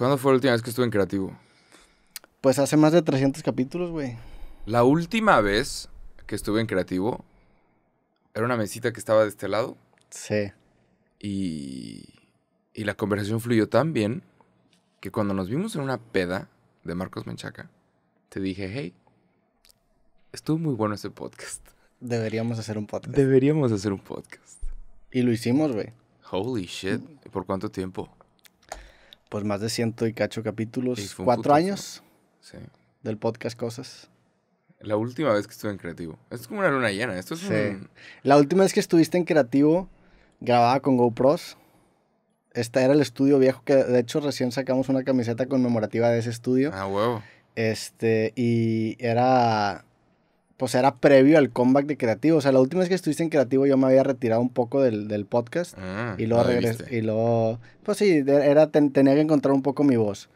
¿Cuándo fue la última vez que estuve en creativo? Pues hace más de 300 capítulos, güey. La última vez que estuve en creativo era una mesita que estaba de este lado. Sí. Y, y la conversación fluyó tan bien que cuando nos vimos en una peda de Marcos Menchaca, te dije, hey, estuvo muy bueno ese podcast. Deberíamos hacer un podcast. Deberíamos hacer un podcast. Y lo hicimos, güey. Holy shit. ¿Por cuánto tiempo? pues más de ciento y cacho capítulos, cuatro años sí. del podcast Cosas. La última vez que estuve en Creativo. Esto es como una luna llena. Esto es sí. La última vez que estuviste en Creativo, grababa con GoPros. Esta era el estudio viejo que, de hecho, recién sacamos una camiseta conmemorativa de ese estudio. Ah, huevo. Este, y era pues era previo al comeback de Creativo. O sea, la última vez que estuviste en Creativo yo me había retirado un poco del, del podcast ah, y luego regresé. Y luego, pues sí, era, tenía que encontrar un poco mi voz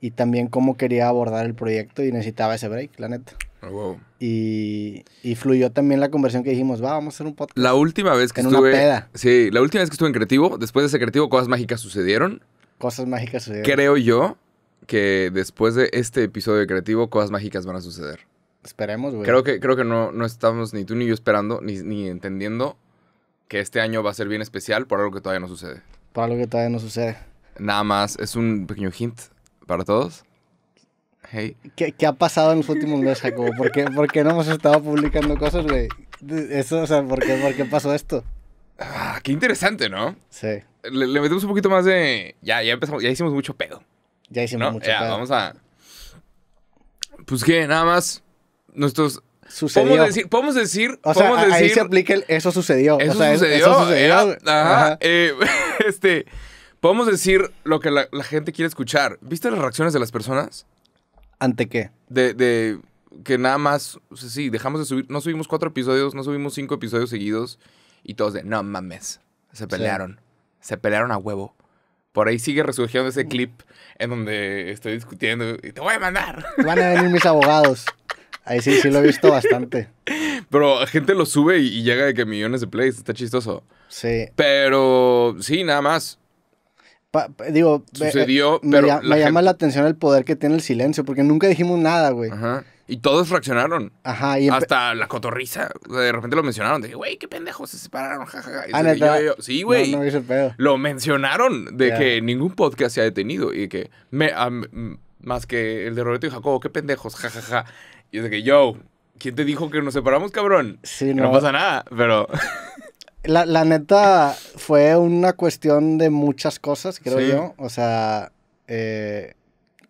y también cómo quería abordar el proyecto y necesitaba ese break, la neta. Oh, wow. y, y, fluyó también la conversión que dijimos, va, vamos a hacer un podcast. La última vez que en estuve. Sí, la última vez que estuve en Creativo, después de ese Creativo, cosas mágicas sucedieron. Cosas mágicas sucedieron. Creo yo que después de este episodio de Creativo, cosas mágicas van a suceder. Esperemos, güey. Creo que, creo que no, no estamos ni tú ni yo esperando, ni, entendiendo que este año va a ser bien especial por algo que todavía no sucede. Por algo que todavía no sucede. Nada más, es un pequeño hint para todos. Hey. ¿Qué, ha pasado en los últimos meses, ¿Por qué, no hemos estado publicando cosas, güey? Eso, o sea, ¿por qué, pasó esto? Ah, qué interesante, ¿no? Sí. Le, metemos un poquito más de. Ya, ya empezamos, ya hicimos mucho pedo. Ya hicimos mucho pedo. Vamos a. Pues ¿qué? nada más nuestros sucedió. Podemos decir, podemos decir, ahí se aplica eso sucedió. Eso sucedió. Eso sucedió. ajá, eh, este, podemos decir lo que la, gente quiere escuchar. ¿Viste las reacciones de las personas? ¿Ante qué? De, que nada más, sí, dejamos de subir, no subimos cuatro episodios, no subimos cinco episodios seguidos y todos de, no mames, se pelearon, se pelearon a huevo. Por ahí sigue resurgiendo ese clip en donde estoy discutiendo y te voy a mandar. Van a venir mis abogados. Ahí sí, sí lo he visto bastante. Pero gente lo sube y, llega de que millones de plays, está chistoso. Sí. Pero sí, nada más. digo, sucedió, eh, Me, llama la atención el poder que tiene el silencio, porque nunca dijimos nada, güey. Ajá. Y todos fraccionaron. Ajá. Hasta la cotorriza. de repente lo mencionaron. Dije, güey, qué pendejos, se separaron, jajaja. Ah, sí, güey. lo mencionaron de que ningún podcast se ha detenido. Y que, más que el de Roberto y Jacobo, qué pendejos, jajaja. Ja, y de que, yo, ¿quién te dijo que nos separamos, cabrón? no. pasa nada, pero... La, neta fue una cuestión de muchas cosas, creo yo. O sea, eh,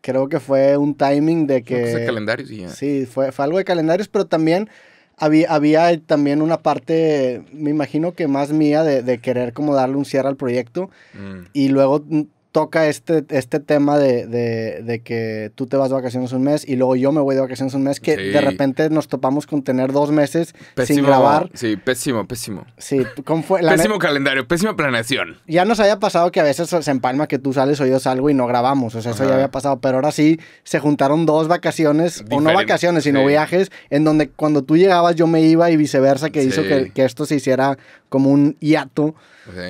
creo que fue un timing de que... Fue de calendarios sí. Sí, fue, algo de calendarios, pero también había, también una parte, me imagino que más mía, de, querer como darle un cierre al proyecto. Mm. Y luego toca este, este tema de, de, de, que tú te vas de vacaciones un mes y luego yo me voy de vacaciones un mes, que de repente nos topamos con tener dos meses sin grabar. Sí, pésimo, pésimo. Sí, ¿cómo fue? pésimo calendario, pésima planeación. Ya nos había pasado que a veces se empalma que tú sales o yo salgo y no grabamos, o sea, eso ya había pasado, pero ahora sí se juntaron dos vacaciones, o no vacaciones, sino viajes, en donde cuando tú llegabas yo me iba y viceversa, que hizo que, que esto se hiciera como un hiato.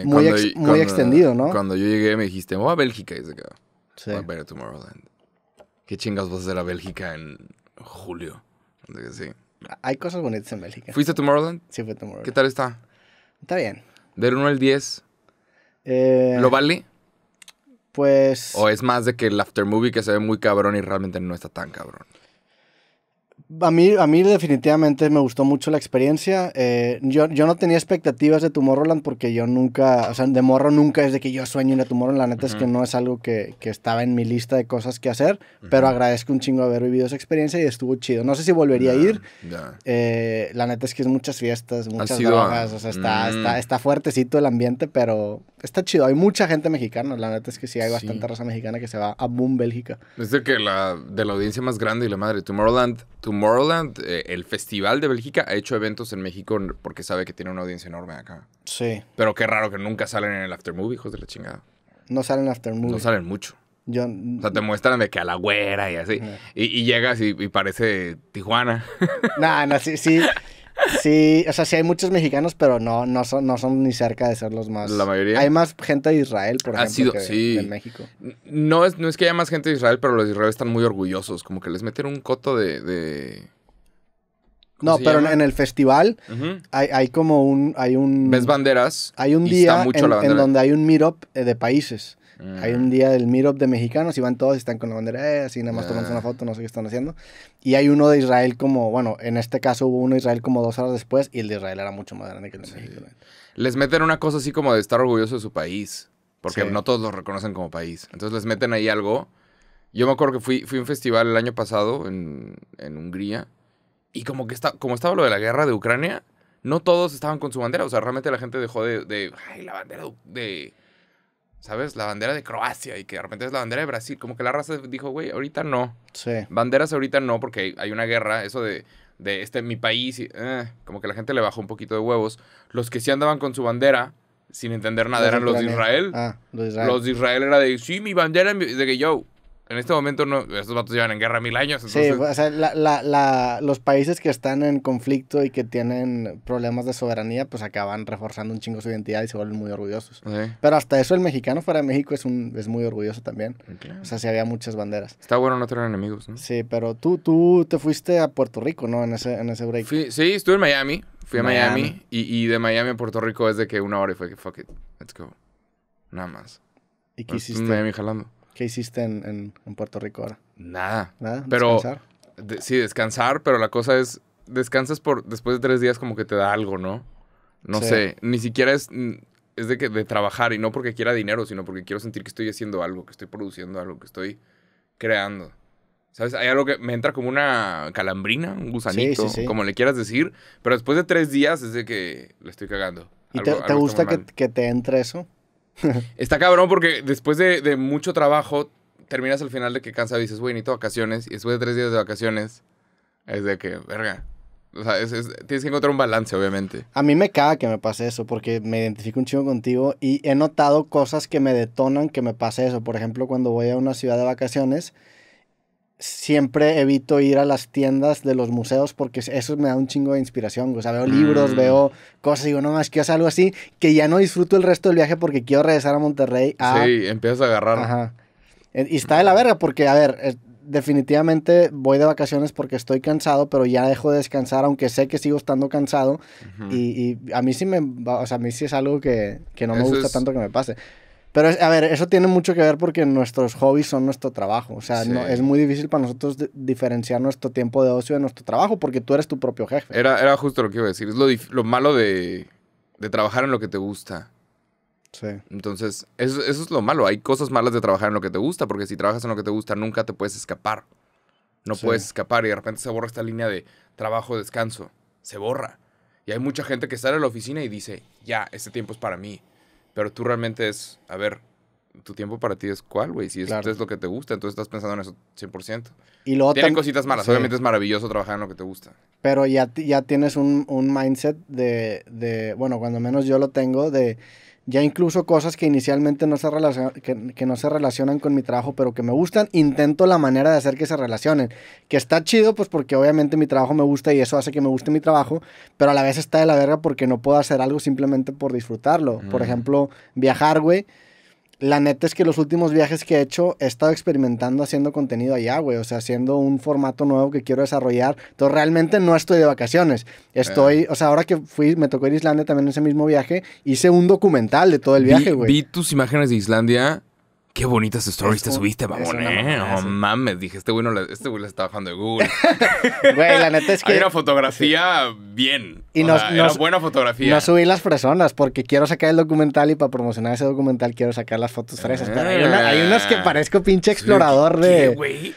muy, muy extendido, ¿no? Cuando yo llegué me dijiste, a Bélgica y se Sí. Tomorrowland. ¿Qué chingas vas a hacer a Bélgica en julio? que sí. Hay cosas bonitas en Bélgica. ¿Fuiste a Tomorrowland? Sí, fui a Tomorrowland. ¿Qué tal está? Está bien. Del 1 al 10. Eh, ¿Lo vale? Pues. ¿O es más de que el after movie que se ve muy cabrón y realmente no está tan cabrón? a mí, definitivamente me gustó mucho la experiencia. Eh, yo, no tenía expectativas de Tomorrowland porque yo nunca, o sea, de morro nunca es de que yo sueño en Tomorrowland. La neta es que no es algo que, estaba en mi lista de cosas que hacer, pero agradezco un chingo haber vivido esa experiencia y estuvo chido. No sé si volvería a ir. Eh, la neta es que es muchas fiestas, muchas drogas, o sea, está, mm. está, está fuertecito el ambiente, pero, está chido. Hay mucha gente mexicana. La neta es que sí, hay bastante raza mexicana que se va a Boom Bélgica. Es de que la, de la audiencia más grande y la madre, Tomorrowland, Tomorrowland, eh, el festival de Bélgica, ha hecho eventos en México porque sabe que tiene una audiencia enorme acá. Sí. Pero qué raro que nunca salen en el aftermovie, hijos de la chingada. No salen aftermovie. No salen mucho. o sea, te muestran de que a la güera y así. Y, llegas y, parece Tijuana. No, no, sí, sí. Sí, o sea, sí hay muchos mexicanos, pero no, no, son, no son ni cerca de ser los más. La mayoría. Hay más gente de Israel, por ejemplo, sido, México. No es, no es que haya más gente de Israel, pero los israelíes están muy orgullosos. Como que les meten un coto de... de... No, pero en el festival hay, hay, como un... Hay un ¿Ves banderas? Hay un día en, en, donde hay un up eh, de países. Hay un mm. día del meetup de mexicanos y van todos y están con la bandera, eh, así nada más ah. tomando una foto, no sé qué están haciendo. Y hay uno de Israel como, bueno, en este caso hubo uno de Israel como dos horas después y el de Israel era mucho más grande que el de México. Les meten una cosa así como de estar orgulloso de su país, porque no todos lo reconocen como país. Entonces les meten ahí algo. Yo me acuerdo que fui, fui a un festival el año pasado en, en Hungría y como que está, como estaba lo de la guerra de Ucrania, no todos estaban con su bandera. O sea, realmente la gente dejó de, de ay, la bandera de, ¿sabes? La bandera de Croacia y que de repente es la bandera de Brasil. Como que la raza dijo, güey, ahorita no. Sí. Banderas ahorita no porque hay una guerra, eso de, de este, mi país, eh, como que la gente le bajó un poquito de huevos. Los que sí andaban con su bandera, sin entender nada, eran los de Israel. Ah, los de Israel. Los de Israel era de, sí, mi bandera, de que yo, en este momento no, estos vatos llevan en guerra mil años. Sí, o sea, los países que están en conflicto y que tienen problemas de soberanía, pues acaban reforzando un chingo su identidad y se vuelven muy orgullosos. Pero hasta eso el mexicano fuera de México es, un, es muy orgulloso también. O sea, si había muchas banderas. Está bueno no tener enemigos, ¿no? Sí, pero tú, tú te fuiste a Puerto Rico, ¿no? En ese, en ese break. sí, estuve en Miami. Fui a Miami, y, de Miami a Puerto Rico es de que una hora y fue que fuck it, let's go. Nada más. ¿Y qué pues, hiciste? Miami jalando. ¿Qué hiciste en, Puerto Rico ahora? Nada. Nada. descansar. sí, descansar, pero la cosa es, descansas por después de tres días como que te da algo, ¿no? No sé, ni siquiera es, es de, que, de trabajar y no porque quiera dinero, sino porque quiero sentir que estoy haciendo algo, que estoy produciendo algo, que estoy creando. ¿Sabes? Hay algo que me entra como una calambrina, un gusanito, como le quieras decir, pero después de tres días es de que le estoy cagando. ¿Y te, gusta que, te entre eso? Está cabrón porque después de, mucho trabajo, terminas al final de que cansa y dices, güey, necesito vacaciones. Y después de tres días de vacaciones, es de que, verga. O sea, tienes que encontrar un balance, obviamente. A mí me caga que me pase eso, porque me identifico un chingo contigo y he notado cosas que me detonan que me pase eso. Por ejemplo, cuando voy a una ciudad de vacaciones, siempre evito ir a las tiendas de los museos porque eso me da un chingo de inspiración. O sea, veo libros, mm. veo cosas y digo, no más, que hacer algo así que ya no disfruto el resto del viaje porque quiero regresar a Monterrey. Sí, empiezas a agarrar. Ajá. Eh, y está de la verga porque, a ver, eh, definitivamente voy de vacaciones porque estoy cansado, pero ya dejo de descansar, aunque sé que sigo estando cansado. y, y, a mí sí me, o sea, a mí sí es algo que, que no me gusta tanto que me pase. Pero, a ver, eso tiene mucho que ver porque nuestros hobbies son nuestro trabajo. O sea, es muy difícil para nosotros diferenciar nuestro tiempo de ocio de nuestro trabajo porque tú eres tu propio jefe. Era, era justo lo que iba a decir. Es lo, malo de, trabajar en lo que te gusta. Sí. Entonces, eso, eso, es lo malo. Hay cosas malas de trabajar en lo que te gusta porque si trabajas en lo que te gusta nunca te puedes escapar. No puedes escapar y de repente se borra esta línea de trabajo-descanso. Se borra. Y hay mucha gente que sale a la oficina y dice, ya, este tiempo es para mí pero tú realmente es, a ver, tu tiempo para ti es cuál, güey. Si es lo que te gusta, entonces estás pensando en eso 100%. Y otro. Tienen cositas malas. Obviamente es maravilloso trabajar en lo que te gusta. Pero ya, ya tienes un, un mindset de, de, bueno, cuando menos yo lo tengo, de ya incluso cosas que inicialmente no se, que, no se relacionan con mi trabajo, pero que me gustan, intento la manera de hacer que se relacionen. Que está chido, pues porque obviamente mi trabajo me gusta y eso hace que me guste mi trabajo, pero a la vez está de la verga porque no puedo hacer algo simplemente por disfrutarlo. Por mm. ejemplo, viajar, güey la neta es que los últimos viajes que he hecho he estado experimentando haciendo contenido allá, güey. O sea, haciendo un formato nuevo que quiero desarrollar. Entonces, realmente no estoy de vacaciones. Estoy, o sea, ahora que fui, me tocó ir a Islandia también en ese mismo viaje, hice un documental de todo el viaje, güey. Vi, tus imágenes de Islandia. Qué bonitas stories te subiste, mamón. Eh, no mames, dije, este güey no la, este güey está bajando de Google. Güey, la neta es que. Hay fotografía bien. Y nos, buena fotografía. No subí las personas porque quiero sacar el documental y para promocionar ese documental quiero sacar las fotos fresas. hay, unas que ah. parezco pinche explorador de. Güey.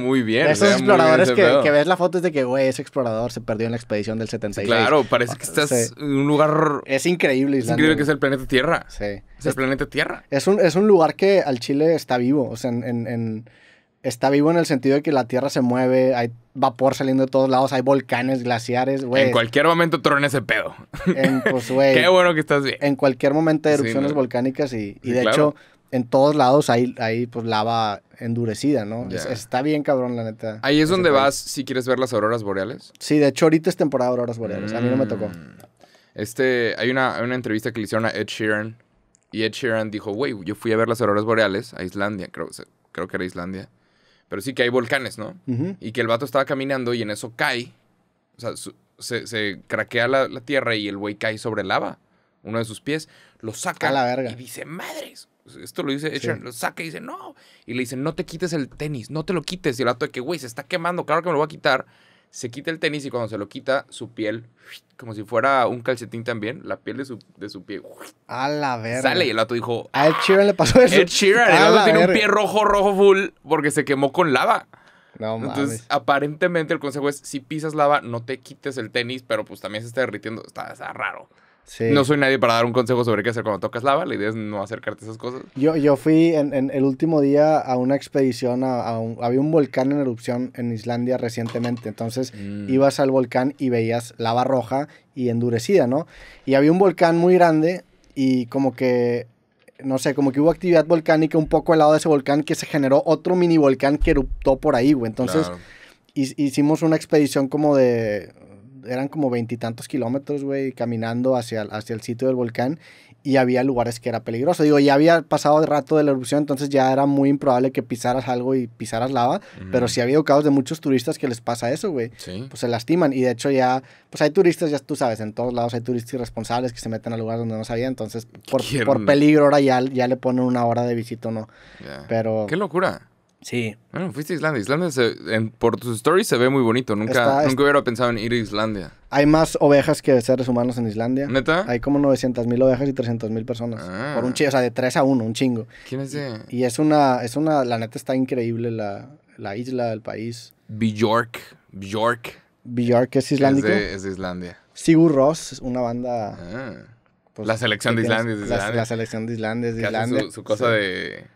muy bien. esos exploradores que, ves la foto es de que, güey, ese explorador se perdió en la expedición del 76. Claro, parece ah, que estás en un lugar. Es increíble, Es increíble que es el planeta Tierra. Sí. Es, el planeta Tierra. Es un, es un lugar que al Chile está vivo. O sea, en está vivo en el sentido de que la Tierra se mueve, hay vapor saliendo de todos lados, hay volcanes, glaciares, güey. En cualquier momento truena ese pedo. En, pues, güey. Qué bueno que estás bien. En cualquier momento hay erupciones volcánicas y, de hecho en todos lados hay, hay pues lava endurecida, ¿no? está bien cabrón, la neta. Ahí es donde vas si quieres ver las auroras boreales. Sí, de hecho ahorita es temporada de auroras boreales. A mí no me tocó. Mm, este, hay una, entrevista que le hicieron a Ed Sheeran y Ed Sheeran dijo, güey, yo fui a ver las auroras boreales a Islandia, creo, creo que era Islandia. Pero sí que hay volcanes, ¿no? Y que el vato estaba caminando y en eso cae. O sea, se, craquea la, tierra y el güey cae sobre lava. Uno de sus pies. Lo saca. A la Y dice, madres. Esto lo dice Echern, lo saca y dice, no. Y le dice, no te quites el tenis, no te lo quites. Y el vato de que, güey, se está quemando, claro que me lo va a quitar se quita el tenis y cuando se lo quita, su piel, como si fuera un calcetín también, la piel de su, de su pie. A la verga. Sale y el otro dijo. A Ed le pasó ah, eso. el otro tiene un pie rojo, rojo full porque se quemó con lava. No mames. Entonces, aparentemente el consejo es: si pisas lava, no te quites el tenis, pero pues también se está derritiendo. está raro. No soy nadie para dar un consejo sobre qué hacer cuando tocas lava. La idea es no acercarte a esas cosas. Yo, yo fui en, el último día a una expedición. A, había un volcán en erupción en Islandia recientemente. Entonces mm. ibas al volcán y veías lava roja y endurecida, ¿no? Y había un volcán muy grande y como que. No sé, como que hubo actividad volcánica un poco al lado de ese volcán que se generó otro mini volcán que eruptó por ahí, güey. Entonces. hicimos una expedición como de eran como veintitantos kilómetros, güey, caminando hacia, hacia el sitio del volcán y había lugares que era peligroso. Digo, ya había pasado el rato de la erupción, entonces ya era muy improbable que pisaras algo y pisaras lava, pero sí había habido de muchos turistas que les pasa eso, güey. ¿Sí? Pues se lastiman y de hecho ya, pues hay turistas, ya tú sabes, en todos lados hay turistas irresponsables que se meten a lugares donde no sabía, entonces por, peligro ahora ya, le ponen una hora de visita o no. Pero... ¡Qué locura! Sí. Bueno, fuiste a Islandia. Islandia, por tu story, se ve muy bonito. Nunca, hubiera pensado en ir a Islandia. Hay más ovejas que seres humanos en Islandia. ¿Neta? Hay como mil ovejas y mil personas. Ah. Por un chingo, o sea, de 3 a 1, un chingo. ¿Quién es de...? Y, es una, es una, la neta está increíble la, isla, el país. Bjork, Bjork. Bjork es islandico. Es de, es Islandia. Sigur Ross, una banda... Ah. Pues, la selección de Islandia es de La, selección de Islandia es de Islandia. Su, cosa de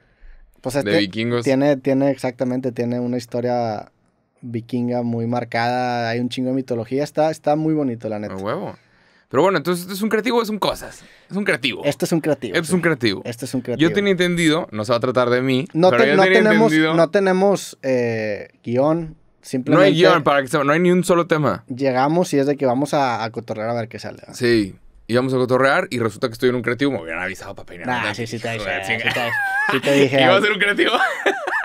pues de vikingos. Tiene, tiene, exactamente, tiene una historia vikinga muy marcada. Hay un chingo de mitología. Está, está muy bonito, la neta. huevo. Pero bueno, entonces, ¿esto es un creativo o es un cosas? Es un creativo. esto es un creativo. es un creativo. es un creativo. Yo tenía entendido, no se va a tratar de mí. No, tenemos, no tenemos eh, guión. Simplemente no hay guión para que se, no hay ni un solo tema. Llegamos y es de que vamos a, a cotorrear a ver qué sale. Sí íbamos a cotorrear y resulta que estoy en un creativo. Me hubieran avisado para peinar. sí, sí te dije. Sí, te, dije. a ser un creativo?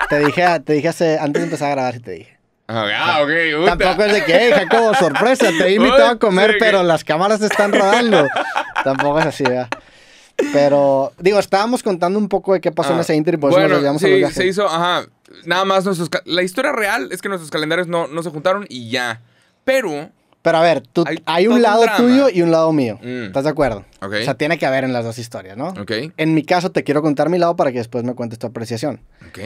te dije, hace, antes de empezar a grabar, sí te dije. Ah, ok. Tampoco es de que, hey, Jacobo, sorpresa, te invito a comer, pero las cámaras te están rodando. Tampoco es así, ¿verdad? Pero, digo, estábamos contando un poco de qué pasó en ah, ese Inter y por eso bueno, nos llevamos sí, se hizo, ajá. Nada más nuestros... La historia real es que nuestros calendarios no, no se juntaron y ya. Pero pero a ver, hay, un lado tuyo y un lado mío. Mm. ¿Estás de acuerdo? O sea, tiene que haber en las dos historias, ¿no? En mi caso, te quiero contar mi lado para que después me cuentes tu apreciación.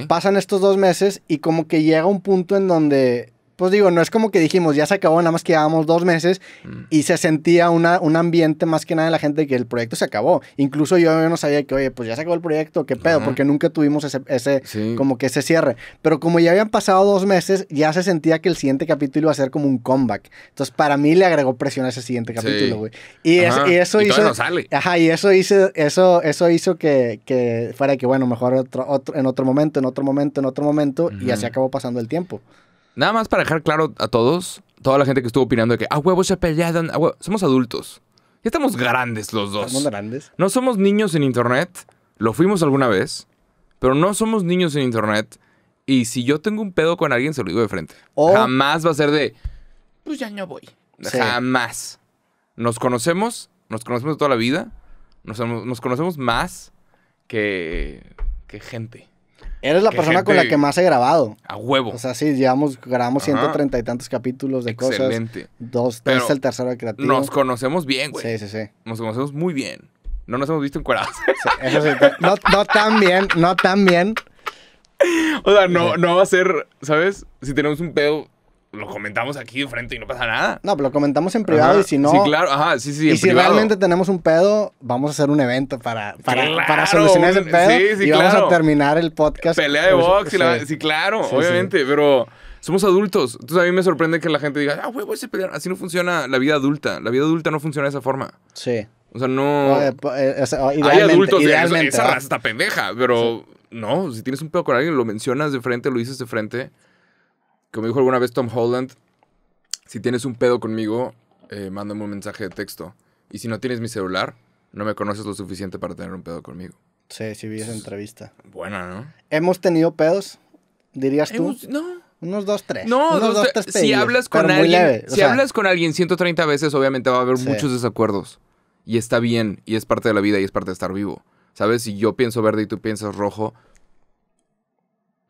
Pasan estos dos meses y como que llega un punto en donde pues digo, no es como que dijimos, ya se acabó, nada más quedábamos dos meses mm. y se sentía una, un ambiente más que nada de la gente que el proyecto se acabó. Incluso yo, no sabía que, oye, pues ya se acabó el proyecto, qué pedo, porque nunca tuvimos ese, ese como que ese cierre. Pero como ya habían pasado dos meses, ya se sentía que el siguiente capítulo iba a ser como un comeback. Entonces, para mí le agregó presión a ese siguiente capítulo, güey. Y, eso hizo... Ajá, y eso hizo, eso, eso hizo que, que fuera que, bueno, mejor otro, en otro momento, en otro momento, en otro momento, y así acabó pasando el tiempo. Nada más para dejar claro a todos, toda la gente que estuvo opinando de que, ah, huevos se pelearon, ah, somos adultos. Ya estamos grandes los dos. Somos grandes. No somos niños en internet, lo fuimos alguna vez, pero no somos niños en internet. Y si yo tengo un pedo con alguien, se lo digo de frente. Jamás va a ser de, pues ya no voy. Jamás. Nos conocemos, nos conocemos toda la vida, nos, conocemos más que gente. Eres la persona con la que más he grabado. A huevo. O sea, sí, llevamos, grabamos ciento y tantos capítulos de cosas. Excelente. Dos, tres, el tercero de creativo. Nos conocemos bien, güey. Sí, sí, sí. Nos conocemos muy bien. No nos hemos visto encuadrados No, no tan bien, no tan bien. O sea, no, no va a ser, ¿sabes? Si tenemos un pedo, lo comentamos aquí de frente y no pasa nada. No, pero pues lo comentamos en privado y si no. Sí, claro, ajá, sí, sí. Y si realmente tenemos un pedo, vamos a hacer un evento para, para, para solucionar ese pedo. Sí, sí, y vamos a terminar el podcast. Pelea de pues, box, sí, sí claro, obviamente, pero somos adultos. Entonces a mí me sorprende que la gente diga, ah, huevo, ese pelear. Así no funciona la vida adulta. La vida adulta no funciona de esa forma. Sí. O sea, no. Hay adultos, idealmente, esa, esa raza está pendeja, pero no, si tienes un pedo con alguien, lo mencionas de frente, lo dices de frente. Como dijo alguna vez Tom Holland, si tienes un pedo conmigo, eh, mándame un mensaje de texto. Y si no tienes mi celular, no me conoces lo suficiente para tener un pedo conmigo. Sí, sí vi esa entrevista. Buena, ¿no? ¿Hemos tenido pedos? ¿Dirías tú? No. Unos dos, tres. No, dos, tres si hablas con alguien, si hablas con alguien 130 veces, obviamente va a haber muchos desacuerdos. Y está bien, y es parte de la vida, y es parte de estar vivo. ¿Sabes? Si yo pienso verde y tú piensas rojo,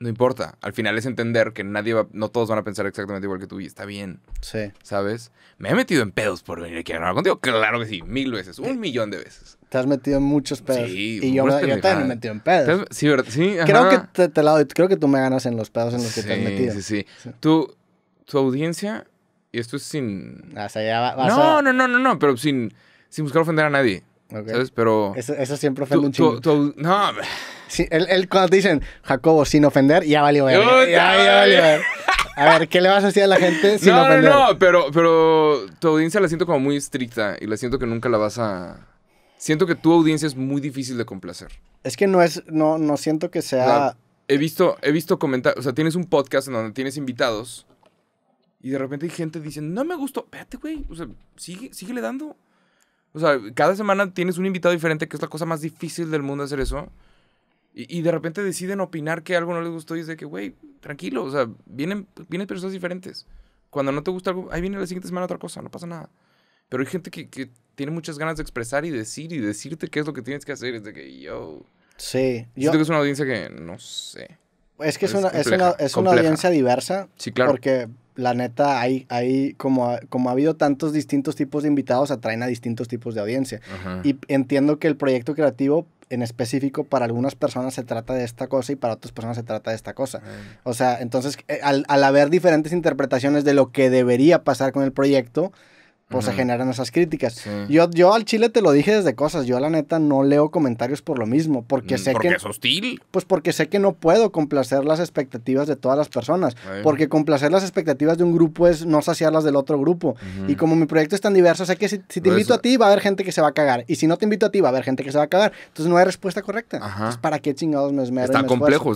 no importa. Al final es entender que nadie va, no todos van a pensar exactamente igual que tú y está bien. Sí. ¿Sabes? Me he metido en pedos por venir aquí a hablar contigo. Claro que sí, mil veces, un millón de veces. Te has metido en muchos pedos. Sí, y yo, me, me he metido en pedos. Sí, ¿verdad? Sí, Creo que te, la doy. Creo que tú me ganas en los pedos en los que te has metido. Sí, sí, sí. Tú... tu audiencia, y esto es sin. Ah, o sea, vas no, a... no, no, no, no, pero sin, sin buscar ofender a nadie. ¿Sabes? Pero. Eso, siempre ofende un chingo. no él, cuando te dicen, Jacobo, sin ofender, ya valió ver. A ver, ¿qué le vas a decir a la gente no, No, no, pero, pero tu audiencia la siento como muy estricta y la siento que nunca la vas a... Siento que tu audiencia es muy difícil de complacer. Es que no es, no, no siento que sea... he visto, he visto comentarios, o sea, tienes un podcast en donde tienes invitados y de repente hay gente que dice, no me gustó, espérate, güey, o sea, sigue, síguele dando. O sea, cada semana tienes un invitado diferente, que es la cosa más difícil del mundo hacer eso. Y, de repente deciden opinar que algo no les gustó y es de que, güey, tranquilo, o sea, vienen, vienen personas diferentes. Cuando no te gusta algo, ahí viene la siguiente semana otra cosa, no pasa nada. Pero hay gente que, tiene muchas ganas de expresar y decir y decirte qué es lo que tienes que hacer. Es de que, yo. Sí. Yo, que es una audiencia que no sé. Es que es, una, audiencia diversa. Sí, claro. Porque la neta, hay, hay como, como ha habido tantos distintos tipos de invitados, atraen a distintos tipos de audiencia. Y entiendo que el proyecto creativo en específico para algunas personas se trata de esta cosa y para otras personas se trata de esta cosa. Ah. O sea, entonces eh, al haber diferentes interpretaciones de lo que debería pasar con el proyecto, pues se generan esas críticas. Yo, yo al Chile te lo dije desde cosas, yo a la neta no leo comentarios por lo mismo, porque mm, sé es hostil? Pues porque sé que no puedo complacer las expectativas de todas las personas, porque complacer las expectativas de un grupo es no saciar las del otro grupo. Y como mi proyecto es tan diverso, sé que si, te pues, invito a ti va a haber gente que se va a cagar, y si no te invito a ti va a haber gente que se va a cagar, entonces no hay respuesta correcta. Entonces, ¿para qué chingados me esmero? Está complejo,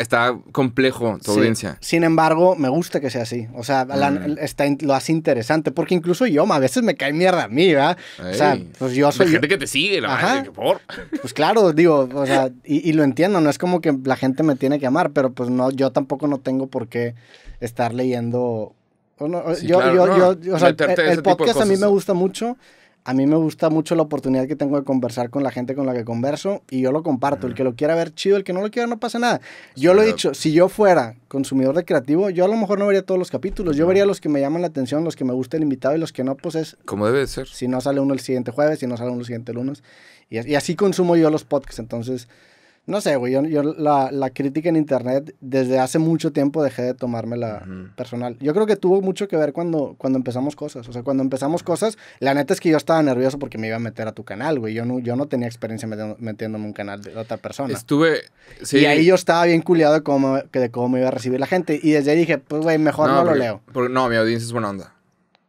está, complejo tu audiencia. Sin embargo, me gusta que sea así, o sea, mm. lo hace interesante, porque incluso yo a veces me cae mierda a mí, ¿verdad? o sea, pues yo soy... La gente que te sigue, la Ajá. por Pues claro, digo, o sea, y, lo entiendo, no es como que la gente me tiene que amar, pero pues no, yo tampoco no tengo por qué estar leyendo... No, o sea, el podcast a mí me gusta mucho, a mí me gusta mucho la oportunidad que tengo de conversar con la gente con la que converso y yo lo comparto. El que lo quiera ver, chido. El que no lo quiera, no pasa nada. yo lo he dicho, si yo fuera consumidor de creativo, yo a lo mejor no vería todos los capítulos. Yo vería los que me llaman la atención, los que me gusta el invitado y los que no, pues es... Como debe ser. Si no sale uno el siguiente jueves, si no sale uno el siguiente lunes. Y, y así consumo yo los podcasts. Entonces, no sé, güey, yo, yo la, crítica en internet desde hace mucho tiempo dejé de tomármela personal. Yo creo que tuvo mucho que ver cuando, cuando empezamos cosas. O sea, cuando empezamos cosas, la neta es que yo estaba nervioso porque me iba a meter a tu canal, güey. Yo no, yo no tenía experiencia metiendo, metiéndome en un canal de otra persona. Estuve... Sí. Y ahí yo estaba bien culiado de cómo, de cómo me iba a recibir la gente. Y desde ahí dije, pues, güey, mejor no, lo leo. no, mi audiencia es buena onda.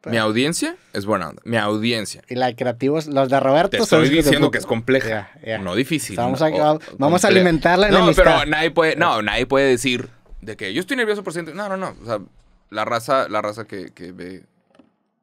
Mi audiencia es buena onda. Mi audiencia. Y la de creativos, los de Roberto. Te estoy diciendo que, es compleja. No difícil. Vamos, a, vamos a alimentarla No, pero nadie puede, no, nadie puede decir de que yo estoy nervioso por ciento. No, no, no. O sea, la raza, la raza que, ve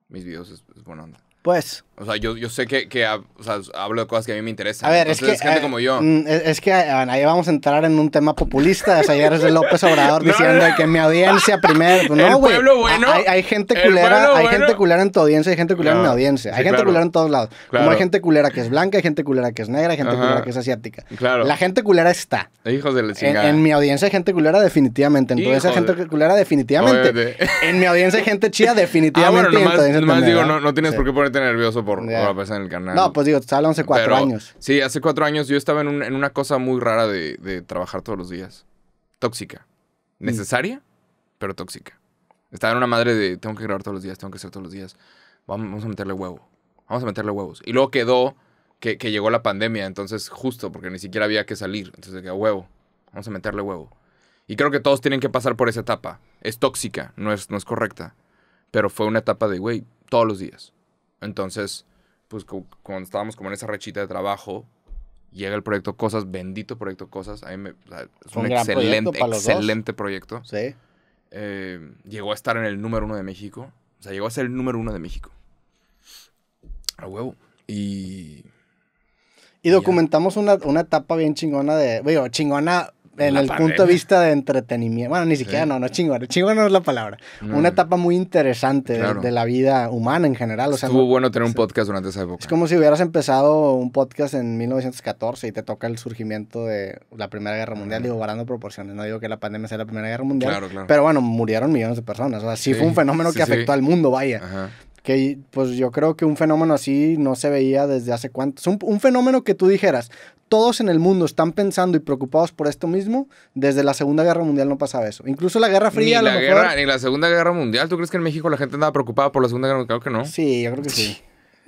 mis videos es, es buena onda. Pues, o sea, yo, sé que, hablo de cosas que a mí me interesan. A ver, es que. gente eh, como yo. Mm, es, que ah, ahí vamos a entrar en un tema populista. O sea, ayer eres de López Obrador diciendo que que mi audiencia primero. Pues, no, güey. hay, gente culera. Hay gente culera en tu audiencia, hay gente culera en mi audiencia. hay gente culera en todos lados. Como hay gente culera que es blanca, hay gente culera que es negra, hay gente culera que es asiática. Claro. La gente culera está. Hijos de la En, mi audiencia hay gente culera, definitivamente. Entonces, hay gente culera, definitivamente. En mi audiencia hay gente chida, ah, definitivamente. bueno, nomás, digo, no, tienes por qué ponerte nervioso por la vez en el canal. No, pues digo, estaba hace cuatro años. Sí, hace cuatro años yo estaba en, en una cosa muy rara de, de, trabajar todos los días. Tóxica. Mm. Necesaria, pero tóxica. Estaba en una madre de tengo que grabar todos los días, tengo que hacer todos los días. Vamos, a meterle huevo. Vamos a meterle huevos. Y luego quedó que, que, llegó la pandemia, entonces justo, porque ni siquiera había que salir. Entonces quedó huevo. Vamos a meterle huevo. Y creo que todos tienen que pasar por esa etapa. Es tóxica, no es, no es correcta. Pero fue una etapa de, güey, todos los días. Entonces, pues cuando estábamos como en esa rachita de trabajo, llega el proyecto Cosas, bendito proyecto Cosas. A mí es un, excelente, excelente proyecto. Eh, llegó a estar en el número uno de México. O sea, llegó a ser el número uno de México. A huevo. Y. Y documentamos una, etapa bien chingona de. chingona en el punto de vista de entretenimiento. Bueno, ni siquiera, no, no chingón. Chingón no es la palabra. Una etapa muy interesante de, la vida humana en general. O sea, Estuvo bueno tener un podcast durante esa época. Es como si hubieras empezado un podcast en 1914 y te toca el surgimiento de la Primera Guerra Mundial. Digo, varando proporciones. No digo que la pandemia sea la Primera Guerra Mundial. Pero bueno, murieron millones de personas. O sea, sí, fue un fenómeno que afectó al mundo, vaya. Ajá que pues yo creo que un fenómeno así no se veía desde hace cuánto. Un, fenómeno que tú dijeras, todos en el mundo están pensando y preocupados por esto mismo, desde la Segunda Guerra Mundial no pasaba eso. Incluso la Guerra Fría... la, lo mejor... ni la Segunda Guerra Mundial, ¿tú crees que en México la gente andaba preocupada por la Segunda Guerra Mundial? Creo que no. Sí, yo creo que sí.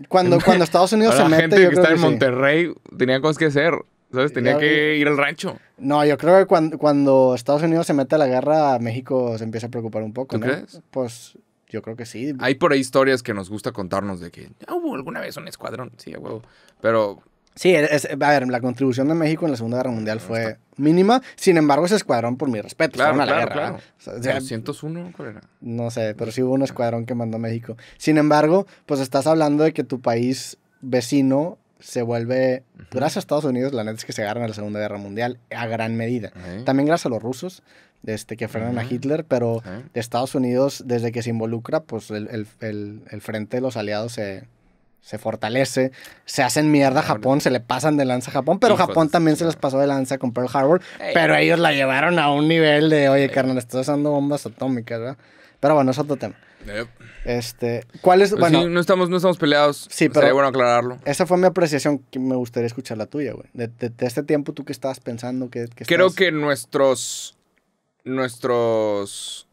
Cuando, cuando Estados Unidos se mete... La gente que está en Monterrey tenía cosas que hacer. ¿Sabes? Tenía que ir al rancho. No, yo creo que cuando, cuando, Estados Unidos se mete a la guerra, México se empieza a preocupar un poco, ¿no? ¿Tú crees? Pues yo creo que sí. Hay por ahí historias que nos gusta contarnos de que hubo alguna vez un escuadrón, sí, huevo. Pero Sí, a ver, la contribución de México en la Segunda Guerra Mundial fue mínima. Sin embargo, ese escuadrón, por mi respeto, claro, la guerra. ¿201? No sé, pero sí hubo un ah. escuadrón que mandó a México. Sin embargo, pues estás hablando de que tu país vecino se vuelve, gracias a Estados Unidos, la neta es que se agarran a la Segunda Guerra Mundial a gran medida. También gracias a los rusos, este, que frenan a Hitler, pero Estados Unidos, desde que se involucra, pues el, frente de los aliados se, fortalece, se hacen mierda a Japón, se le pasan de lanza a Japón, pero Japón también se les pasó de lanza con Pearl Harbor, pero ellos la llevaron a un nivel de, oye, carnal, estás usando bombas atómicas, ¿verdad? Pero bueno, es otro tema. Este, ¿cuál es? Pues bueno, no estamos, no estamos peleados. Sí, pero sería bueno aclararlo. Esa fue mi apreciación que me gustaría escuchar la tuya, güey. De, este tiempo tú qué estabas pensando que, Creo que nuestros nuestros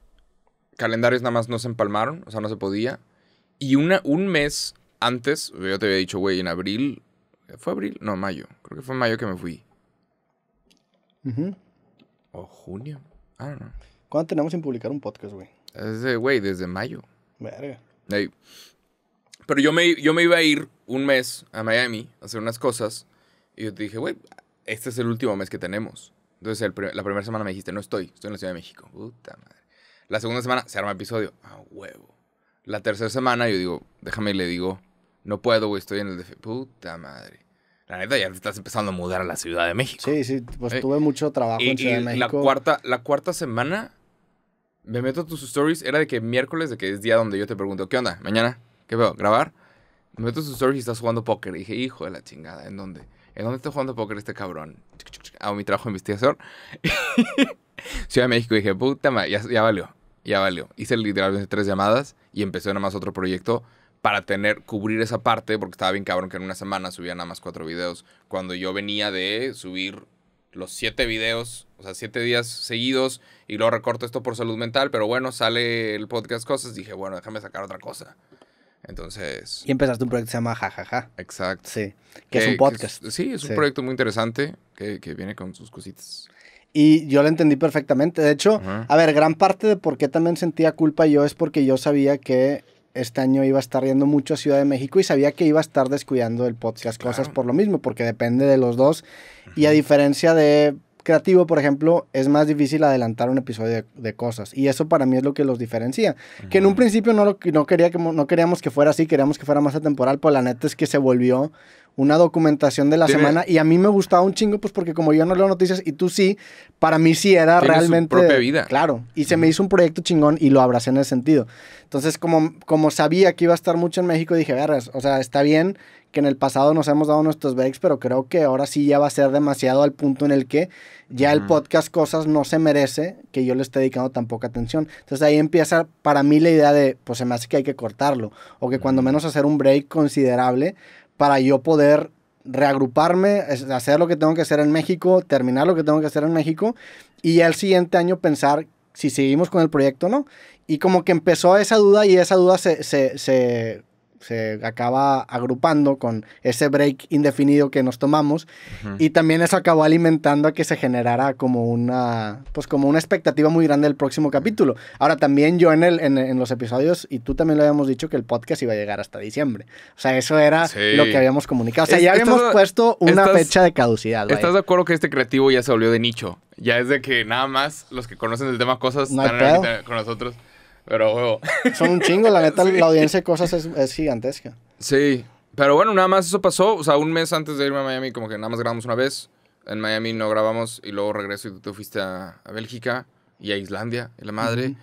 calendarios nada más no se empalmaron, o sea, no se podía. Y un mes antes, yo te había dicho, güey, en abril, ¿fue abril? No, mayo, creo que fue mayo que me fui. O junio, I ¿Cuándo tenemos en publicar un podcast, güey? Desde, güey, desde mayo. Verga. Pero yo me, yo me iba a ir un mes a Miami a hacer unas cosas. Y yo te dije, güey, este es el último mes que tenemos. Entonces la primera semana me dijiste, no estoy, estoy en la Ciudad de México. Puta madre. La segunda semana se arma episodio. a huevo. La tercera semana yo digo, déjame y le digo, no puedo, güey, estoy en el DF. Puta madre. La neta, ya estás empezando a mudar a la Ciudad de México. Sí, sí, pues eh, tuve mucho trabajo en Ciudad de México. La cuarta, la cuarta semana, me meto a tus stories, era de que miércoles, de que es día donde yo te pregunto, ¿qué onda? ¿Mañana? ¿Qué veo? ¿Grabar? Me meto a tus stories y estás jugando póker. Y dije, hijo de la chingada, ¿en dónde? ¿en dónde está jugando poker este cabrón? Hago mi trabajo de investigador. Ciudad de México, dije, puta madre, ya, valió, ya valió. Hice literalmente tres llamadas y empecé nada más otro proyecto para tener, cubrir esa parte, porque estaba bien cabrón que en una semana subía nada más cuatro videos, cuando yo venía de subir los siete videos, o sea, siete días seguidos, y luego recorto esto por salud mental, pero bueno, sale el podcast Cosas, dije, bueno, déjame sacar otra cosa. Entonces. Y empezaste un proyecto que se llama Jajaja. Ja, ja. Exacto. Sí. Que, es un podcast. sí, es un proyecto muy interesante que, viene con sus cositas. Y yo lo entendí perfectamente. De hecho, a ver, gran parte de por qué también sentía culpa yo es porque yo sabía que este año iba a estar yendo mucho a Ciudad de México y sabía que iba a estar descuidando el podcast, cosas por lo mismo, porque depende de los dos. Y a diferencia de creativo, por ejemplo, es más difícil adelantar un episodio de, cosas. Y eso para mí es lo que los diferencia. Que en un principio no, lo, no, no queríamos que fuera así, queríamos que fuera más atemporal, pero pues la neta es que se volvió una documentación de la semana y a mí me gustaba un chingo pues porque como yo no leo noticias y tú sí, para mí sí era realmente propia vida. Claro, y se me hizo un proyecto chingón y lo abracé en ese sentido. Entonces, como como sabía que iba a estar mucho en México, dije, "Vergas, o sea, está bien que en el pasado nos hemos dado nuestros breaks, pero creo que ahora sí ya va a ser demasiado al punto en el que ya el podcast Cosas no se merece que yo le esté dedicando tan poca atención. Entonces ahí empieza para mí la idea de, pues se me hace que hay que cortarlo, o que cuando menos hacer un break considerable para yo poder reagruparme, hacer lo que tengo que hacer en México, terminar lo que tengo que hacer en México y el siguiente año pensar si seguimos con el proyecto o no. Y como que empezó esa duda y esa duda se, se se acaba agrupando con ese break indefinido que nos tomamos y también eso acabó alimentando a que se generara como una, pues como una expectativa muy grande del próximo capítulo. Ahora también yo en, el, en, los episodios y tú también lo habíamos dicho que el podcast iba a llegar hasta diciembre. O sea, eso era lo que habíamos comunicado. O sea, ya habíamos puesto una fecha de caducidad. ¿Estás de acuerdo que este creativo ya se volvió de nicho? Ya es de que nada más los que conocen el tema cosas están con nosotros. Pero, huevo. Son un chingo, la neta, la audiencia de cosas es, gigantesca. Sí. Pero bueno, nada más eso pasó. O sea, un mes antes de irme a Miami, como que nada más grabamos una vez. En Miami no grabamos y luego regreso y tú, fuiste a, Bélgica y a Islandia, y la madre.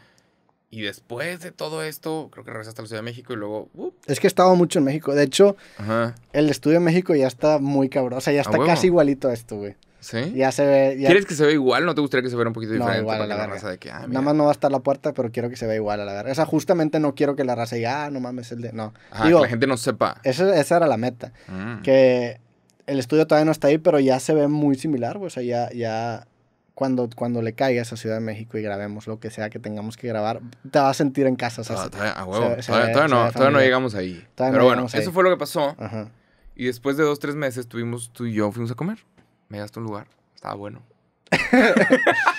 Y después de todo esto, creo que regresaste a la Ciudad de México y luego. Es que he estado mucho en México. De hecho, el estudio en México ya está muy cabrón. O sea, ya está casi igualito a esto, güey. ¿Sí? Ya se ve. ¿Quieres que se vea igual? ¿No te gustaría que se vea un poquito diferente? la, Nada más no va a estar la puerta, pero quiero que se vea igual a la verdad. O sea, justamente no quiero que la raza diga, ah, no mames, el de. No. que la gente no sepa. Esa, esa era la meta. Mm. Que el estudio todavía no está ahí, pero ya se ve muy similar, O sea, ya. ya cuando, cuando le caigas a Ciudad de México y grabemos lo que sea que tengamos que grabar, te vas a sentir en casa. Ah, todavía, a huevo. todavía, no, llegamos ahí. Pero bueno, eso fue lo que pasó. Y después de dos, tres meses, tuvimos, tú y yo fuimos a comer me gastó un lugar. Estaba bueno.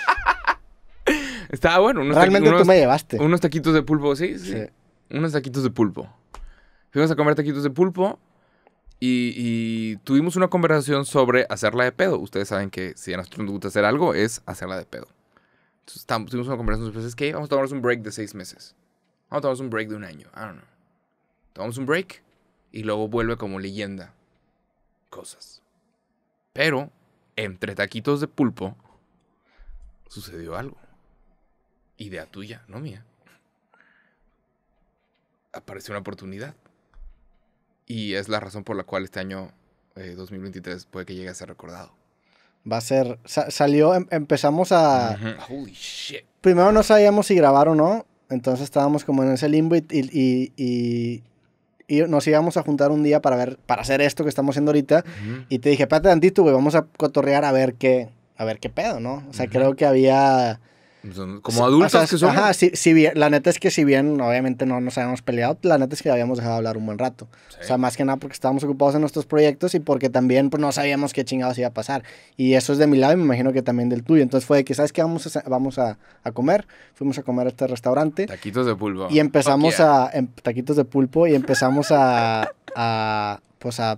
Estaba bueno. Unos Realmente tú me llevaste. Unos taquitos de pulpo, sí, sí, Unos taquitos de pulpo. Fuimos a comer taquitos de pulpo y, tuvimos una conversación sobre hacerla de pedo. Ustedes saben que si a nosotros nos gusta hacer algo es hacerla de pedo. Entonces tuvimos una conversación sobre, que vamos a tomarnos un break de seis meses. Vamos a tomarnos un break de un año. I don't know. Tomamos un break y luego vuelve como leyenda. Cosas. Pero entre taquitos de pulpo, sucedió algo. Idea tuya, no mía. Apareció una oportunidad. Y es la razón por la cual este año 2023 eh, puede que llegue a ser recordado. Va a ser. salió, em, empezamos a. Holy shit. Primero no sabíamos si grabar o no. Entonces estábamos como en ese limbo y y nos íbamos a juntar un día para ver, para hacer esto que estamos haciendo ahorita. Y te dije, espérate tantito, güey, vamos a cotorrear a ver qué, a ver qué pedo, ¿no? O sea, creo que había como adultos que somos. Ajá, si, la neta es que si bien obviamente no nos habíamos peleado, la neta es que habíamos dejado de hablar un buen rato. O sea, más que nada porque estábamos ocupados en nuestros proyectos y porque también pues, no sabíamos qué chingados iba a pasar. Y eso es de mi lado y me imagino que también del tuyo. Entonces fue de que, ¿sabes qué? Vamos a, vamos a, comer. Fuimos a comer a este restaurante. Taquitos de pulpo. Y empezamos a... Em, taquitos de pulpo y empezamos a... a pues a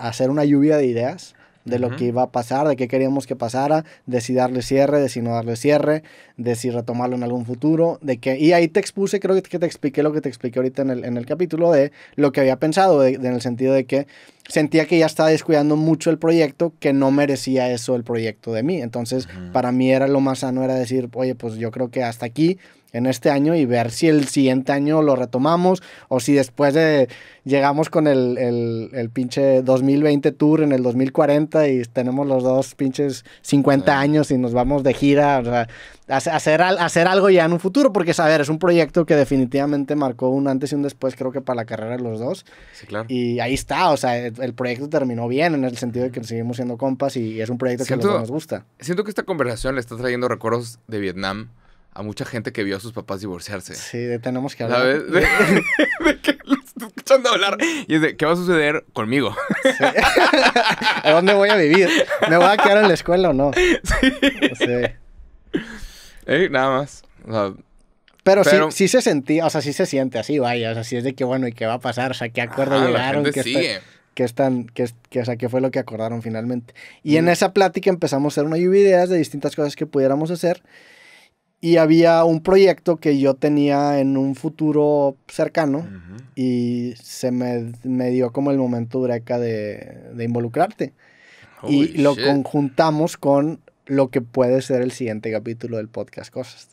hacer una lluvia de ideas de lo que iba a pasar, de qué queríamos que pasara, de si darle cierre, de si no darle cierre, de si retomarlo en algún futuro, de que... Y ahí te expuse, creo que te expliqué lo que te expliqué ahorita en el, en el capítulo de lo que había pensado, en el sentido de que sentía que ya estaba descuidando mucho el proyecto, que no merecía eso el proyecto de mí. Entonces, para mí era lo más sano, era decir, oye, pues yo creo que hasta aquí, en este año, y ver si el siguiente año lo retomamos, o si después de, llegamos con el, pinche 2020 tour en el 2040 y tenemos los dos pinches 50 años y nos vamos de gira, o sea, hacer, hacer algo ya en un futuro, porque es, es un proyecto que definitivamente marcó un antes y un después, creo que para la carrera de los dos. Sí, claro. Y ahí está, o sea, el proyecto terminó bien en el sentido de que seguimos siendo compas y, es un proyecto que a nos gusta. Siento que esta conversación le está trayendo recuerdos de Vietnam a mucha gente que vio a sus papás divorciarse. Sí, tenemos que hablar. ¿Sabes? De, escuchando hablar y es de, ¿qué va a suceder conmigo? ¿A dónde voy a vivir? ¿Me voy a quedar en la escuela o no? Sí. nada más. pero, sí, sí, se sentía, o sea, sí se siente así, vaya. O sea, sí es de que, bueno, ¿y qué va a pasar? O sea, ¿qué acuerdo ah, llegaron? que sigue que, están, que, que, que fue lo que acordaron finalmente. Y en mm. esa plática empezamos a hacer una lluvia de ideas de distintas cosas que pudiéramos hacer. Y había un proyecto que yo tenía en un futuro cercano y se me, dio como el momento breca de, involucrarte. y lo conjuntamos con lo que puede ser el siguiente capítulo del podcast Cosas.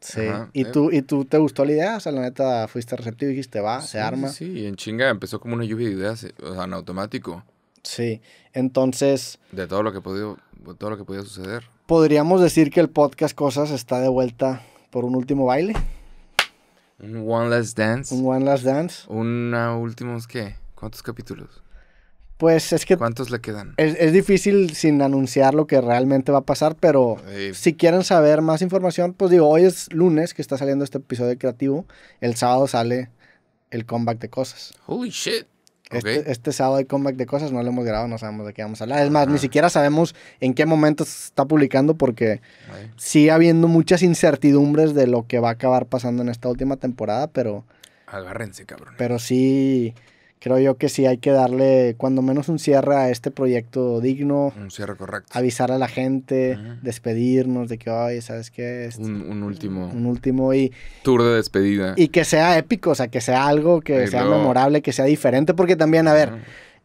Sí. ¿Y, eh, tú, ¿Y tú te gustó la idea? O sea, la neta, fuiste receptivo y dijiste, va, se arma. Sí, en chinga empezó como una lluvia de ideas, eh, o sea, en automático. Sí, entonces... De todo lo que podía, todo lo que podía suceder. Podríamos decir que el podcast Cosas está de vuelta por un último baile. Un One Last Dance. Un One Last Dance. Un últimos, ¿qué? ¿Cuántos capítulos? Pues es que... ¿Cuántos le quedan? Es, difícil sin anunciar lo que realmente va a pasar, pero si quieren saber más información, pues digo, hoy es lunes que está saliendo este episodio de creativo, el sábado sale el comeback de cosas. Holy shit. Este, este, sábado hay comeback de cosas, no lo hemos grabado, no sabemos de qué vamos a hablar. Es más, ni siquiera sabemos en qué momento se está publicando porque sigue habiendo muchas incertidumbres de lo que va a acabar pasando en esta última temporada, pero... Agárrense, cabrón. Pero sí, creo yo que sí hay que darle cuando menos un cierre a este proyecto digno. Un cierre correcto. Avisar a la gente, despedirnos de que, ay, ¿sabes qué? Este, un, último. Un último y... Tour de despedida. Y que sea épico, o sea, que sea algo, que sea memorable, que sea diferente, porque también, a ver,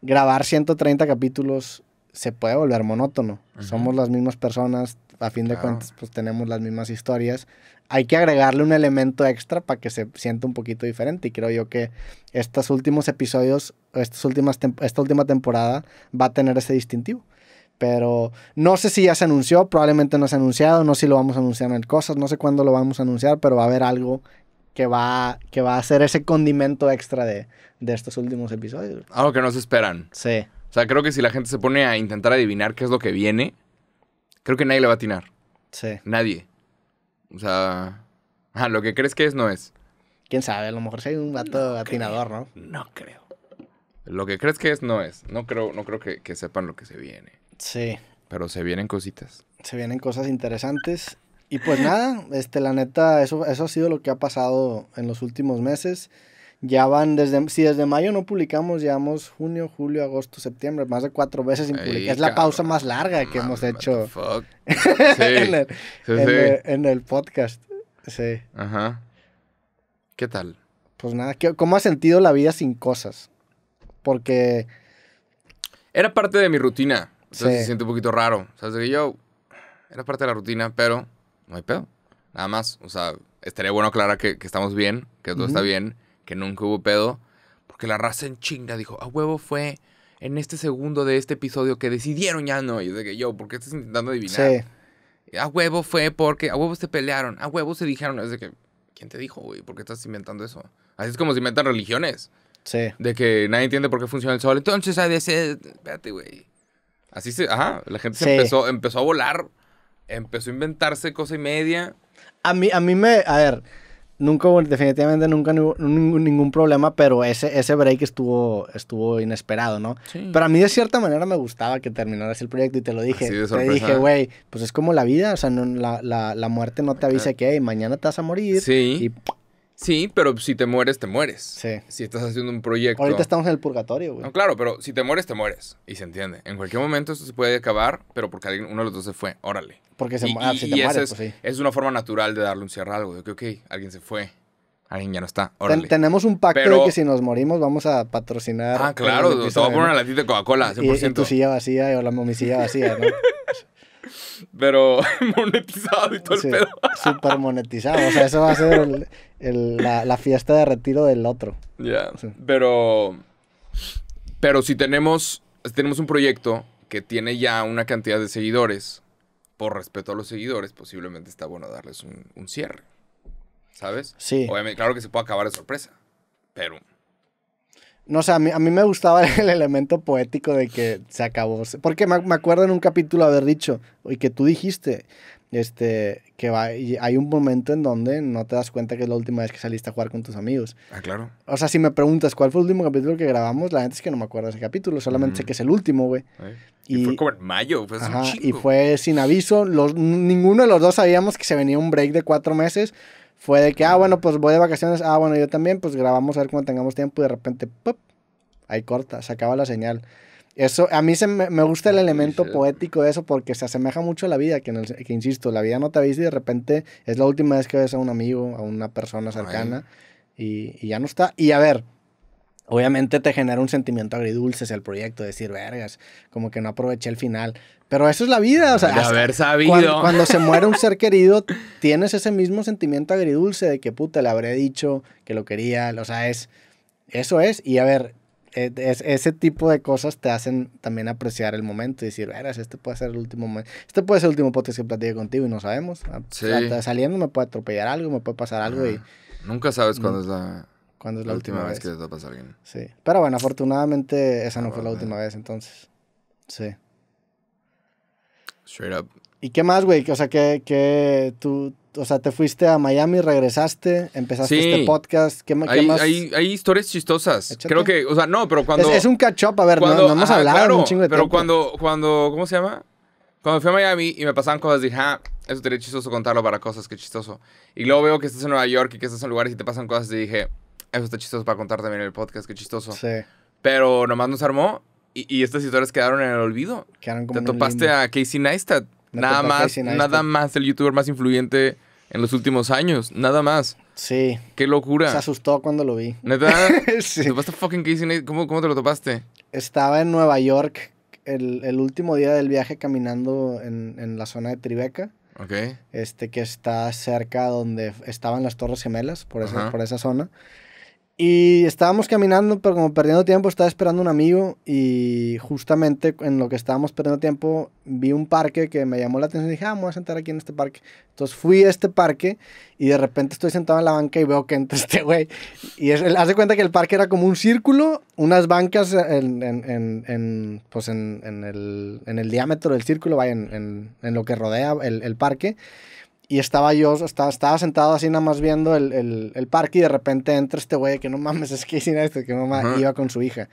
grabar 130 capítulos se puede volver monótono. Somos las mismas personas, a fin de cuentas, pues tenemos las mismas historias. Hay que agregarle un elemento extra para que se sienta un poquito diferente. Y creo yo que estos últimos episodios, estas últimas esta última temporada, va a tener ese distintivo. Pero no sé si ya se anunció, probablemente no se ha anunciado, no sé si lo vamos a anunciar en cosas, no sé cuándo lo vamos a anunciar, pero va a haber algo que va, que va a ser ese condimento extra de, estos últimos episodios. Algo que no se esperan. Sí. O sea, creo que si la gente se pone a intentar adivinar qué es lo que viene, creo que nadie le va a atinar. Sí. Nadie. O sea, lo que crees que es, no es. Quién sabe, a lo mejor si hay un vato atinador, ¿no? No creo. Lo que crees que es, no es. No creo, no creo que, sepan lo que se viene. Sí. Pero se vienen cositas. Se vienen cosas interesantes. Y pues nada, este, la neta, eso, eso ha sido lo que ha pasado en los últimos meses. Ya van desde, si desde mayo no publicamos, llevamos junio, julio, agosto, septiembre, más de cuatro veces sin publicar. Es la pausa más larga que hemos hecho en, el, podcast. Sí. Ajá. ¿Qué tal? Pues nada, ¿cómo has sentido la vida sin cosas? Porque... Era parte de mi rutina. se siente un poquito raro. O sea, que yo... Era parte de la rutina, pero no hay pedo. Nada más. O sea, estaría bueno aclarar que, estamos bien, que todo está bien que nunca hubo pedo, porque la raza en chinga dijo, a huevo fue en este segundo de este episodio que decidieron ya no. Y de que yo, ¿por qué estás intentando adivinar? Sí. A huevo fue porque a huevo se pelearon, a huevo se dijeron. Es de que, ¿quién te dijo, güey? ¿Por qué estás inventando eso? Así es como se inventan religiones. Sí. De que nadie entiende por qué funciona el sol. Entonces, a veces, espérate, güey. Así se, ajá, la gente se empezó, empezó a volar, empezó a inventarse cosa y media. A mí, a mí me, a ver, nunca definitivamente nunca hubo ningún, problema, pero ese, ese break estuvo, estuvo inesperado, ¿no? Sí. Pero a mí de cierta manera me gustaba que terminaras el proyecto y te lo dije. te dije, güey, pues es como la vida, o sea, la, la, la, muerte no te avisa que mañana te vas a morir. Sí. Y Sí, pero si te mueres, te mueres. Sí. Si estás haciendo un proyecto. Ahorita estamos en el purgatorio, güey. No, claro, pero si te mueres, te mueres. Y se entiende. En cualquier momento esto se puede acabar, pero porque alguien, uno de los dos se fue, órale. Porque se, muere. ah, si te mueres, pues sí. Es una forma natural de darle un cierre algo. De que, ok, alguien se fue. Alguien ya no está. Órale. tenemos un pacto de que si nos morimos vamos a patrocinar. Ah, claro, te voy a una latita de Coca-Cola, 100%. Y, tu silla vacía o la mi silla vacía, ¿no? pero monetizado y todo el pedo. Súper monetizado. O sea, eso va a ser la, fiesta de retiro del otro. Ya. Pero. Pero si tenemos, tenemos un proyecto que tiene ya una cantidad de seguidores, por respeto a los seguidores, posiblemente está bueno darles un, cierre. ¿Sabes? Sí. Obviamente, claro que se puede acabar de sorpresa, pero. No sé, a, mí, me gustaba el elemento poético de que se acabó. Porque me, acuerdo en un capítulo haber dicho, y que tú dijiste, este, que va, hay un momento en donde no te das cuenta que es la última vez que saliste a jugar con tus amigos. Ah, claro. O sea, si me preguntas cuál fue el último capítulo que grabamos, la gente es que no me acuerdo ese capítulo, solamente sé que es el último, güey. Y, fue como en mayo, fue ajá, Y fue sin aviso, los, ninguno de los dos sabíamos que se venía un break de cuatro meses fue de que, ah, bueno, pues voy de vacaciones, ah, bueno, yo también, pues grabamos a ver cuando tengamos tiempo y de repente, ¡pup! ahí corta, se acaba la señal. Eso, a mí se me, gusta el elemento poético de eso porque se asemeja mucho a la vida, que, que insisto, la vida no te avisa y de repente es la última vez que ves a un amigo, a una persona cercana y, y, ya no está. Y a ver, obviamente te genera un sentimiento agridulce el proyecto, decir, vergas, como que no aproveché el final. Pero eso es la vida, o sea, de haber sabido. Cuando, se muere un ser querido, tienes ese mismo sentimiento agridulce de que puta, le habré dicho que lo quería, o sea, es, eso es, y a ver, e, ese tipo de cosas te hacen también apreciar el momento y decir, veras, este puede ser el último momento. Este puede ser el último podcast que platique contigo y no sabemos. Ah, saliendo me puede atropellar algo, me puede pasar algo y... Ah, nunca sabes cuándo es la ¿Cuándo es la, última, vez, que te topas a alguien? Sí. Pero bueno, afortunadamente esa no, ah, fue la última vez, entonces. Sí. Straight up. ¿Y qué más, güey? O sea, que, que tú, o sea, te fuiste a Miami, regresaste, empezaste este podcast. ¿Qué, hay, más? Hay, historias chistosas. Creo que, o sea, no, pero cuando. Es, un catch up, a ver, no, no, hemos un chingo de Pero cuando, cuando, ¿cómo se llama? Cuando fui a Miami y me pasaban cosas, dije, ah, eso sería chistoso contarlo para cosas, qué chistoso. Y luego veo que estás en Nueva York y que estás en lugares y te pasan cosas, y dije, eso está chistoso para contar también en el podcast, qué chistoso. Sí. Pero nomás nos armó y, estas historias quedaron en el olvido. Quedaron Te topaste a Casey Neistat. nada más, nada más el youtuber más influyente en los últimos años. Nada más. Sí. Qué locura. Se asustó cuando lo vi. ¿Neta? sí. ¿Te topaste fucking Casey Neistat? ¿Cómo, te lo topaste? Estaba en Nueva York el, último día del viaje caminando en, la zona de Tribeca. Ok. Este, que está cerca donde estaban las Torres Gemelas, por por esa zona. Y estábamos caminando, pero como perdiendo tiempo, estaba esperando un amigo y justamente en lo que estábamos perdiendo tiempo vi un parque que me llamó la atención y dije, ah, a sentar aquí en este parque. Entonces fui a este parque y de repente estoy sentado en la banca y veo que entra este güey. Y él hace cuenta que el parque era como un círculo, unas bancas en, en, pues el, diámetro del círculo, en, lo que rodea el, el parque y estaba yo, estaba, estaba sentado así nada más viendo el, parque y de repente entra este güey que no mames, es que hicieron esto, que mamá iba con su hija.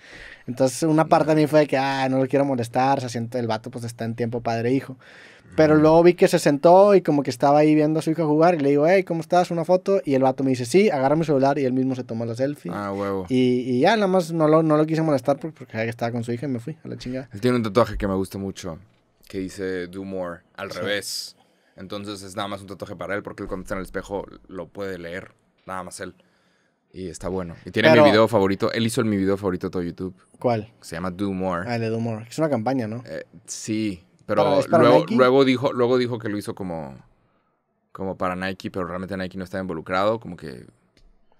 Entonces una parte de mí fue de que, ah, no lo quiero molestar, se siente el vato, pues está en tiempo padre-hijo. Pero luego vi que se sentó y como que estaba ahí viendo a su hijo jugar y le digo, hey, ¿cómo estás? Una foto. Y el vato me dice, sí, agarra mi celular y él mismo se tomó la selfie. Ah, huevo. Y, ya, nada más no lo, no lo quise molestar porque, estaba con su hija y me fui a la chingada. Él tiene un tatuaje que me gusta mucho, que dice, do more, al revés. Entonces es nada más un tatuaje para él porque él cuando está en el espejo lo puede leer. Nada más él. Y está bueno. Y tiene mi video favorito. Él hizo el, mi video favorito todo YouTube. ¿Cuál? Se llama Do More. Ah, el de Do More. Es una campaña, ¿no? Eh, sí. Pero luego, luego, dijo, luego dijo que lo hizo como, como para Nike, pero realmente Nike no estaba involucrado, como que...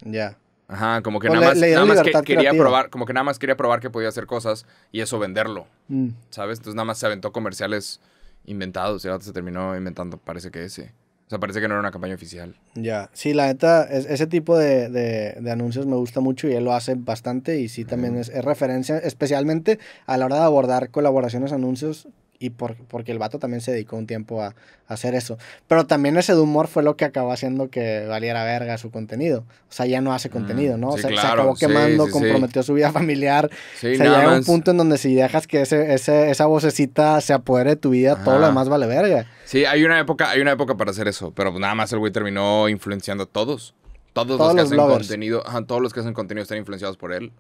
Ya. Ajá, como que pues nada más, nada más que, quería probar, como que nada más quería probar que podía hacer cosas y eso venderlo, mm. ¿sabes? Entonces nada más se aventó comerciales inventado, Y se terminó inventando, parece que ese. O sea, parece que no era una campaña oficial. Ya, sí, la neta, ese tipo de, de, anuncios me gusta mucho y él lo hace bastante y sí, también es, referencia, especialmente a la hora de abordar colaboraciones, anuncios, y porque el vato también se dedicó un tiempo a, hacer eso. Pero también ese de humor fue lo que acabó haciendo que valiera verga su contenido. O sea, ya no hace contenido, mm, ¿no? se acabó quemando, comprometió su vida familiar. o llega un punto en donde si dejas que ese, esa vocecita se apodere de tu vida, todo lo demás vale verga. Sí, hay una época, hay una época para hacer eso, pero nada más el güey terminó influenciando a todos. Todos, los que hacen todos los que hacen contenido están influenciados por él.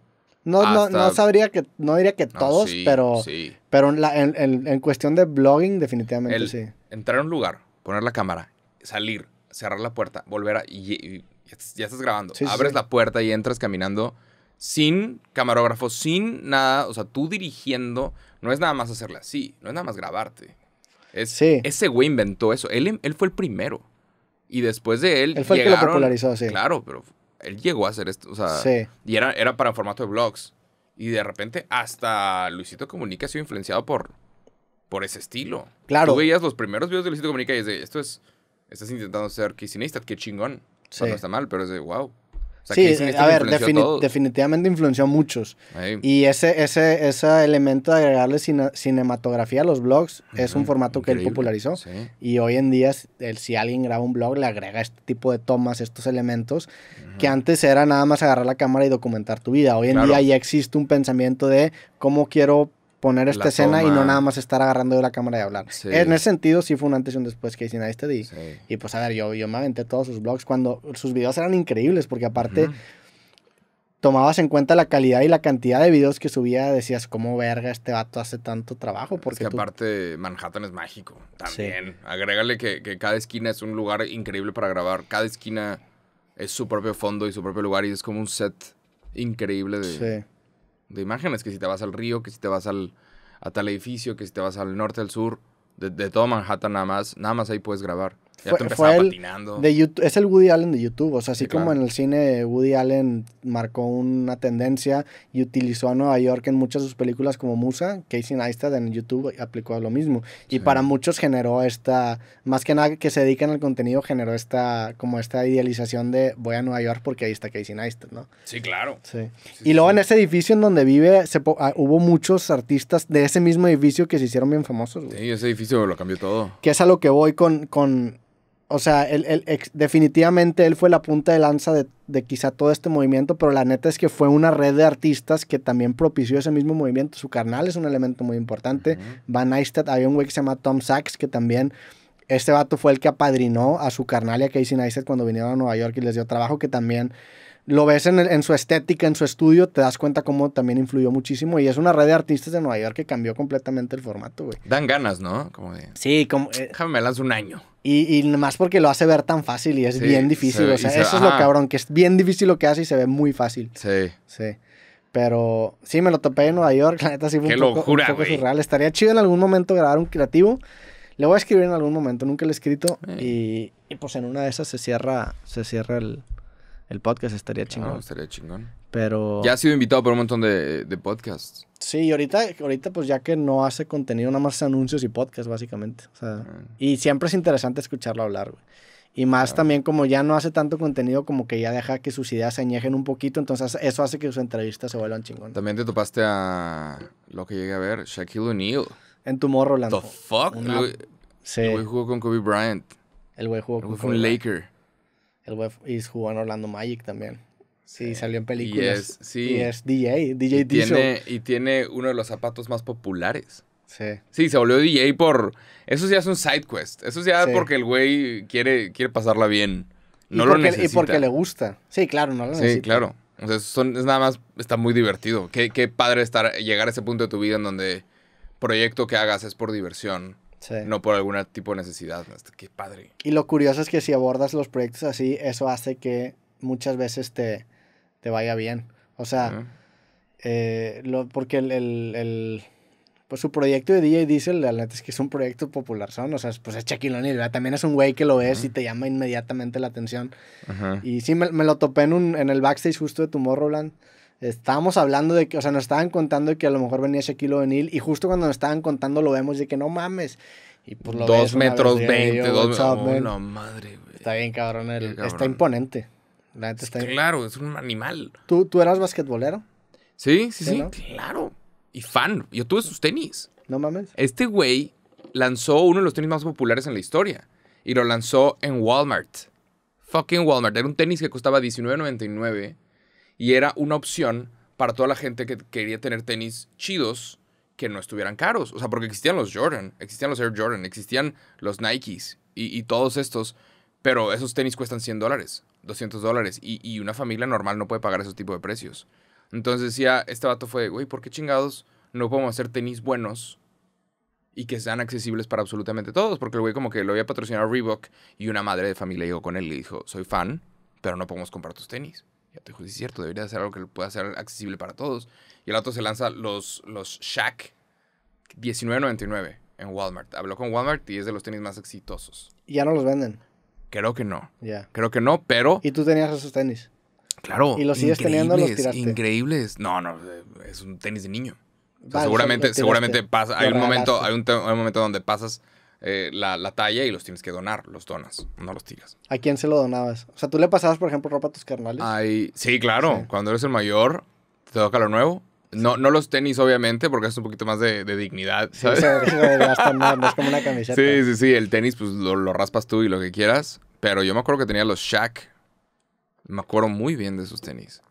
No, no, no sabría que, no diría que todos, pero, sí. pero la, en, en, cuestión de blogging, definitivamente sí. Entrar a un lugar, poner la cámara, salir, cerrar la puerta, volver a. Y, ya estás grabando. Abres la puerta y entras caminando sin camarógrafo, sin nada. O sea, tú dirigiendo, no es nada más hacerle así, no es nada más grabarte. Ese güey inventó eso. Él, em, él fue el primero. Y después de él. Él fue el que lo popularizó, sí. Claro, pero él llegó a hacer esto, o sea, y era, era para formato de blogs. Y de repente hasta Luisito Comunica ha sido influenciado por, por ese estilo. Claro. Tú veías los primeros videos de Luisito Comunica y es de, esto es, estás intentando ser kirchnerista, qué chingón. Sí. no está mal, pero es de, wow sí, este a ver, definitivamente influenció a muchos. Y ese, ese, elemento de agregarle cinematografía a los blogs es un formato que él popularizó. Y hoy en día, si alguien graba un blog, le agrega este tipo de tomas, estos elementos, que antes era nada más agarrar la cámara y documentar tu vida. Hoy en día ya existe un pensamiento de cómo quiero poner esta escena y no nada más estar agarrando de la cámara y hablar. En ese sentido, sí fue un antes y un después que Neistat. Y, y pues, a ver, yo, yo me aventé todos sus blogs cuando sus videos eran increíbles, porque aparte. Tomabas en cuenta la calidad y la cantidad de videos que subía, decías, ¿cómo verga este vato hace tanto trabajo? Porque es que aparte, Manhattan es mágico también. Sí. Agrégale que, que cada esquina es un lugar increíble para grabar. Cada esquina es su propio fondo y su propio lugar y es como un set increíble de, de imágenes, que si te vas al río, que si te vas al, a tal edificio, que si te vas al norte, al sur, de, de todo Manhattan nada más, nada más ahí puedes grabar. Ya fue, te De YouTube, es el Woody Allen de YouTube. O sea, así como en el cine Woody Allen marcó una tendencia y utilizó a Nueva York en muchas de sus películas como musa, Casey Neistat en YouTube aplicó lo mismo. Y para muchos generó esta, más que nada que se dedican al contenido, generó esta, como esta idealización de voy a Nueva York porque ahí está Casey Neistat, ¿no? Sí, claro. Sí. y luego en ese edificio en donde vive ah, hubo muchos artistas de ese mismo edificio que se hicieron bien famosos. Sí, ese edificio lo cambió todo. Que es a lo que voy con, con o sea, él, definitivamente él fue la punta de lanza de, quizá todo este movimiento, pero la neta es que fue una red de artistas que también propició ese mismo movimiento. Su carnal es un elemento muy importante. Van Neistat, había un güey que se llama Tom Sachs, que también este vato fue el que apadrinó a su carnal y a Casey Neistat cuando vinieron a Nueva York y les dio trabajo, que también lo ves en, su estética, en su estudio, te das cuenta cómo también influyó muchísimo. Y es una red de artistas de Nueva York que cambió completamente el formato, güey. Dan ganas, ¿no? Como sí, como... Eh, déjame me un año. Y, más porque lo hace ver tan fácil y es bien difícil. o sea, eso es lo cabrón, que es bien difícil lo que hace y se ve muy fácil. Sí. Sí. Pero sí, me lo topé en Nueva York, la neta sí fue un poco, locura, un surreal. Estaría chido en algún momento grabar un creativo. Le voy a escribir en algún momento, nunca lo he escrito. Eh. Y, y, pues en una de esas se cierra, se cierra el, el podcast estaría ah, chingón. estaría chingón. Pero... Ya ha sido invitado por un montón de, de podcasts. Sí, ahorita, ahorita pues ya que no hace contenido, nada más anuncios y podcasts básicamente. O ah. Y siempre es interesante escucharlo hablar, güey. Y más ah. también como ya no hace tanto contenido, como que ya deja que sus ideas se añejen un poquito, entonces eso hace que sus entrevistas se vuelvan chingón. También te topaste a lo que llegué a ver, Shaquille O'Neal. En tu morro, The fuck? El güey jugó con Kobe Bryant. El güey jugó con Kobe Laker y jugó en Orlando Magic también. Sí, salió en películas. Y es, sí. DJ, DJ y tiene, y tiene uno de los zapatos más populares. Sí. Sí, se volvió DJ por. Eso ya es un side quest. Eso ya es porque el güey quiere, quiere pasarla bien. No lo necesita. Y porque le gusta. Sí, claro, no lo sí, necesita. Sí, claro. O sea, son, es nada más. Está muy divertido. Qué, padre estar, llegar a ese punto de tu vida en donde proyecto que hagas es por diversión no por algún tipo de necesidad. Este, qué padre. Y lo curioso es que si abordas los proyectos así, eso hace que muchas veces te, te vaya bien. O sea, eh, porque el, pues su proyecto de DJ Diesel, la es que es un proyecto popular, son, o sea, pues es chiquilón. También es un güey que lo ves y te llama inmediatamente la atención. Y sí, me, lo topé en, un, en el backstage justo de Tomorrowland. Estábamos hablando de que, o sea, nos estaban contando que a lo mejor venía Shaquille O'Neal y justo cuando nos estaban contando lo vemos de que no mames. Y pues lo dos metros veinte, dos metros. No, madre, Está bien, cabrón, Está imponente. claro, es un animal. ¿Tú, tú eras basquetbolero? Sí, sí, sí, claro. Y fan. Yo tuve sus tenis. No mames. Este güey lanzó uno de los tenis más populares en la historia. Y lo lanzó en Walmart. Fucking Walmart. Era un tenis que costaba $19.99 y era una opción para toda la gente que quería tener tenis chidos que no estuvieran caros. O sea, porque existían los Jordan, existían los Air Jordan, existían los Nikes y, todos estos. Pero esos tenis cuestan 100 dólares, 200 dólares. Y, una familia normal no puede pagar esos tipo de precios. Entonces decía, este vato fue, güey, ¿por qué chingados no podemos hacer tenis buenos y que sean accesibles para absolutamente todos? Porque el güey como que lo había patrocinado Reebok y una madre de familia llegó con él y dijo, soy fan, pero no podemos comprar tus tenis ya te es cierto, debería ser algo que pueda ser accesible para todos. Y el auto se lanza los, los Shaq 19.99 en Walmart. Habló con Walmart y es de los tenis más exitosos. ya no los venden? Creo que no. Creo que no, pero... ¿Y tú tenías esos tenis? Claro. ¿Y los sigues teniendo los tiraste? Increíbles. No, no, eh, es un tenis de niño. seguramente, seguramente pasa. Hay un, momento, hay un, hay un momento donde pasas eh, la, talla y los tienes que donar, los donas, no los tiras. ¿A quién se lo donabas? O sea, ¿tú le pasabas, por ejemplo, ropa a tus carnales? Ay, sí, claro. Cuando eres el mayor, te toca lo nuevo. No, no los tenis, obviamente, porque es un poquito más de, dignidad. Sí, es como una camiseta. Sí, sí, sí. El tenis, pues lo, raspas tú y lo que quieras. Pero yo me acuerdo que tenía los Shaq. Me acuerdo muy bien de esos tenis.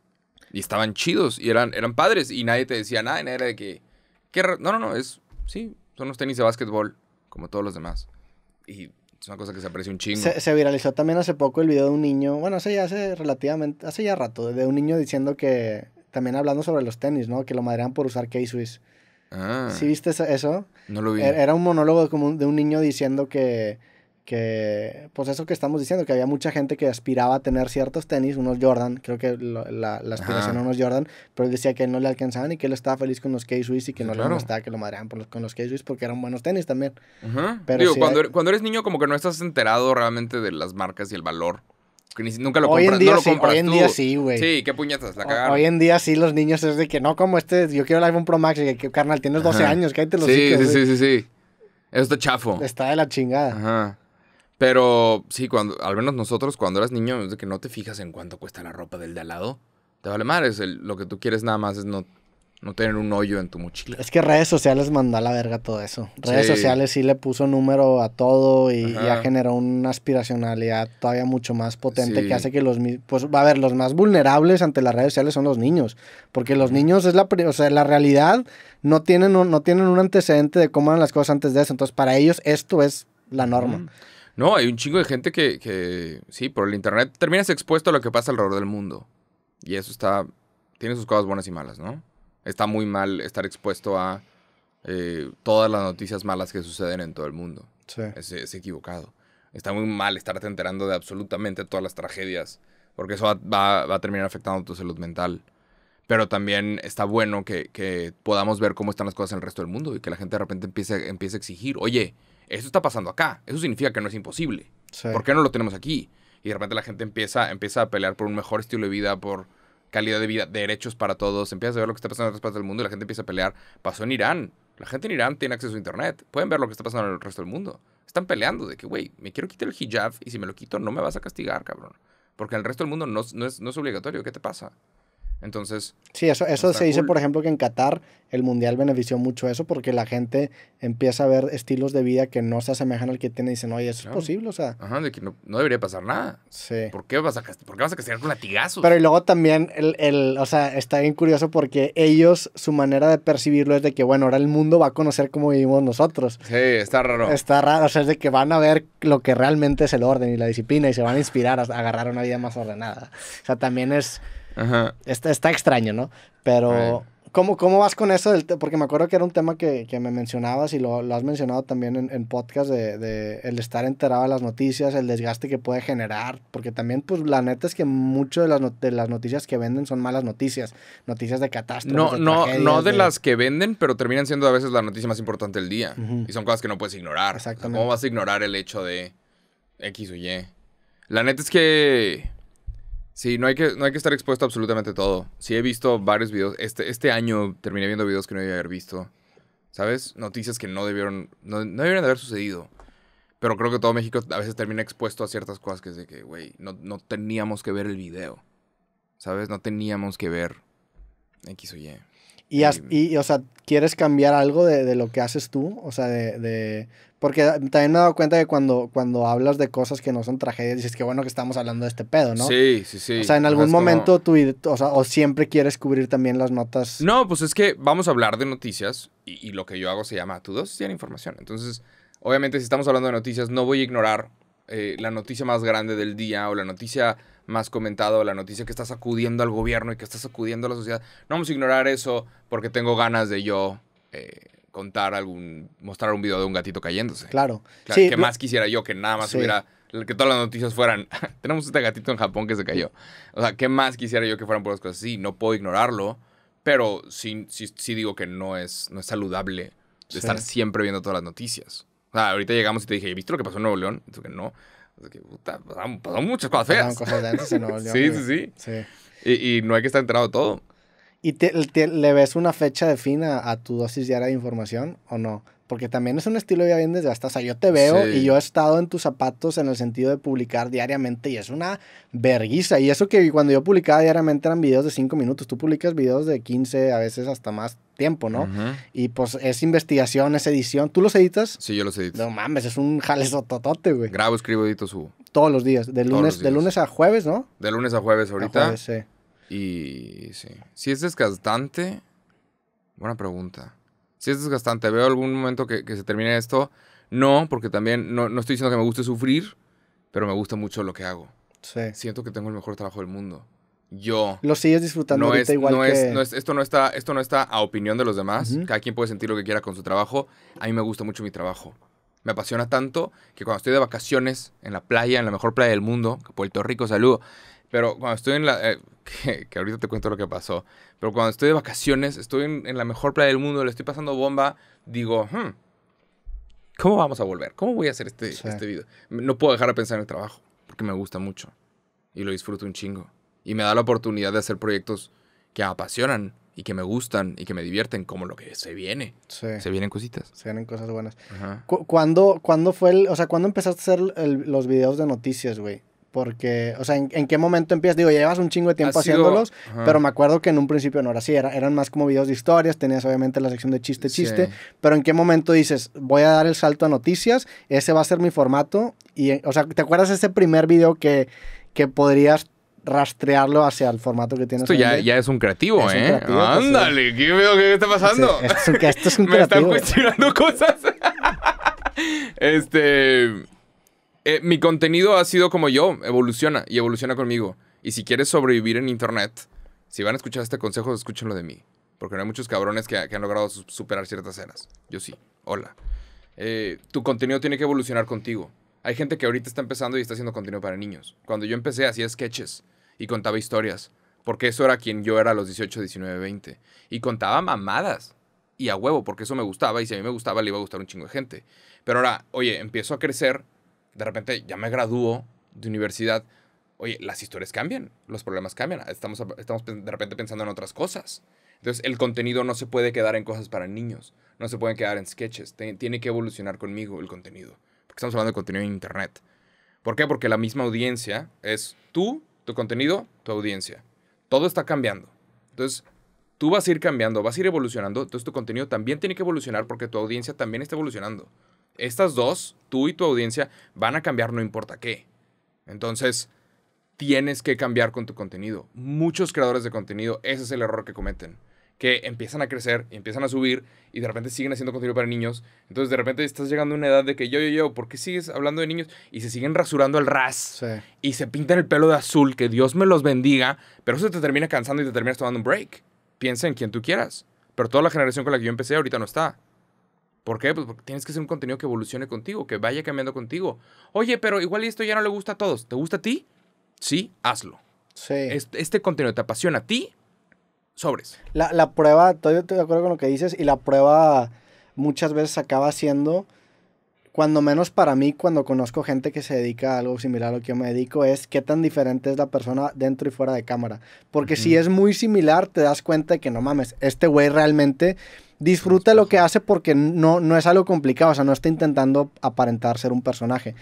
Y estaban chidos y eran, eran padres. Y nadie te decía nada. nadie era de que. ¿qué no, no, no. Es. Sí, son los tenis de básquetbol como todos los demás. Y es una cosa que se aprecia un chingo. Se, viralizó también hace poco el video de un niño, bueno, hace ya hace relativamente, hace ya rato, de un niño diciendo que, también hablando sobre los tenis, ¿no? Que lo madrean por usar K-Swiss. Ah. ¿Sí viste eso? No lo vi. E-, era un monólogo como de un niño diciendo que que, pues eso que estamos diciendo, que había mucha gente que aspiraba a tener ciertos tenis, unos Jordan, creo que la, aspiración unos Jordan, pero él decía que no le alcanzaban y que él estaba feliz con los K-Swiss y que no le gustaba que lo madreaban con los K-Swiss porque eran buenos tenis también. Pero sí, cuando, er, cuando eres niño como que no estás enterado realmente de las marcas y el valor. Que nunca lo hoy compras, en día sí, Hoy en día sí, güey. Sí, qué puñetas, la cagaron. Hoy en día sí, los niños es de que no, como este, yo quiero el iPhone Pro Max y que, carnal, tienes 12 años, cállate los sí, sí, sí, sí, sí, sí. Eso está chafo. Está de la chingada. Ajá. Pero sí, cuando, al menos nosotros cuando eras niño, es de que no te fijas en cuánto cuesta la ropa del de al lado. Te vale madre, es lo que tú quieres nada más es no, no tener un hoyo en tu mochila. Es que redes sociales mandó a la verga todo eso. Redes sociales sí le puso número a todo y ya generó una aspiracionalidad todavía mucho más potente que hace que los pues va a ver, los más vulnerables ante las redes sociales son los niños, porque los niños es la, o sea, la realidad no tienen un, no tienen un antecedente de cómo eran las cosas antes de eso, entonces para ellos esto es la norma. No, hay un chingo de gente que, sí, por el internet terminas expuesto a lo que pasa alrededor del mundo. Y eso está, tiene sus cosas buenas y malas, ¿no? Está muy mal estar expuesto a eh, todas las noticias malas que suceden en todo el mundo. Sí. Es, equivocado. Está muy mal estarte enterando de absolutamente todas las tragedias, porque eso va, a terminar afectando tu salud mental pero también está bueno que, podamos ver cómo están las cosas en el resto del mundo y que la gente de repente empiece, empiece a exigir, oye, eso está pasando acá, eso significa que no es imposible. ¿Por qué no lo tenemos aquí? Y de repente la gente empieza, empieza a pelear por un mejor estilo de vida, por calidad de vida, derechos para todos, Empieza a ver lo que está pasando en otras partes del mundo y la gente empieza a pelear. Pasó en Irán, la gente en Irán tiene acceso a Internet, pueden ver lo que está pasando en el resto del mundo. Están peleando de que, güey, me quiero quitar el hijab y si me lo quito no me vas a castigar, cabrón. Porque en el resto del mundo no, es, no es obligatorio, ¿qué te pasa? Entonces. Sí, eso, eso se dice, por ejemplo, que en Qatar el Mundial benefició mucho eso porque la gente empieza a ver estilos de vida que no se asemejan al que tiene y dicen, oye, eso es posible, o sea. Ajá, de que no, debería pasar nada. Sí. ¿Por qué vas a, por vas a castigar con latigazos? Pero y luego también, el, o sea, está bien curioso porque ellos, su manera de percibirlo es de que, bueno, ahora el mundo va a conocer cómo vivimos nosotros. Sí, está raro. Está raro, o sea, es de que van a ver lo que realmente es el orden y la disciplina y se van a inspirar a agarrar una vida más ordenada. O sea, también es Está, extraño, ¿no? Pero, ¿cómo, ¿cómo vas con eso? porque me acuerdo que era un tema que, me mencionabas y lo, lo, has mencionado también en, podcast de, el estar enterado de las noticias, el desgaste que puede generar, porque también, pues, la neta es que mucho de las, las noticias que venden son malas noticias, noticias de catástrofes. No, de no, no de, las que venden, pero terminan siendo a veces la noticia más importante del día. Y son cosas que no puedes ignorar. Exactamente. ¿Cómo vas a ignorar el hecho de X o Y? La neta es que Sí, no hay que, no hay que estar expuesto a absolutamente todo. Sí he visto varios videos. Este, este año terminé viendo videos que no debía haber visto. ¿Sabes? Noticias que no debieron, no, no debieron de haber sucedido. Pero creo que todo México a veces termina expuesto a ciertas cosas que es de que, güey, no, teníamos que ver el video. ¿Sabes? No teníamos que ver X o Y. Y, y, o sea, ¿quieres cambiar algo de, lo que haces tú? O sea, de porque también me he dado cuenta que cuando, cuando hablas de cosas que no son tragedias, dices que bueno que estamos hablando de este pedo, ¿no? Sí, sí, sí. O sea, en algún momento tú, o, siempre quieres cubrir también las notas. No, pues es que vamos a hablar de noticias y, lo que yo hago se llama tu dos tiene información. Entonces, obviamente, si estamos hablando de noticias, no voy a ignorar eh, la noticia más grande del día o la noticia más comentada o la noticia que está sacudiendo al gobierno y que está sacudiendo a la sociedad. No vamos a ignorar eso porque tengo ganas de yo. Eh, contar algún, mostrar un video de un gatito cayéndose. Claro. que más quisiera yo que nada más hubiera, que todas las noticias fueran, tenemos este gatito en Japón que se cayó. O sea, ¿qué más quisiera yo que fueran por las cosas así? No puedo ignorarlo, pero sí, sí, sí digo que no es, no es saludable estar siempre viendo todas las noticias. O sea, ahorita llegamos y te dije, ¿viste lo que pasó en Nuevo León? que no. Que, pasaron, muchas cosas feas. sí, sí, sí, Y, y no hay que estar enterado de todo. ¿Y te, le ves una fecha de fin a, tu dosis diaria de información o no? Porque también es un estilo ya bien desde O sea, yo te veo y yo he estado en tus zapatos en el sentido de publicar diariamente y es una verguisa. Y eso que cuando yo publicaba diariamente eran videos de 5 minutos. Tú publicas videos de 15, a veces hasta más tiempo, ¿no? Y pues es investigación, es edición. ¿Tú los editas? Sí, yo los edito. No mames, es un totote, güey. Grabo, escribo, edito, subo. Todos los días. De lunes, De lunes a jueves, ¿no? De lunes a jueves ahorita. sí. Y sí. Si es desgastante, buena pregunta. Si es desgastante, ¿veo algún momento que, se termine esto? No, porque también no, estoy diciendo que me guste sufrir, pero me gusta mucho lo que hago. Sí. Siento que tengo el mejor trabajo del mundo. Yo. Lo sigues disfrutando no igual es, esto, no está, esto no está a opinión de los demás. Cada quien puede sentir lo que quiera con su trabajo. A mí me gusta mucho mi trabajo. Me apasiona tanto que cuando estoy de vacaciones en la playa, en la mejor playa del mundo, Puerto Rico, saludo pero cuando estoy en la... Eh, que, ahorita te cuento lo que pasó. Pero cuando estoy de vacaciones, estoy en, la mejor playa del mundo, le estoy pasando bomba, digo, hmm, ¿cómo vamos a volver? ¿Cómo voy a hacer este, este video? No puedo dejar de pensar en el trabajo, porque me gusta mucho. Y lo disfruto un chingo. Y me da la oportunidad de hacer proyectos que apasionan y que me gustan y que me divierten, como lo que se viene. Se vienen cositas. Se vienen cosas buenas. cuándo, fue el, o sea, cuándo empezaste a hacer los videos de noticias, güey? porque, o sea, ¿en, qué momento empiezas? Digo, llevas un chingo de tiempo haciéndolos, pero me acuerdo que en un principio no era así, era, eran más como videos de historias, tenías obviamente la sección de chiste, chiste, pero ¿en qué momento dices, voy a dar el salto a noticias, ese va a ser mi formato? Y, eh, o sea, ¿te acuerdas ese primer video que, que podrías rastrearlo hacia el formato que tienes. Esto ya, es un creativo, ¿eh? Pues, Ándale, ¿qué veo qué está pasando? esto es un creativo. Me están cuestionando cosas. este... Eh, mi contenido ha sido como yo, evoluciona y evoluciona conmigo. Y si quieres sobrevivir en internet, si van a escuchar este consejo, escúchenlo de mí. Porque no hay muchos cabrones que, han logrado superar ciertas eras. Yo sí. Hola. Eh, tu contenido tiene que evolucionar contigo. Hay gente que ahorita está empezando y está haciendo contenido para niños. Cuando yo empecé hacía sketches y contaba historias. Porque eso era quien yo era a los 18, 19, 20. Y contaba mamadas. Y a huevo, porque eso me gustaba. Y si a mí me gustaba, le iba a gustar un chingo de gente. Pero ahora, oye, empiezo a crecer de repente ya me graduó de universidad. Oye, las historias cambian, los problemas cambian. Estamos, estamos de repente pensando en otras cosas. Entonces, el contenido no se puede quedar en cosas para niños. No se puede quedar en sketches. Tiene que evolucionar conmigo el contenido. Porque estamos hablando de contenido en internet. ¿Por qué? Porque la misma audiencia es tú, tu contenido, tu audiencia. Todo está cambiando. Entonces, tú vas a ir cambiando, vas a ir evolucionando. Entonces, tu contenido también tiene que evolucionar porque tu audiencia también está evolucionando estas dos, tú y tu audiencia, van a cambiar no importa qué. Entonces, tienes que cambiar con tu contenido. Muchos creadores de contenido, ese es el error que cometen. Que empiezan a crecer, y empiezan a subir y de repente siguen haciendo contenido para niños. Entonces de repente estás llegando a una edad de que yo, yo, yo, ¿por qué sigues hablando de niños? Y se siguen rasurando al ras. Y se pintan el pelo de azul, que Dios me los bendiga. Pero eso te termina cansando y te terminas tomando un break. Piensa en quien tú quieras. Pero toda la generación con la que yo empecé ahorita no está. ¿Por qué? Pues porque tienes que hacer un contenido que evolucione contigo, que vaya cambiando contigo. Oye, pero igual esto ya no le gusta a todos. ¿Te gusta a ti? Sí, hazlo. Sí. Este, contenido te apasiona a ti, sobres. La, la prueba, todavía estoy de acuerdo con lo que dices, y la prueba muchas veces acaba siendo cuando menos para mí, cuando conozco gente que se dedica a algo similar a lo que yo me dedico, es qué tan diferente es la persona dentro y fuera de cámara. Porque si es muy similar, te das cuenta de que no mames, este güey realmente disfruta lo que hace porque no, no es algo complicado, o sea, no está intentando aparentar ser un personaje.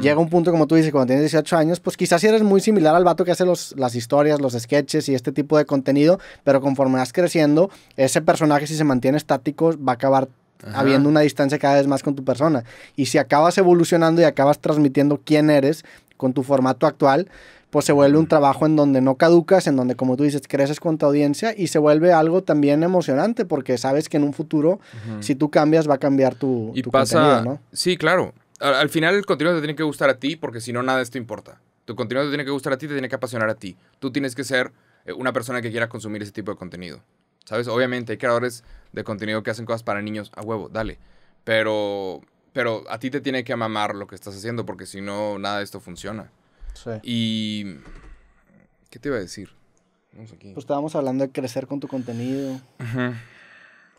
Llega un punto, como tú dices, cuando tienes 18 años, pues quizás si eres muy similar al vato que hace las historias, los sketches y este tipo de contenido, pero conforme vas creciendo, ese personaje si se mantiene estático va a acabar habiendo una distancia cada vez más con tu persona. Y si acabas evolucionando y acabas transmitiendo quién eres con tu formato actual, pues se vuelve un trabajo en donde no caducas, en donde, como tú dices, creces con tu audiencia y se vuelve algo también emocionante porque sabes que en un futuro, si tú cambias, va a cambiar tu, y tu pasa, contenido, ¿no? Sí, claro. Al, final el contenido te tiene que gustar a ti porque si no, nada de esto importa. Tu contenido te tiene que gustar a ti, te tiene que apasionar a ti. Tú tienes que ser eh, una persona que quiera consumir ese tipo de contenido. ¿Sabes? Obviamente hay creadores de contenido que hacen cosas para niños, a huevo, dale. Pero, pero a ti te tiene que amamar... lo que estás haciendo, porque si no, nada de esto funciona. Y. ¿Qué te iba a decir? Pues estábamos hablando de crecer con tu contenido. Ajá.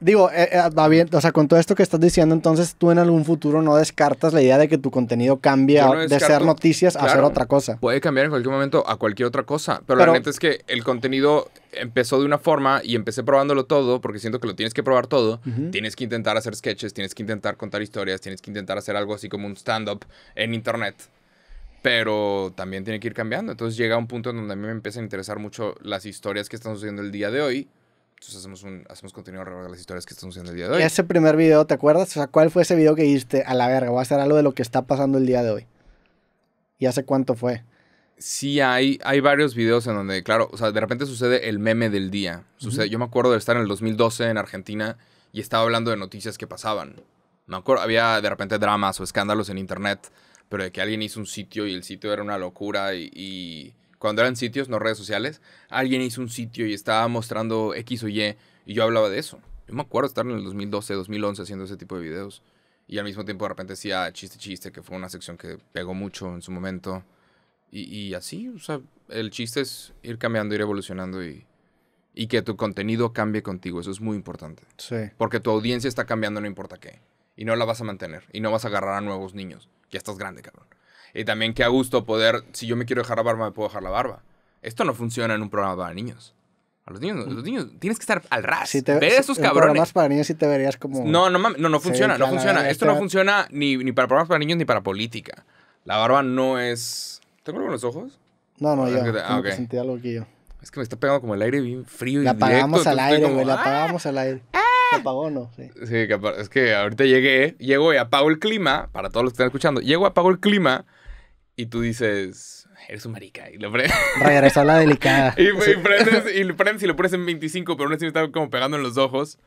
Digo, eh, eh, David, bien, o sea, con todo esto que estás diciendo, entonces tú en algún futuro no descartas la idea de que tu contenido cambie de ser noticias a ser otra cosa. Puede cambiar en cualquier momento a cualquier otra cosa, pero, la neta es que el contenido empezó de una forma y empecé probándolo todo, porque siento que lo tienes que probar todo. Tienes que intentar hacer sketches, tienes que intentar contar historias, tienes que intentar hacer algo así como un stand-up en internet pero también tiene que ir cambiando. Entonces llega un punto en donde a mí me empiezan a interesar mucho las historias que están sucediendo el día de hoy entonces hacemos, un, hacemos contenido alrededor de las historias que están haciendo el día de hoy. ¿Y Ese primer video, ¿te acuerdas? O sea, ¿cuál fue ese video que dijiste a la verga? Voy a hacer algo de lo que está pasando el día de hoy. ¿Y hace cuánto fue? Sí, hay, hay varios videos en donde, claro, o sea, de repente sucede el meme del día. Yo me acuerdo de estar en el 2012 en Argentina y estaba hablando de noticias que pasaban. Me acuerdo, había de repente dramas o escándalos en internet, pero de que alguien hizo un sitio y el sitio era una locura y cuando eran sitios, no redes sociales, alguien hizo un sitio y estaba mostrando X o Y y yo hablaba de eso. Yo me acuerdo estar en el 2012, 2011 haciendo ese tipo de videos. Y al mismo tiempo de repente decía chiste chiste, que fue una sección que pegó mucho en su momento. Y, así, o sea, el chiste es ir cambiando, ir evolucionando y, y que tu contenido cambie contigo. Eso es muy importante. Sí. Porque tu audiencia está cambiando no importa qué. Y no la vas a mantener. Y no vas a agarrar a nuevos niños. Ya estás grande, cabrón. Y también qué a gusto poder, si yo me quiero dejar la barba, me puedo dejar la barba. Esto no funciona en un programa para niños. A los niños, los mm. niños tienes que estar al ras. Ve esos cabrones. programas para niños si te verías como. No, no no, no funciona, no funciona. Esto no funciona ni, ni para programas para niños ni para política. La barba no es. ¿Tengo acuerdas con los ojos? No, no, ah, yo. Ah, sentí algo Es que me está pegando como el aire bien frío y La ah". apagamos al aire, güey. La apagamos al aire. ¿Se apagó no? Sí. sí, es que ahorita llegué, llego y apago el clima, para todos los que están escuchando, llego, apago el clima y tú dices, eres un marica. Y lo Regresó la delicada. y, prendes, y lo pones en 25, pero aún así me está como pegando en los ojos.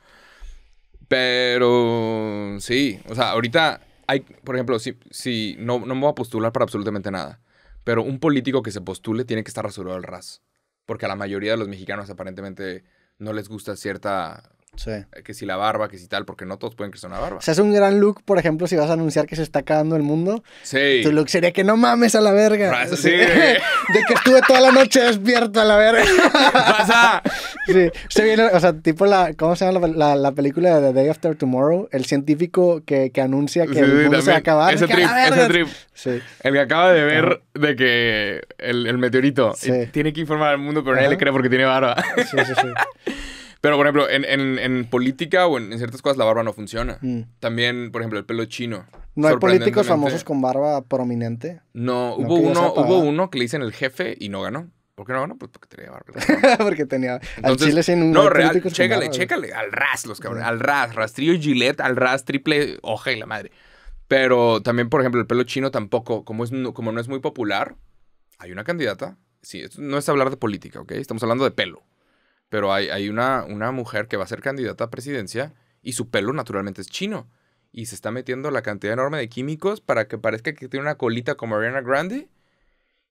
Pero sí, o sea, ahorita hay, por ejemplo, si, si no, me voy a postular para absolutamente nada, pero un político que se postule tiene que estar resuelto al ras. Porque a la mayoría de los mexicanos aparentemente no les gusta cierta eh, que si la barba, que si tal, porque no todos pueden crecer una barba. O sea, es un gran look, por ejemplo, si vas a anunciar que se está acabando el mundo. Sí. Tu look sería que no mames a la verga. Ah, sí. De que estuve toda la noche despierto a la verga. ¡Pasa! Sí. Se viene, o sea, tipo la, ¿cómo se llama la, la, película de The Day After Tomorrow? El científico que, que anuncia que el mundo se va a acabar. Ese trip, ese trip. El que acaba de ver de que el, el meteorito tiene que informar al mundo, pero nadie le cree porque tiene barba. Sí, sí, sí. Pero, por ejemplo, en, en, en política o en, en, ciertas cosas la barba no funciona. Mm. También, por ejemplo, el pelo chino. ¿No hay políticos famosos con barba prominente? No, hubo, uno, hubo uno que le dicen el jefe y no ganó. ¿Por qué no ganó? Pues porque tenía barba. porque tenía. Entonces, al No, real. Chécale, chécale. Al ras, los cabrones. Al ras. Rastrillo gilet al ras, triple hoja y la madre. Pero también, por ejemplo, el pelo chino tampoco. Como, es, como no es muy popular, hay una candidata. Sí, esto no es hablar de política, ¿ok? Estamos hablando de pelo. Pero hay, una, una mujer que va a ser candidata a presidencia y su pelo naturalmente es chino. Y se está metiendo la cantidad enorme de químicos para que parezca que tiene una colita como Ariana Grande.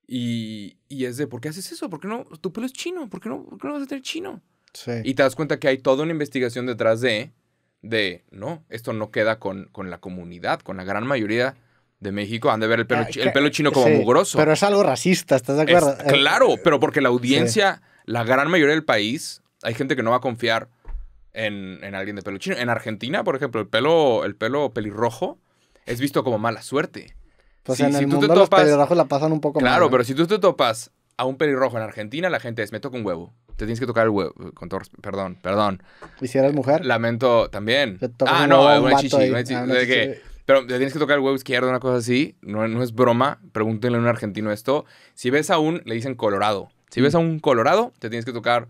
Y, es de, ¿por qué haces eso? ¿Por qué no? Tu pelo es chino. ¿Por qué no, vas a tener chino? Sí. Y te das cuenta que hay toda una investigación detrás de, de no, esto no queda con, la comunidad, con la gran mayoría de México. Han de ver el pelo, ah, el pelo chino como mugroso. Pero es algo racista, ¿estás de acuerdo? Eh, claro, pero porque la audiencia la gran mayoría del país, hay gente que no va a confiar en, alguien de pelo chino. En Argentina, por ejemplo, el pelo, el pelo pelirrojo es visto como mala suerte. Pues si tú te topas, los pelirrojos la pasan un poco mal, ¿eh? pero si tú te topas a un pelirrojo en Argentina, la gente es, me toca un huevo. Te tienes que tocar el huevo. Con perdón, perdón. ¿Y si eres mujer? Lamento también. Ah, no, es un ah, chichi, pero te tienes que tocar el huevo izquierdo, una cosa así. No, no es broma. Pregúntenle a un argentino esto. Si ves a un, le dicen colorado. Si ves a mm. un colorado, te tienes que tocar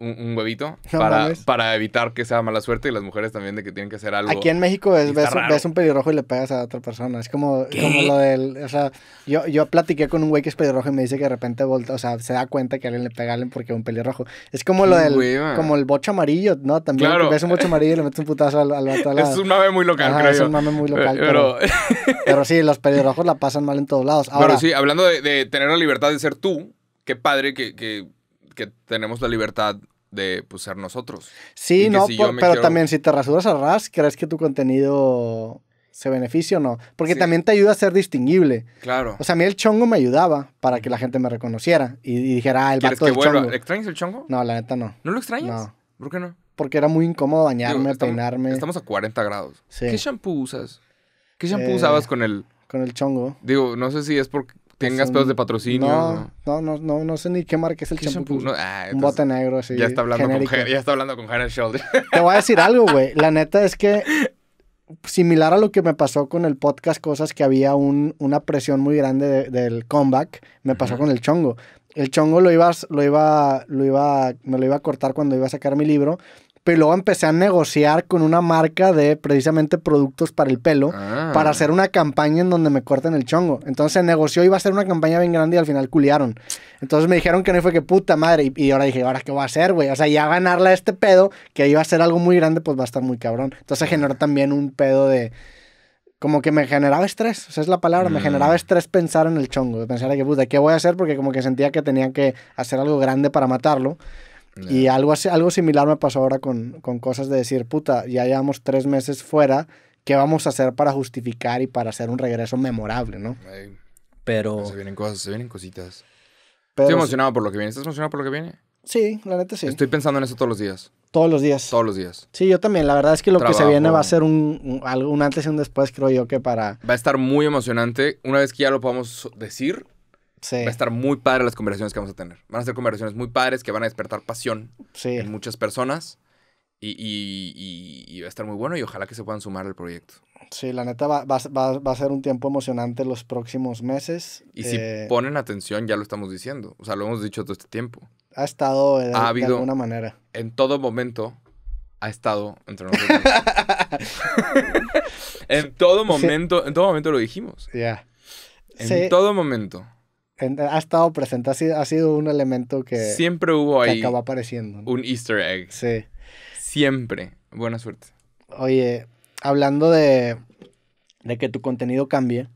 un, un huevito para, para, evitar que sea mala suerte y las mujeres también de que tienen que hacer algo. Aquí en México ves, ves, un pelirrojo y le pegas a otra persona. Es como, como lo del. O sea, yo, yo platiqué con un güey que es pelirrojo y me dice que de repente o sea, se da cuenta que alguien le pega a alguien porque es un pelirrojo. Es como lo del. como el bocho amarillo, ¿no? También ves un bocho amarillo y le metes un putazo al, al otro Es un mame muy local, creo. Es un mame muy local. Eh, pero... Pero... sí, los pelirrojos la pasan mal en todos lados. Ahora, pero sí, hablando de, de tener la libertad de ser tú qué padre que, tenemos la libertad de pues, ser nosotros. Sí, no, pero también si te rasuras a ras, ¿crees que tu contenido se beneficia o no? Porque también te ayuda a ser distinguible. Claro. O sea, a mí el chongo me ayudaba para que la gente me reconociera y, dijera, ah, el vato del chongo. ¿Extrañas el chongo? No, la neta no. ¿No lo extrañas? No. ¿Por qué no? Porque era muy incómodo dañarme, peinarme. Estamos a 40 grados. Sí. ¿Qué shampoo usas? ¿Qué shampoo eh, usabas con el...? Con el chongo. Digo, no sé si es porque tengas pues, pedos de mm, patrocinio. No, no, no, no, sé ni qué marca es el champú. Ah, un bote negro, así. Ya está hablando con ya está Shoulder. Te voy a decir algo, güey. La neta es que similar a lo que me pasó con el podcast Cosas, que había una presión muy grande del comeback, me pasó con el chongo. El chongo lo ibas, lo iba, lo iba, me lo iba a cortar cuando iba a sacar mi libro pero luego empecé a negociar con una marca de precisamente productos para el pelo ah. para hacer una campaña en donde me corten el chongo. Entonces negoció, iba a ser una campaña bien grande y al final culiaron. Entonces me dijeron que no fue que puta madre. Y, ahora dije, ¿ahora qué voy a hacer, güey? O sea, ya ganarle a este pedo, que iba a ser algo muy grande, pues va a estar muy cabrón. Entonces generó también un pedo de como que me generaba estrés, o sea, es la palabra, me mm. generaba estrés pensar en el chongo, pensar que, puta, pues, ¿qué voy a hacer? Porque como que sentía que tenía que hacer algo grande para matarlo. Y algo, algo similar me pasó ahora con, cosas de decir, puta, ya llevamos tres meses fuera, ¿qué vamos a hacer para justificar y para hacer un regreso memorable, no? pero... Se vienen cosas, se vienen cositas. Estoy emocionado por lo que viene. ¿Estás emocionado por lo que viene? Sí, la neta sí. Estoy pensando en eso todos los días. Todos los días. Todos los días. Sí, yo también. La verdad es que lo que se viene va a ser un, un antes y un después, creo yo, que para... Va a estar muy emocionante. Una vez que ya lo podamos decir, Va a estar muy padre las conversaciones que vamos a tener. Van a ser conversaciones muy padres que van a despertar pasión en muchas personas. Y, y, y, va a estar muy bueno y ojalá que se puedan sumar al proyecto. Sí, la neta va, va, va, a ser un tiempo emocionante los próximos meses. Y si eh, ponen atención, ya lo estamos diciendo. O sea, lo hemos dicho todo este tiempo. Ha estado de, ha habido, alguna manera. En todo momento ha estado entre nosotros. en todo momento, en todo momento lo dijimos. Ya. En todo momento ha estado presente, ha sido, un elemento que siempre hubo que ahí acaba apareciendo. Un Easter egg. Sí. Siempre. Buena suerte. Oye, hablando de, de que tu contenido cambie,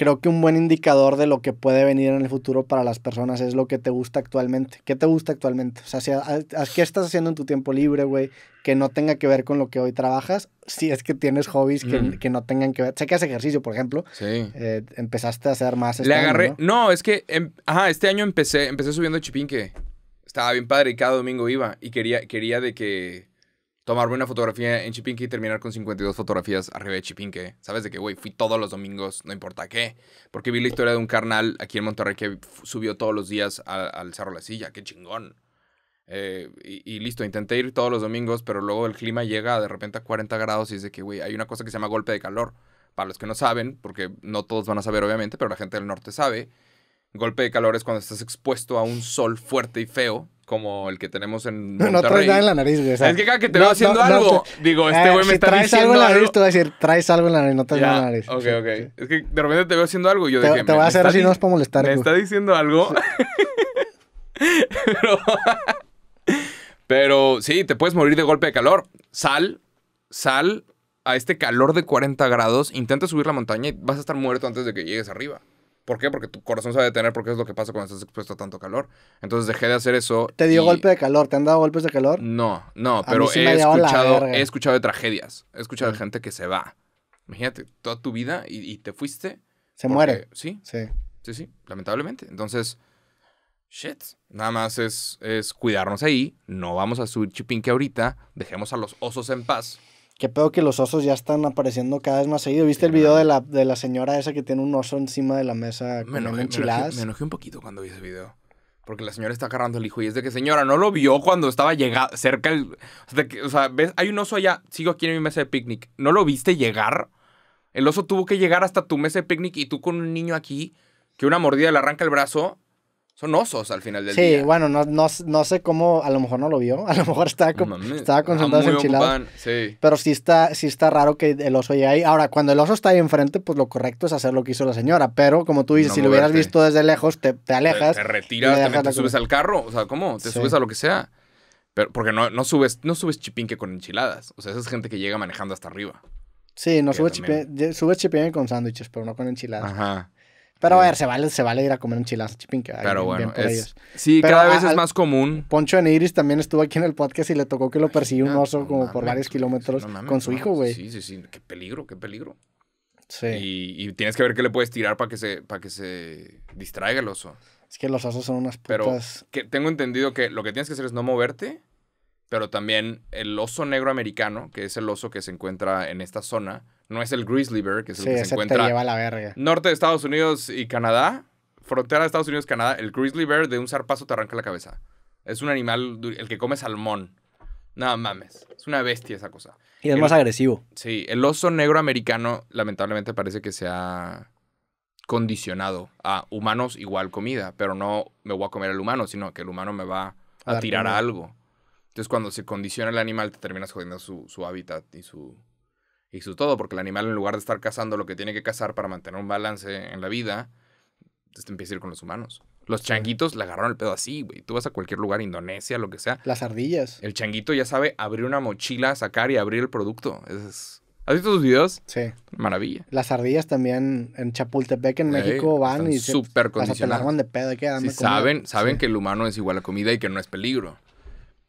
creo que un buen indicador de lo que puede venir en el futuro para las personas es lo que te gusta actualmente. ¿Qué te gusta actualmente? O sea, si a, ¿qué estás haciendo en tu tiempo libre, güey? Que no tenga que ver con lo que hoy trabajas. Si es que tienes hobbies que, no tengan que ver. Sé que haces ejercicio, por ejemplo. Sí. Eh, empezaste a hacer más. Este Le agarré. ¿no? es que. Em, ajá, este año empecé, empecé subiendo chipinque. Estaba bien padre y cada domingo iba. Y quería, quería de que tomarme una fotografía en Chipinque y terminar con 52 fotografías arriba de Chipinque. ¿Sabes? De qué, güey, fui todos los domingos, no importa qué. Porque vi la historia de un carnal aquí en Monterrey que subió todos los días al Cerro La Silla. ¡Qué chingón! Eh, y, y, listo, intenté ir todos los domingos, pero luego el clima llega de repente a 40 grados y dice que, güey, hay una cosa que se llama golpe de calor. Para los que no saben, porque no todos van a saber obviamente, pero la gente del norte sabe, golpe de calor es cuando estás expuesto a un sol fuerte y feo como el que tenemos en Monterrey. No, traes nada en la nariz, güey. es que cada que te veo haciendo algo, digo, este ah, güey me está traes algo. en la nariz, te voy a decir, traes algo en la nariz, no traes nada en la nariz. Ok, ok. Es que de repente te veo haciendo algo y yo te, dije... Te voy a hacer así, no es para molestar, Me está diciendo algo. pero, pero sí, te puedes morir de golpe de calor. Sal, sal a este calor de 40 grados, intenta subir la montaña y vas a estar muerto antes de que llegues arriba. ¿Por qué? Porque tu corazón se va a detener porque es lo que pasa cuando estás expuesto a tanto calor. Entonces dejé de hacer eso. ¿Te dio golpe de calor? ¿Te han dado golpes de calor? No, no, pero he, escuchado, he escuchado de tragedias. He escuchado de ah. gente que se va. Imagínate, toda tu vida y, te fuiste. Se muere. ¿sí? sí. Sí, sí, lamentablemente. Entonces, shit. Nada más es, es cuidarnos ahí. No vamos a subir chipinque ahorita. Dejemos a los osos en paz qué pedo que los osos ya están apareciendo cada vez más seguido. ¿Viste el video de la, de la señora esa que tiene un oso encima de la mesa me enchiladas? Me enojé, un poquito cuando vi ese video. Porque la señora está agarrando el hijo y es de que, señora, no lo vio cuando estaba cerca. El, o sea, ves, hay un oso allá, sigo aquí en mi mesa de picnic. ¿No lo viste llegar? El oso tuvo que llegar hasta tu mesa de picnic y tú con un niño aquí que una mordida le arranca el brazo. Son osos al final del día. Sí, bueno, no, no, no, sé cómo, a lo mejor no lo vio, a lo mejor estaba, con, estaba enchiladas. Pero sí está, sí está raro que el oso llegue ahí. Ahora, cuando el oso está ahí enfrente, pues lo correcto es hacer lo que hizo la señora. Pero como tú dices, si lo hubieras visto desde lejos, te, te alejas. Te, retiras, te, subes al carro. O sea, ¿cómo? Te subes a lo que sea. Pero, porque no, no subes, no subes chipinque con enchiladas. O sea, esa es gente que llega manejando hasta arriba. Sí, no subes chipinque, subes chipinque con sándwiches, pero no con enchiladas. Ajá. Pero a ver, se vale, se vale ir a comer un chilazo chipinque. Pero bueno, es, sí, cada vez es más común. Poncho de Neiris también estuvo aquí en el podcast y le tocó que lo persiguió un oso como por varios kilómetros con su hijo, güey. Sí, sí, sí, qué peligro, qué peligro. Sí. Y, tienes que ver qué le puedes tirar para que se, que se distraiga el oso. Es que los osos son unas putas. Pero que tengo entendido que lo que tienes que hacer es no moverte pero también el oso negro americano, que es el oso que se encuentra en esta zona, no es el grizzly bear, que es el que se encuentra en lleva la verga. norte de Estados Unidos y Canadá, frontera de Estados Unidos Canadá, el grizzly bear de un zarpazo te arranca la cabeza. Es un animal, el que come salmón. No mames, es una bestia esa cosa. Y es más agresivo. Sí, el oso negro americano lamentablemente parece que se ha condicionado a humanos igual comida, pero no me voy a comer al humano, sino que el humano me va a, tirar a algo. Entonces, cuando se condiciona el animal, te terminas jodiendo su, hábitat y su, y su todo, porque el animal, en lugar de estar cazando lo que tiene que cazar para mantener un balance en la vida, pues, te empieza a ir con los humanos. Los changuitos le agarraron el pedo así, güey. Tú vas a cualquier lugar, Indonesia, lo que sea. Las ardillas. El changuito ya sabe abrir una mochila, sacar y abrir el producto. Es... ¿Has visto tus videos? Sí. Maravilla. Las ardillas también en Chapultepec, en México, van y se, las de pedo. Que sí, saben, saben que el humano es igual a comida y que no es peligro.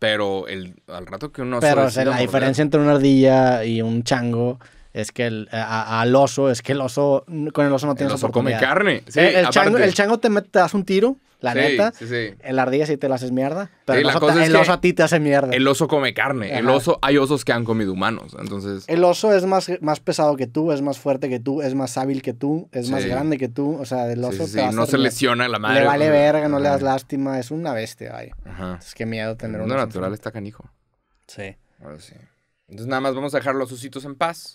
Pero el, al rato que uno... Pero la diferencia entre una ardilla y un chango es que el, al oso, es que el oso, con el oso no tienes el oso come carne. Eh, el, chango, te, das un tiro, la neta. Sí, sí. El ardilla sí te la haces mierda, pero el, oso, a ti te hace mierda. El oso come carne. El oso, hay osos que han comido humanos, entonces... El oso es más, más pesado que tú, es más fuerte que tú, es más hábil que tú, es más grande que tú. O sea, el oso te No se lesiona la madre. Le vale verga, no le das lástima, es una bestia, Es que miedo tener un... natural está canijo. Sí. Ahora sí. Entonces nada más vamos a dejar los ositos en paz.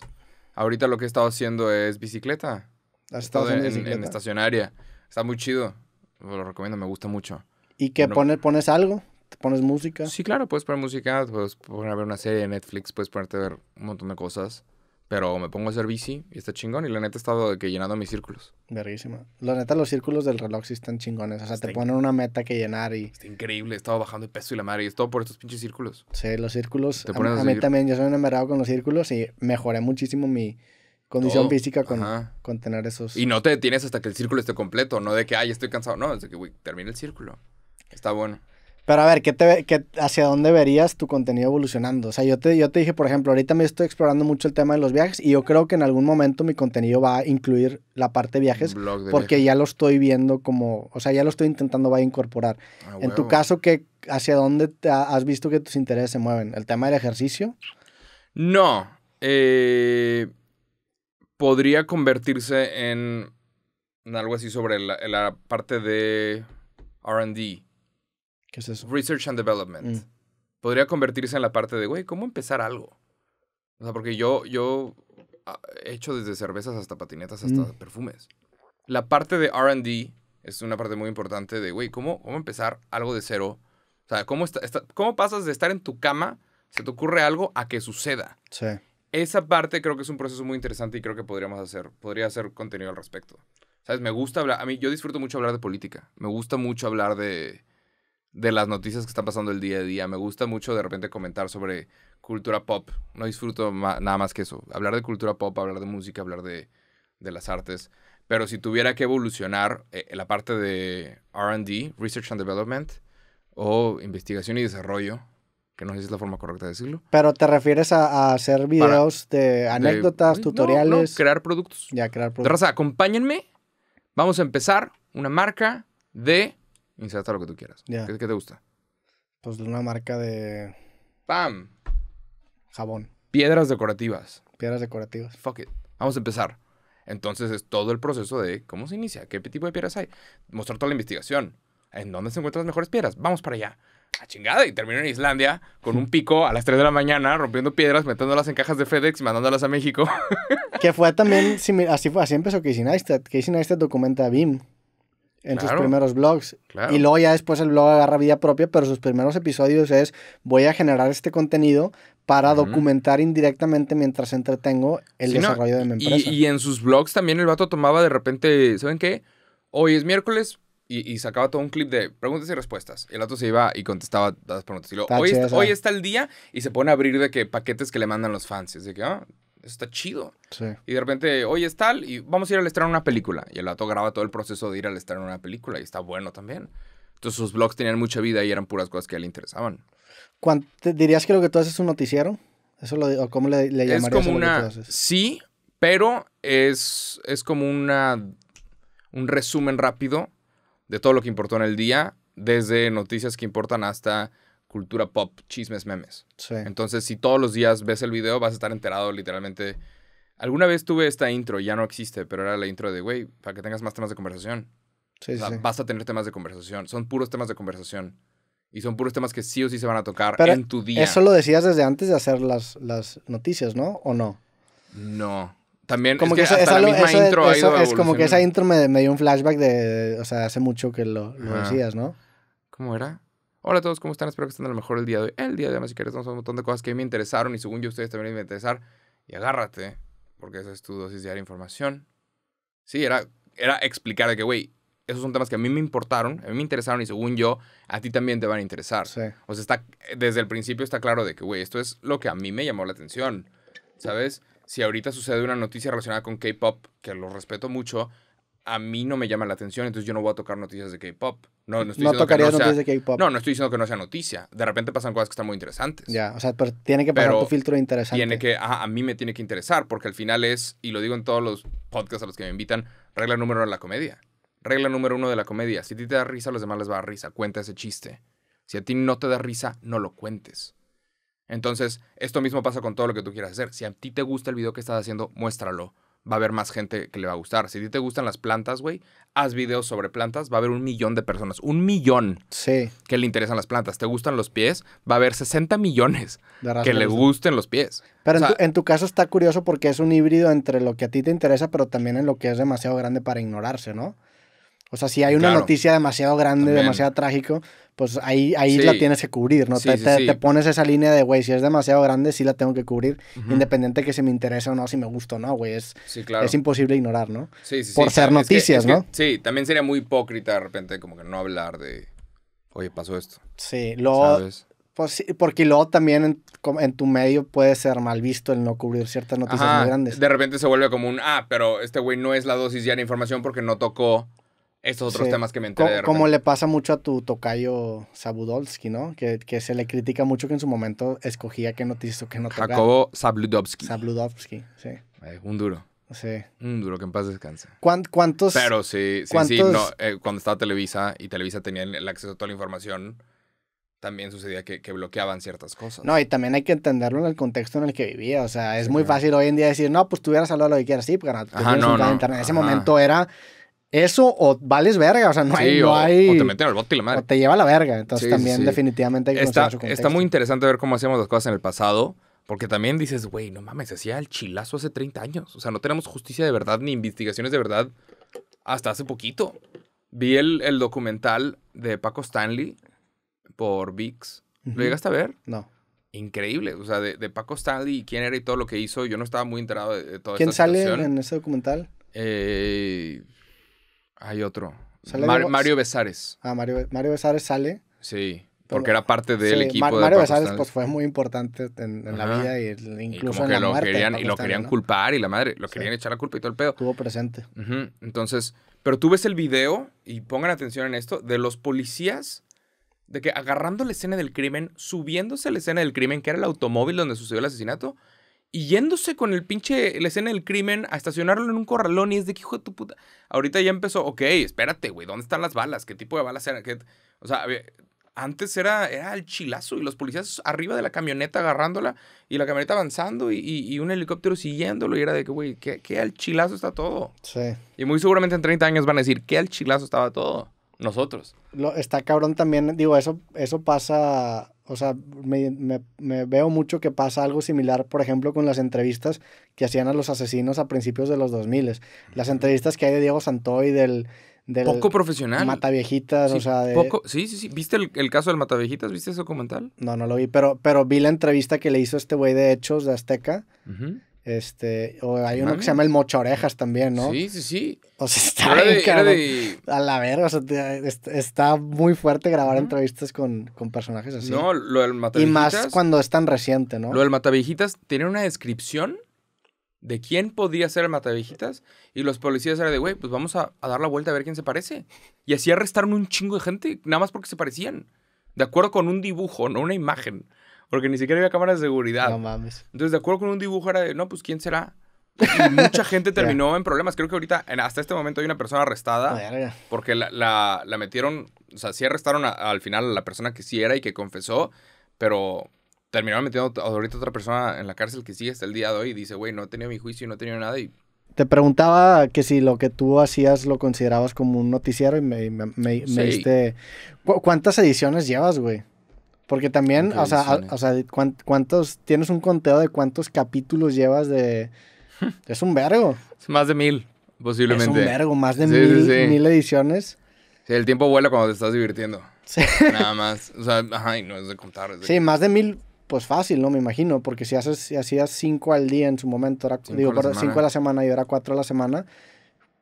Ahorita lo que he estado haciendo es bicicleta. ¿Has estado en, estacionaria. Está muy chido. Lo recomiendo, me gusta mucho. ¿Y qué pones? ¿Pones algo? ¿Te pones música? Sí, claro, puedes poner música, puedes poner a ver una serie de Netflix, puedes ponerte a ver un montón de cosas. Pero me pongo a hacer bici y está chingón. Y la neta he estado de que llenando mis círculos. Verguísima. La neta, los círculos del reloj sí están chingones. O sea, te ponen una meta que llenar y. Está increíble. He estado bajando de peso y la madre. Y es todo por estos pinches círculos. Sí, los círculos. ¿Te a, a mí también. Yo soy enamorado con los círculos y mejoré muchísimo mi condición física con, con, tener esos. Y no te detienes hasta que el círculo esté completo. No de que, ay, estoy cansado. No, es de que, güey, el círculo. Está bueno. Pero a ver, ¿qué te, ¿hacia dónde verías tu contenido evolucionando? O sea, yo te, yo te dije, por ejemplo, ahorita me estoy explorando mucho el tema de los viajes y yo creo que en algún momento mi contenido va a incluir la parte de viajes porque ya lo estoy viendo como, o sea, ya lo estoy intentando va a incorporar. Ah, en tu caso, ¿qué, ¿hacia dónde has visto que tus intereses se mueven? ¿El tema del ejercicio? No. Eh, podría convertirse en, algo así sobre la, la parte de RD Research and Development. Mm. Podría convertirse en la parte de, güey, ¿cómo empezar algo? O sea, porque yo, yo ah, he hecho desde cervezas hasta patinetas hasta mm. perfumes. La parte de RD es una parte muy importante de, güey, ¿cómo, empezar algo de cero? O sea, ¿cómo, ¿cómo pasas de estar en tu cama, se te ocurre algo, a que suceda? Sí. Esa parte creo que es un proceso muy interesante y creo que podríamos hacer, podría hacer contenido al respecto. ¿Sabes? Me gusta hablar, a mí yo disfruto mucho hablar de política, me gusta mucho hablar de, de las noticias que están pasando el día a día. Me gusta mucho de repente comentar sobre cultura pop. No disfruto nada más que eso. Hablar de cultura pop, hablar de música, hablar de, las artes. Pero si tuviera que evolucionar eh, la parte de RD, Research and Development, o investigación y desarrollo, que no sé si es la forma correcta de decirlo. Pero te refieres a, hacer videos de anécdotas, tutoriales. crear productos. Ya, crear productos. De raza, acompáñenme. Vamos a empezar una marca de Inserta lo que tú quieras. ¿Qué, te gusta? Pues una marca de. ¡Pam! Jabón. Piedras decorativas. Piedras decorativas. Fuck it. Vamos a empezar. Entonces es todo el proceso de cómo se inicia, qué tipo de piedras hay. Mostrar toda la investigación. ¿En dónde se encuentran las mejores piedras? Vamos para allá. A chingada. Y termino en Islandia con un pico a las 3 de la mañana, rompiendo piedras, metiéndolas en cajas de FedEx y mandándolas a México. que fue también. Así, así empezó Casey Neistat. Casey Neistat documenta a BIM en sus primeros blogs. Y luego ya después el blog agarra vida propia, pero sus primeros episodios es voy a generar este contenido para documentar indirectamente mientras entretengo el desarrollo de mi empresa. Y, en sus blogs también el vato tomaba de repente, ¿saben qué? Hoy es miércoles y, sacaba todo un clip de preguntas y respuestas. El vato se iba y contestaba las preguntas. Y hoy, está, el día y se pone a abrir de que paquetes que le mandan los fans. Así que, ah, está chido. Y de repente, oye, es tal, y vamos a ir al estreno una película. Y el dato graba todo el proceso de ir al estreno una película y está bueno también. Entonces sus blogs tenían mucha vida y eran puras cosas que a interesaban. ¿Te ¿Dirías que lo que tú haces es un noticiero? ¿Eso o ¿Cómo le, llamarías es como una, Sí, pero es, es como una, un resumen rápido de todo lo que importó en el día, desde noticias que importan hasta cultura pop, chismes, memes. Entonces, si todos los días ves el video, vas a estar enterado literalmente. Alguna vez tuve esta intro, ya no existe, pero era la intro de, güey, para que tengas más temas de conversación. Sí, sí. Vas a tener temas de conversación. Son puros temas de conversación. Y son puros temas que sí o sí se van a tocar en tu día. Eso lo decías desde antes de hacer las, las noticias, ¿no? ¿O no? No. También como es que, la misma intro Es como que esa intro me, dio un flashback de, o sea, hace mucho que lo, decías, ¿no? ¿Cómo era? Hola a todos, ¿cómo están? Espero que estén a lo mejor el día de hoy. El día de hoy, más si a un montón de cosas que me interesaron y según yo ustedes también me interesar. Y agárrate, porque esa es tu dosis de información. Sí, era, era explicar de que, güey, esos son temas que a mí me importaron, a mí me interesaron y según yo, a ti también te van a interesar. Sí. O sea, está, desde el principio está claro de que, güey, esto es lo que a mí me llamó la atención, ¿sabes? Si ahorita sucede una noticia relacionada con K-Pop, que lo respeto mucho, a mí no me llama la atención, entonces yo no voy a tocar noticias de K-pop. No, no, estoy no de K-pop. No, no estoy diciendo que no sea noticia. De repente pasan cosas que están muy interesantes. Ya, o sea, pero tiene que pasar tu filtro interesante. Tiene que, a mí me tiene que interesar, porque al final es, y lo digo en todos los podcasts a los que me invitan, regla número uno de la comedia. Regla número uno de la comedia. Si a ti te da risa, a los demás les va a dar risa. Cuenta ese chiste. Si a ti no te da risa, no lo cuentes. Entonces, esto mismo pasa con todo lo que tú quieras hacer. Si a ti te gusta el video que estás haciendo, muéstralo va a haber más gente que le va a gustar. Si a ti te gustan las plantas, güey, haz videos sobre plantas, va a haber un millón de personas. Un millón sí. que le interesan las plantas. ¿Te gustan los pies? Va a haber 60 millones que le gusten los pies. Pero en, tu, en, tu, caso está curioso porque es un híbrido entre lo que a ti te interesa, pero también en lo que es demasiado grande para ignorarse, ¿no? O sea, si hay una noticia demasiado grande, demasiado trágico, pues ahí, ahí la tienes que cubrir, ¿no? te, te, pones esa línea de, güey, si es demasiado grande, sí la tengo que cubrir, independiente independiente que se me interesa o no, si me gusta o no, güey. Es, claro. es imposible ignorar, ¿no? Sí, sí, Por ser noticias, ¿no? sí, también sería muy hipócrita de repente como que no hablar de, oye, pasó esto. Sí, luego... ¿sabes? Pues porque luego también en, en, tu medio puede ser mal visto el no cubrir ciertas noticias muy grandes. De repente se vuelve como un, ah, pero este güey no es la dosis ya de información porque no tocó estos otros temas que me enteré. Como le pasa mucho a tu tocayo Sabudolsky, ¿no? Que, que, se le critica mucho que en su momento escogía qué noticias o qué no tocaba. Jacobo Sabludovsky. Sabludovsky, sí. Eh, un duro. Sí. Un duro, que en paz descansa. ¿Cuántos? Pero sí, sí, sí. No, eh, cuando estaba Televisa y Televisa tenía el acceso a toda la información, también sucedía que, bloqueaban ciertas cosas. No, y también hay que entenderlo en el contexto en el que vivía. O sea, es muy fácil hoy en día decir, no, pues tú hubieras hablado lo que quieras, sí, pero pues, no, no, internet. En ese momento era eso o vales verga, o sea, no, hay, o, te meten al bote y la madre. O te lleva la verga. Entonces también definitivamente hay que está, está muy interesante ver cómo hacíamos las cosas en el pasado. Porque también dices, güey, no mames, se hacía el chilazo hace 30 años. O sea, no tenemos justicia de verdad ni investigaciones de verdad hasta hace poquito. Vi el, el documental de Paco Stanley por VIX. ¿Lo llegaste a ver? No. Increíble. O sea, de, Paco Stanley y quién era y todo lo que hizo. Yo no estaba muy enterado de, todo esto. ¿Quién sale en ese documental? Eh, hay otro. Mario Besares. Ah, Mario, Mario Besares sale. Sí. Porque era parte del equipo de Mario Besares pues fue muy importante en, la vida y incluso lo querían, y lo querían culpar y la madre, lo querían echar la culpa y todo el pedo. Estuvo presente. Entonces, pero tú ves el video y pongan atención en esto de los policías de que agarrando la escena del crimen, subiéndose a la escena del crimen, que era el automóvil donde sucedió el asesinato, y yéndose con el pinche, la escena del crimen, a estacionarlo en un corralón y es de que hijo de tu puta. Ahorita ya empezó, ok, espérate, güey, ¿dónde están las balas? ¿Qué tipo de balas eran? O sea, antes era, era el chilazo y los policías arriba de la camioneta agarrándola y la camioneta avanzando y, y, un helicóptero siguiéndolo y era de que, güey, ¿qué, ¿qué, al chilazo está todo? Sí. Y muy seguramente en 30 años van a decir, ¿qué al chilazo estaba todo? nosotros. está cabrón también, digo, eso, eso pasa, o sea, me, veo mucho que pasa algo similar, por ejemplo, con las entrevistas que hacían a los asesinos a principios de los 2000. Las entrevistas que hay de Diego Santoy, del... poco profesional. Mataviejitas, o sea... De... Poco, sí, sí, sí. ¿Viste el, caso del Mataviejitas? ¿Viste ese documental? No, no lo vi, pero, pero vi la entrevista que le hizo este güey de Hechos de Azteca. Este, o hay uno que se llama el Mocho Orejas también, ¿no? Sí, sí, sí. O sea, está A la verga, o sea, está muy fuerte grabar entrevistas con, personajes así. No, lo del Mataviejitas. Y más cuando es tan reciente, ¿no? Lo del Mataviejitas tiene una descripción de quién podía ser el Mataviejitas y los policías eran de, güey, pues vamos a, a, dar la vuelta a ver quién se parece. Y así arrestaron un chingo de gente, nada más porque se parecían. De acuerdo con un dibujo, no una imagen. Porque ni siquiera había cámaras de seguridad. No mames. Entonces, de acuerdo con un dibujo, era de, no, pues, ¿quién será? Y mucha gente terminó en problemas. Creo que ahorita, en, hasta este momento, hay una persona arrestada. Verga. Porque la, la, metieron, o sea, sí arrestaron al final a la persona que sí era y que confesó, pero terminaron metiendo ahorita otra persona en la cárcel que sí hasta el día de hoy y dice, güey, no he tenido mi juicio y no he tenido nada y... Te preguntaba que si lo que tú hacías lo considerabas como un noticiero y me, me, me diste... ¿Cuántas ediciones llevas, güey? Porque también, o sea, o sea, ¿cuántos, tienes un conteo de cuántos capítulos llevas de... Es un vergo. Es más de mil, posiblemente. Es un vergo, más de mil, ediciones. Sí, el tiempo vuela cuando te estás divirtiendo. Sí. Nada más. O sea, ay, no es de contar. sí, más de mil, pues fácil, ¿no? Me imagino. Porque si haces, si hacías cinco al día en su momento, digo, cinco a la semana y era cuatro a la semana,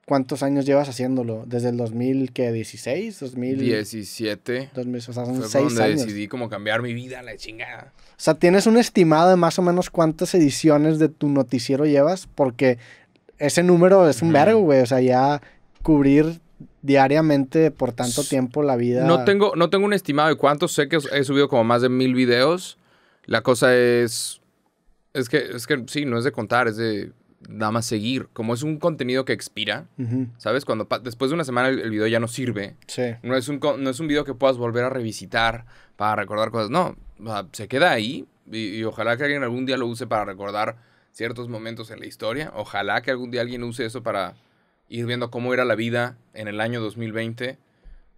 ¿Cuántos años llevas haciéndolo? ¿Desde el 2016? 2017. 2000, o sea, son Fue años. donde decidí como cambiar mi vida, la chingada. O sea, ¿tienes un estimado de más o menos cuántas ediciones de tu noticiero llevas? Porque ese número es un vergo, güey. O sea, ya cubrir diariamente por tanto tiempo la vida. No tengo, no tengo un estimado de cuántos. Sé que he subido como más de mil videos. La cosa es... Es que, es que sí, no es de contar, es de nada más seguir. Como es un contenido que expira, ¿sabes? Cuando después de una semana el, video ya no sirve. No es, un, no es un video que puedas volver a revisitar para recordar cosas. No, se queda ahí y, ojalá que alguien algún día lo use para recordar ciertos momentos en la historia. Ojalá que algún día alguien use eso para ir viendo cómo era la vida en el año 2020,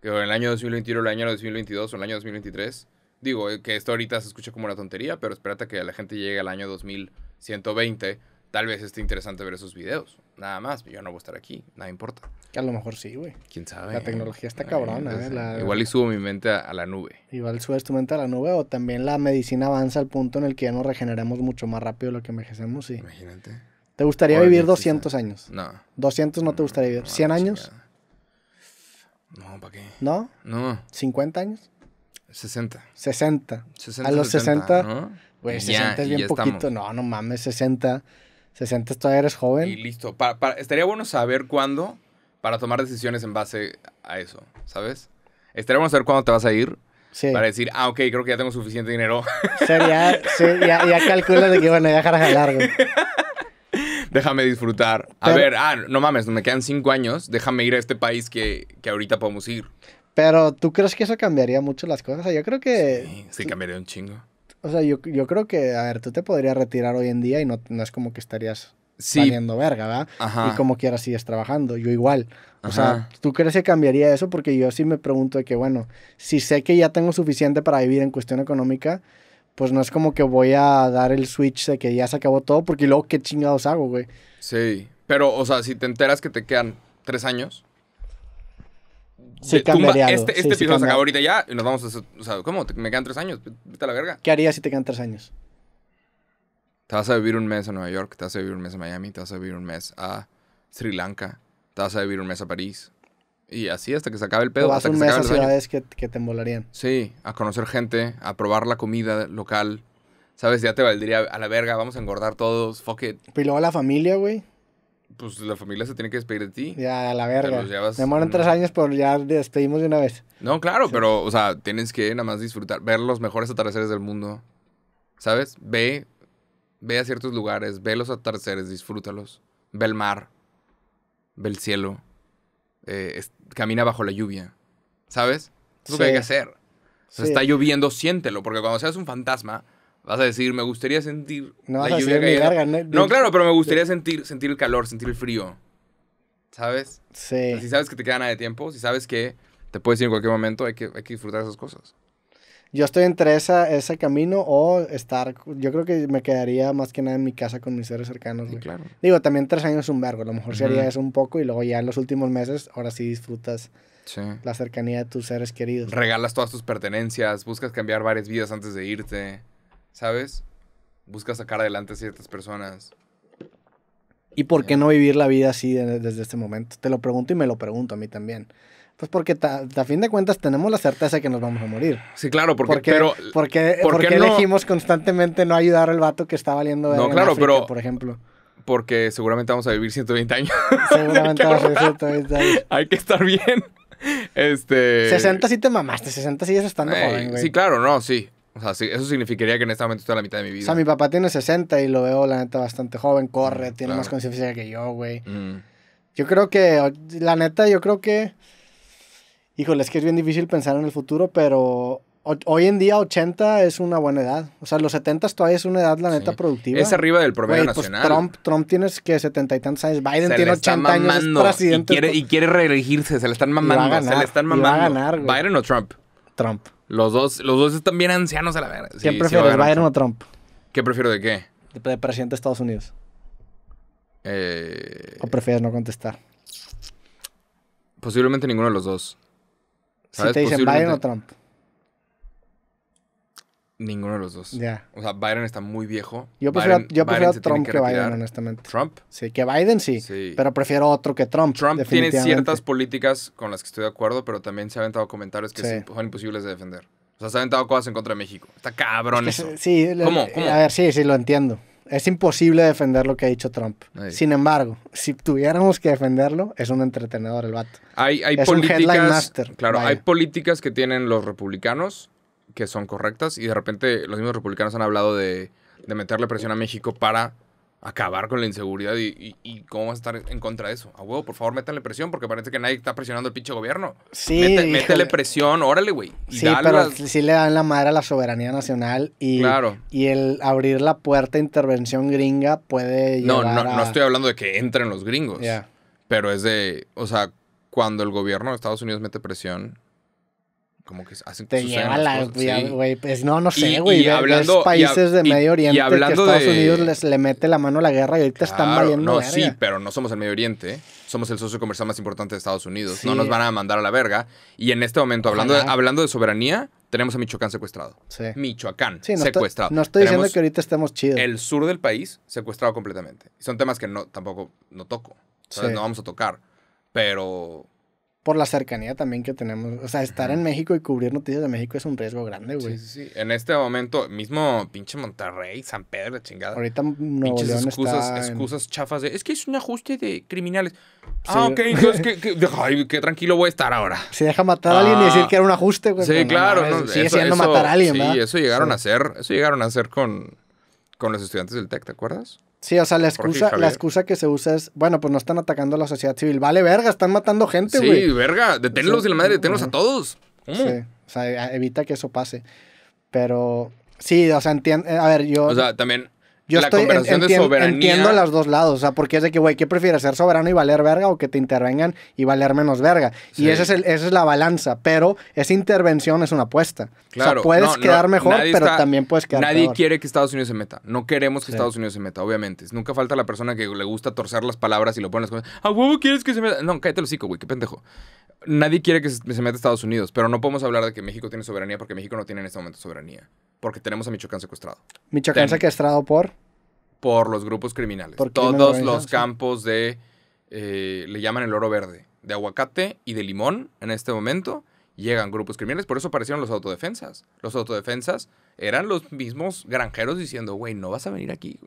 que en el año 2021, el año 2022 o el año 2023. Digo, eh, que esto ahorita se escucha como una tontería, pero espérate que la gente llegue al año 2120 Tal vez esté interesante ver esos videos. Nada más, yo no voy a estar aquí, nada importa. Que a lo mejor sí, güey. ¿Quién sabe? La tecnología está cabrona, ¿eh? Igual y subo mi mente a, la nube. Igual subes tu mente a la nube o también la medicina avanza al punto en el que ya nos regeneremos mucho más rápido de lo que envejecemos. sí. Imagínate. ¿Te gustaría vivir 200 años? No. 200 no te gustaría vivir. ¿100 años? No, ¿para qué? ¿No? No. ¿50 años? 60. 60. a los 60, 60 60 es bien poquito. No, no mames, 60 60 todavía eres joven. Y listo. estaría bueno saber cuándo para tomar decisiones en base a eso, ¿sabes? Estaría bueno saber cuándo te vas a ir. Para decir, ah, ok, creo que ya tengo suficiente dinero. Sería, sí, ya, calculo de que, bueno, ya dejar a Déjame disfrutar. a ver, ah, no mames, me quedan cinco años. Déjame ir a este país que, que ahorita podemos ir. Pero, ¿tú crees que eso cambiaría mucho las cosas? yo creo que... Sí, sí cambiaría un chingo. O sea, yo, creo que, a ver, tú te podrías retirar hoy en día y no, no es como que estarías sí. verga, ¿verdad? Ajá. Y como quieras sigues trabajando, yo igual. O sea, ¿tú crees que cambiaría eso? Porque yo sí me pregunto de que, bueno, si sé que ya tengo suficiente para vivir en cuestión económica, pues no es como que voy a dar el switch de que ya se acabó todo, porque luego qué chingados hago, güey. Sí, pero, o sea, si te enteras que te quedan tres años, se cambiaría Este, este se acaba ahorita ya y nos vamos a... O sea, ¿cómo? ¿Me quedan tres años? Vete a la verga. ¿Qué harías si te quedan tres años? Te vas a vivir un mes a Nueva York, te vas a vivir un mes a Miami, te vas a vivir un mes a Sri Lanka, te vas a vivir un mes a París. Y así hasta que se acabe el pedo. vas hasta un que mes a ciudades que, que, te embolarían. Sí, a conocer gente, a probar la comida local. ¿Sabes? Ya te valdría a la verga, vamos a engordar todos, fuck it. Pero luego la familia, güey pues la familia se tiene que despedir de ti. Ya, a la verga. Demoran tres años, pero ya despedimos de una vez. No, claro, pero, o sea, tienes que nada más disfrutar, ver los mejores atardeceres del mundo. ¿Sabes? Ve, ve a ciertos lugares, ve los atardeceres, disfrútalos. Ve el mar, ve el cielo, eh, camina bajo la lluvia. ¿Sabes? Es lo que hay que hacer. O está lloviendo, siéntelo, porque cuando seas un fantasma, Vas a decir, me gustaría sentir no la lluvia a no, claro, pero me gustaría sentir, sentir el calor, sentir el frío. ¿Sabes? Sí. si sabes que te queda nada de tiempo, si sabes que te puedes ir en cualquier momento, hay que, hay que disfrutar esas cosas. Yo estoy entre ese camino o estar. Yo creo que me quedaría más que nada en mi casa con mis seres cercanos. claro. Digo, también tres años es un verbo, A lo mejor sería haría eso un poco y luego ya en los últimos meses, ahora sí disfrutas la cercanía de tus seres queridos. Regalas todas tus pertenencias, buscas cambiar varias vidas antes de irte. ¿sabes? Busca sacar adelante a ciertas personas. ¿Y por qué eh. no vivir la vida así desde este momento? Te lo pregunto y me lo pregunto a mí también. Pues porque a fin de cuentas tenemos la certeza de que nos vamos a morir. Sí, claro, porque... pero, porque, ¿por porque elegimos constantemente no ayudar al vato que está valiendo de No, claro, pero... Por ejemplo. Porque seguramente vamos a vivir 120 años. Seguramente vamos a vivir 120 años. Hay que estar bien. Este... 60 sí te mamaste, 60 sigues estando joven, güey. Sí, claro, no, sí. O sea, eso significaría que en este momento estoy a la mitad de mi vida. O sea, mi papá tiene 60 y lo veo, la neta, bastante joven, corre, mm, tiene más conciencia que yo, güey. Mm. Yo creo que, la neta, yo creo que. Híjole, es que es bien difícil pensar en el futuro, pero hoy en día 80 es una buena edad. O sea, los 70 todavía es una edad, la neta, productiva. Es arriba del promedio pues, nacional. Trump, Trump tiene que 70 y tantos años. Biden tiene 80 años. Es Y quiere, y quiere reelegirse. Se le están mamando. Se le están mamando. ¿Biden o Trump? Trump. Los dos, los dos están bien ancianos a la verga. ¿Quién sí, prefieres, Biden o Trump? ¿Qué prefiero de qué? De, presidente de Estados Unidos. Eh, ¿O prefieres no contestar? Posiblemente ninguno de los dos. Si te dicen Biden o Trump. Ninguno de los dos. O sea, Biden está muy viejo. Yo prefiero, Trump que, Biden, honestamente. ¿Trump? Sí, que Biden sí, Pero prefiero otro que Trump. Trump tiene ciertas políticas con las que estoy de acuerdo, pero también se ha aventado comentarios que son imposibles de defender. O sea, se ha aventado cosas en contra de México. Está cabrón eso. Sí, ¿Cómo? A ver, sí, sí, lo entiendo. Es imposible defender lo que ha dicho Trump. Sin embargo, si tuviéramos que defenderlo, es un entretenedor el vato. es un headline master. Claro, hay políticas que tienen los republicanos que son correctas. Y de repente los mismos republicanos han hablado de, meterle presión a México para acabar con la inseguridad. Y, cómo vas a estar en contra de eso? A huevo, por favor, métanle presión, porque parece que nadie está presionando al pinche gobierno. Sí. métele presión, órale, güey. Sí, pero sí le dan la madre a la soberanía nacional. Y, y el abrir la puerta a intervención gringa puede No, no, no estoy hablando de que entren los gringos. Pero es de, o sea, cuando el gobierno de Estados Unidos mete presión, como que hacen Te lleva la. Güey, pues no, no sé, güey. Y, hablando. países de Medio Oriente y, hablando que Estados de... Unidos les le mete la mano a la guerra y ahorita están valiendo. No, verga. sí, pero no somos el Medio Oriente. Somos el socio comercial más importante de Estados Unidos. No nos van a mandar a la verga. Y en este momento, hablando, de, hablando de soberanía, tenemos a Michoacán secuestrado. Sí. Michoacán secuestrado. no estoy diciendo que ahorita estemos chidos. El sur del país secuestrado completamente. son temas que no, tampoco no toco. No vamos a tocar. Pero por la cercanía también que tenemos. O sea, estar en México y cubrir noticias de México es un riesgo grande, güey. Sí, sí, sí. En este momento, mismo pinche Monterrey, San Pedro, la chingada. Ahorita Nuevo excusas, chafas de, es que es un ajuste de criminales. Ah, ok, entonces, que ay, qué tranquilo voy a estar ahora. Se deja matar a alguien y ah. decir que era un ajuste, güey. Sí, claro. No, sigue siendo matar a alguien, Sí, eso llegaron a hacer, eso llegaron a hacer con, con los estudiantes del TEC, ¿te acuerdas? Sí, o sea, la excusa, la excusa que se usa es, bueno, pues no están atacando a la sociedad civil. Vale, verga, están matando gente, güey. Sí, verga, deténlos y la madre, deténlos a todos. Sí, o sea, evita que eso pase. Pero sí, o sea, entiende, eh, a ver, yo... O sea, también yo estoy, entiendo en Entiendo los dos lados, o sea, porque es de que, güey, ¿qué prefieres, ser soberano y valer verga o que te intervengan y valer menos verga? Y es esa es la balanza, pero esa intervención es una apuesta. o sea, puedes quedar mejor, pero también puedes quedar Nadie quiere que Estados Unidos se meta. No queremos que Estados Unidos se meta, obviamente. Nunca falta la persona que le gusta torcer las palabras y lo pone las cosas. ¡Ah, huevo, quieres que se meta! No, cállate los hocico, güey, qué pendejo. Nadie quiere que se meta Estados Unidos, pero no podemos hablar de que México tiene soberanía porque México no tiene en este momento soberanía. Porque tenemos a Michoacán secuestrado. Michoacán secuestrado por por los grupos criminales. Todos los campos de, eh, le llaman el oro verde, de aguacate y de limón en este momento, llegan grupos criminales, por eso aparecieron los autodefensas. Los autodefensas eran los mismos granjeros diciendo, güey, no vas a venir aquí.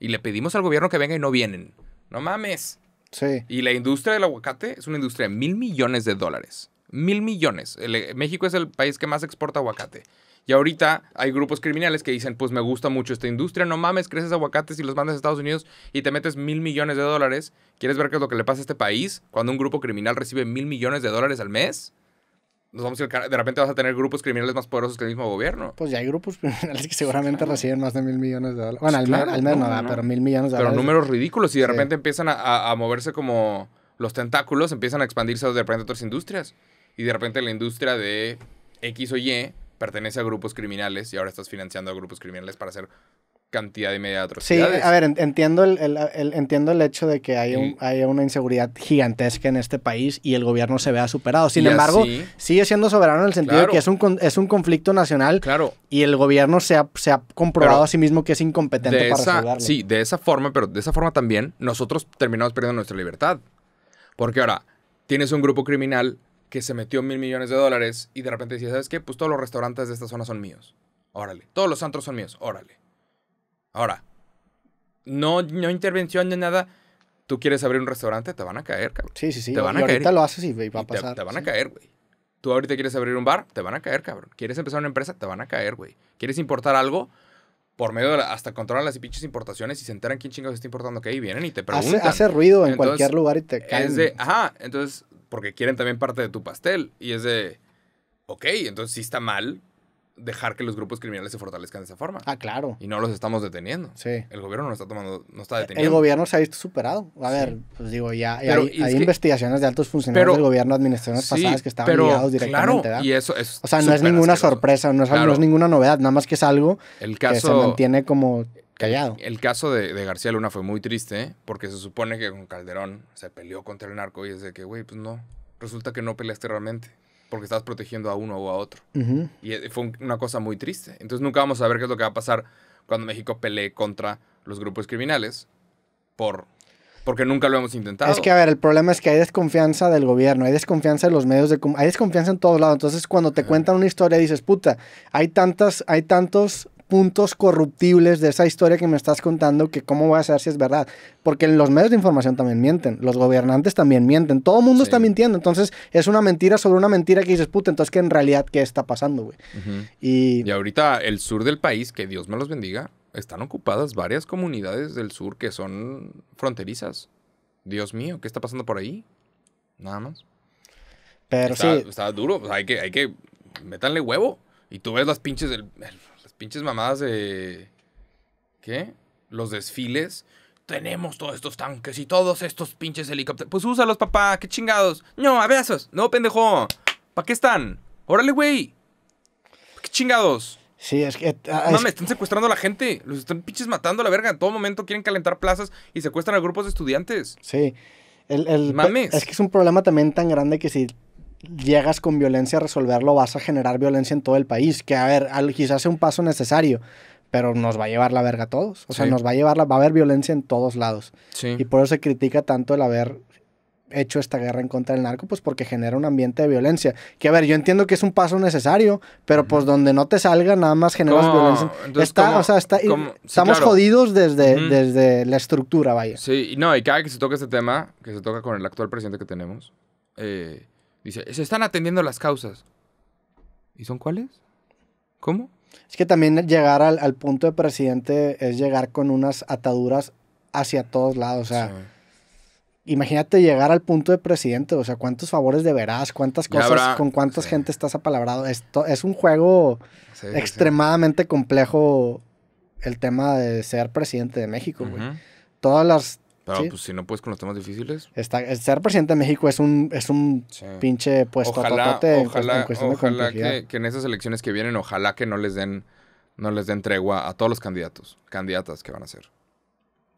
Y le pedimos al gobierno que venga y no vienen. No mames. Sí. Y la industria del aguacate es una industria de mil millones de dólares. Mil millones. México es el país que más exporta aguacate. Y ahorita hay grupos criminales que dicen, pues me gusta mucho esta industria, no mames, creces aguacates y los mandas a Estados Unidos y te metes mil millones de dólares. ¿Quieres ver qué es lo que le pasa a este país cuando un grupo criminal recibe mil millones de dólares al mes? Nos vamos a de repente vas a tener grupos criminales más poderosos que el mismo gobierno. Pues ya hay grupos criminales que seguramente reciben más de mil millones de dólares. Bueno, al, menos pero mil millones de dólares. Pero números ridículos y de repente empiezan a, a, moverse como los tentáculos, empiezan a expandirse de repente a otras industrias. Y de repente la industria de X o Y pertenece a grupos criminales y ahora estás financiando a grupos criminales para hacer cantidad de de atrocidades. Sí, a ver, entiendo el, entiendo el hecho de que hay, un, hay, una inseguridad gigantesca en este país y el gobierno se vea superado. Sin embargo, sigue siendo soberano en el sentido de que es un, es un conflicto nacional y el gobierno se ha, comprobado a sí mismo que es incompetente para esa, Sí, de esa forma, pero de esa forma también nosotros terminamos perdiendo nuestra libertad. Porque ahora tienes un grupo criminal que se metió mil millones de dólares y de repente decía, ¿sabes qué? Pues todos los restaurantes de esta zona son míos. Órale. Todos los antros son míos. Órale. Ahora, no, no intervención de nada. Tú quieres abrir un restaurante, te van a caer, cabrón. Sí, sí, sí. Te van a ahorita caer. lo haces y, va a pasar. Te, van a caer, güey. Tú ahorita quieres abrir un bar, te van a caer, cabrón. Quieres empezar una empresa, te van a caer, güey. Quieres importar algo, por medio de hasta controlan las pinches importaciones y se enteran quién chingados está importando que ahí vienen y te preguntan. Hace, ruido en cualquier lugar y te caen. Es de, ajá, entonces porque quieren también parte de tu pastel. Y es de, ok, entonces sí está mal dejar que los grupos criminales se fortalezcan de esa forma. Ah, claro. Y no los estamos deteniendo. Sí. El gobierno no está tomando, no está deteniendo. El gobierno se ha visto superado. A ver, pues digo, ya, hay, investigaciones de altos funcionarios del gobierno, administraciones pasadas que estaban ligados directamente. Claro, y eso es O sea, no es ninguna sorpresa, no es, ninguna novedad, nada más que es algo que se mantiene como callado. El caso de, García Luna fue muy triste, porque se supone que con Calderón se peleó contra el narco y es de que, güey, pues no, resulta que no peleaste realmente, porque estabas protegiendo a uno o a otro. Y eh, fue una cosa muy triste. Entonces nunca vamos a ver qué es lo que va a pasar cuando México pelee contra los grupos criminales por porque nunca lo hemos intentado. Es que, a ver, el problema es que hay desconfianza del gobierno, hay desconfianza de los medios de hay desconfianza en todos lados. Entonces, cuando te cuentan una historia, dices, puta, hay tantas, hay tantos puntos corruptibles de esa historia que me estás contando, que cómo voy a ser si es verdad. Porque los medios de información también mienten, los gobernantes también mienten, todo el mundo está mintiendo. Entonces es una mentira sobre una mentira que dices, puta, entonces que en realidad, ¿qué está pasando, güey? y... y ahorita el sur del país, que Dios me los bendiga, están ocupadas varias comunidades del sur que son fronterizas. Dios mío, ¿qué está pasando por ahí? Nada más. Pero sí. Está duro, pues, hay que, hay que, métanle huevo. Y tú ves las pinches del pinches mamadas de... ¿Qué? Los desfiles. Tenemos todos estos tanques y todos estos pinches helicópteros. Pues úsalos, papá, qué chingados. No, abrazos. No, pendejo. ¿Para qué están? Órale, güey. ¿Qué chingados? Sí, es que. Eh, mames, están secuestrando a la gente. Los están pinches matando a la verga. En todo momento quieren calentar plazas y secuestran a grupos de estudiantes. Sí. El, Mames. Es que es un problema también tan grande que si llegas con violencia a resolverlo, vas a generar violencia en todo el país. Que a ver, quizás sea un paso necesario, pero nos va a llevar la verga a todos. O sea, nos va a llevar, la, va a haber violencia en todos lados. Y por eso se critica tanto el haber hecho esta guerra en contra del narco, pues porque genera un ambiente de violencia. Que a ver, yo entiendo que es un paso necesario, pero pues donde no te salga, nada más generas violencia. estamos jodidos desde, desde la estructura, vaya. Sí, no, y cada que se toca este tema, que se toca con el actual presidente que tenemos, eh, se están atendiendo las causas. ¿Y son cuáles? ¿Cómo? Es que también llegar al, punto de presidente es llegar con unas ataduras hacia todos lados. O sea, imagínate llegar al punto de presidente. O sea, cuántos favores deberás, cuántas cosas, con cuántas gente estás apalabrado. Esto, es un juego extremadamente complejo el tema de ser presidente de México, Todas las pero pues si no puedes con los temas difíciles. Está, ser presidente de México es un, es un pinche puesto ojalá, ojalá, en cuestión ojalá de que, que, en esas elecciones que vienen, ojalá que no les den, no les den tregua a todos los candidatos, candidatas que van a ser.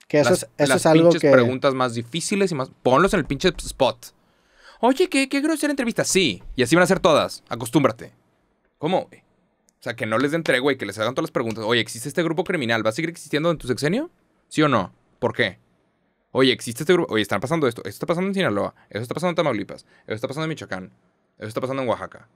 Que eso es, eso es algo que. preguntas más difíciles y más. Ponlos en el pinche spot. Oye, qué, qué grosera entrevista. Sí, y así van a ser todas. Acostúmbrate. ¿Cómo? O sea, que no les den tregua y que les hagan todas las preguntas. Oye, ¿existe este grupo criminal? ¿Va a seguir existiendo en tu sexenio? ¿Sí o no? ¿Por qué? Oye, existe este grupo. Oye, están pasando esto. Esto está pasando en Sinaloa. Eso está pasando en Tamaulipas. Eso está pasando en Michoacán. Eso está pasando en Oaxaca.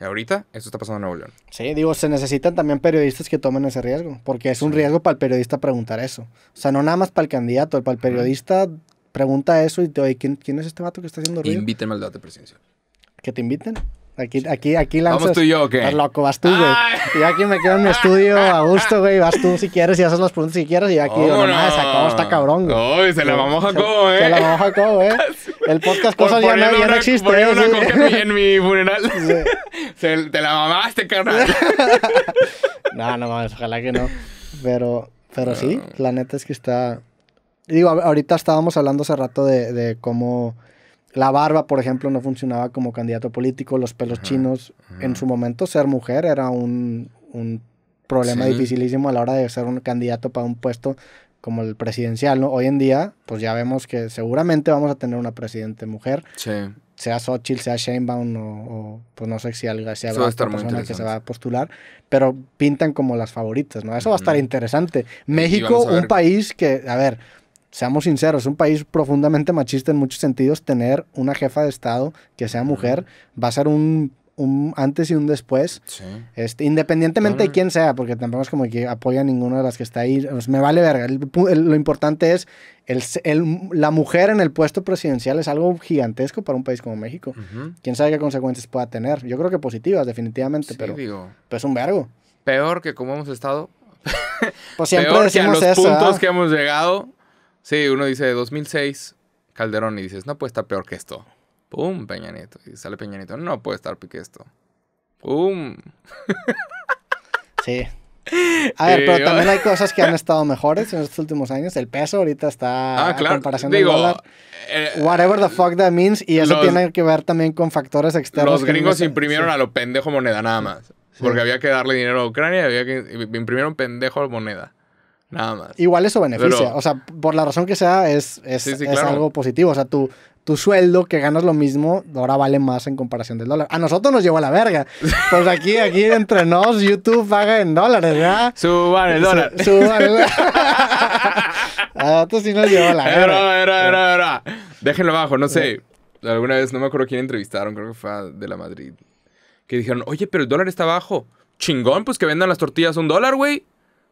Y ahorita ¿Esto está pasando en Nuevo León. Sí, digo, se necesitan también periodistas que tomen ese riesgo, porque es un riesgo para el periodista preguntar eso. O sea, no nada más para el candidato, para el periodista pregunta eso y te oye, ¿quién, es este vato que está haciendo ruido? Invítenme al debate presidencial. ¿Que te inviten? Aquí, aquí, aquí lanzas. Vamos tú y yo, ¿o qué? loco, vas tú, güey. Yo aquí me quedo en mi estudio a gusto, güey. Vas tú si quieres y haces los preguntas si quieres. Y aquí, no, nada acabo está cabrón, güey. se la a Jacobo, eh. Se la vamos a Jacobo, eh. El podcast Cosas ya no, ya no existe. no una ¿sí? en mi funeral. te la mamaste, carnal. no, no mames, ojalá que no. Pero, pero sí, la neta es que está... Digo, ahorita estábamos hablando hace rato de, de cómo la barba, por ejemplo, no funcionaba como candidato político, los pelos chinos. En su momento, ser mujer era un, problema dificilísimo a la hora de ser un candidato para un puesto como el presidencial, ¿no? Hoy en día, pues ya vemos que seguramente vamos a tener una presidente mujer. Sí. Sea Xochitl, sea Sheinbaum o, o pues no sé si alguien sea la persona que se va a postular, pero pintan como las favoritas, ¿no? Eso va a estar interesante. México, un país que, a ver, seamos sinceros, es un país profundamente machista en muchos sentidos. Tener una jefa de Estado que sea mujer va a ser un, un antes y un después. Este, independientemente de quién sea, porque tampoco es como que apoya a ninguna de las que está ahí. Pues, me vale verga. lo importante es el, la mujer en el puesto presidencial es algo gigantesco para un país como México. Quién sabe qué consecuencias pueda tener. Yo creo que positivas, definitivamente, sí, pero es pues un vergo. Peor que como hemos estado. pues siempre Peor decimos que a los puntos que hemos llegado Sí, uno dice 2006, Calderón, y dices, no puede estar peor que esto. ¡Pum! Peña Y sale Peña no puede estar peor que esto. ¡Pum! Sí. A ver, pero también hay cosas que han estado mejores en estos últimos años. El peso ahorita está en ah, comparación del Digo, dólar. Eh, Whatever the fuck that means. Y eso tiene que ver también con factores externos. Los gringos imprimieron a lo pendejo moneda nada más. Porque había que darle dinero a Ucrania y había que imprimieron pendejo moneda. Nada más. Igual eso beneficia. o sea, por la razón que sea, es, es, algo positivo. O sea, tu, tu sueldo, que ganas lo mismo, ahora vale más en comparación del dólar. A nosotros nos llevó a la verga. Pues aquí, aquí entre nos, YouTube paga en dólares, ¿verdad? Suban el dólar. suban el dólar. a nosotros sí nos llevó a la verga. Era, Déjenlo abajo, no sé. Alguna vez, no me acuerdo quién entrevistaron, creo que fue de la Madrid. Que dijeron, oye, pero el dólar está bajo. Chingón, pues que vendan las tortillas un dólar, güey.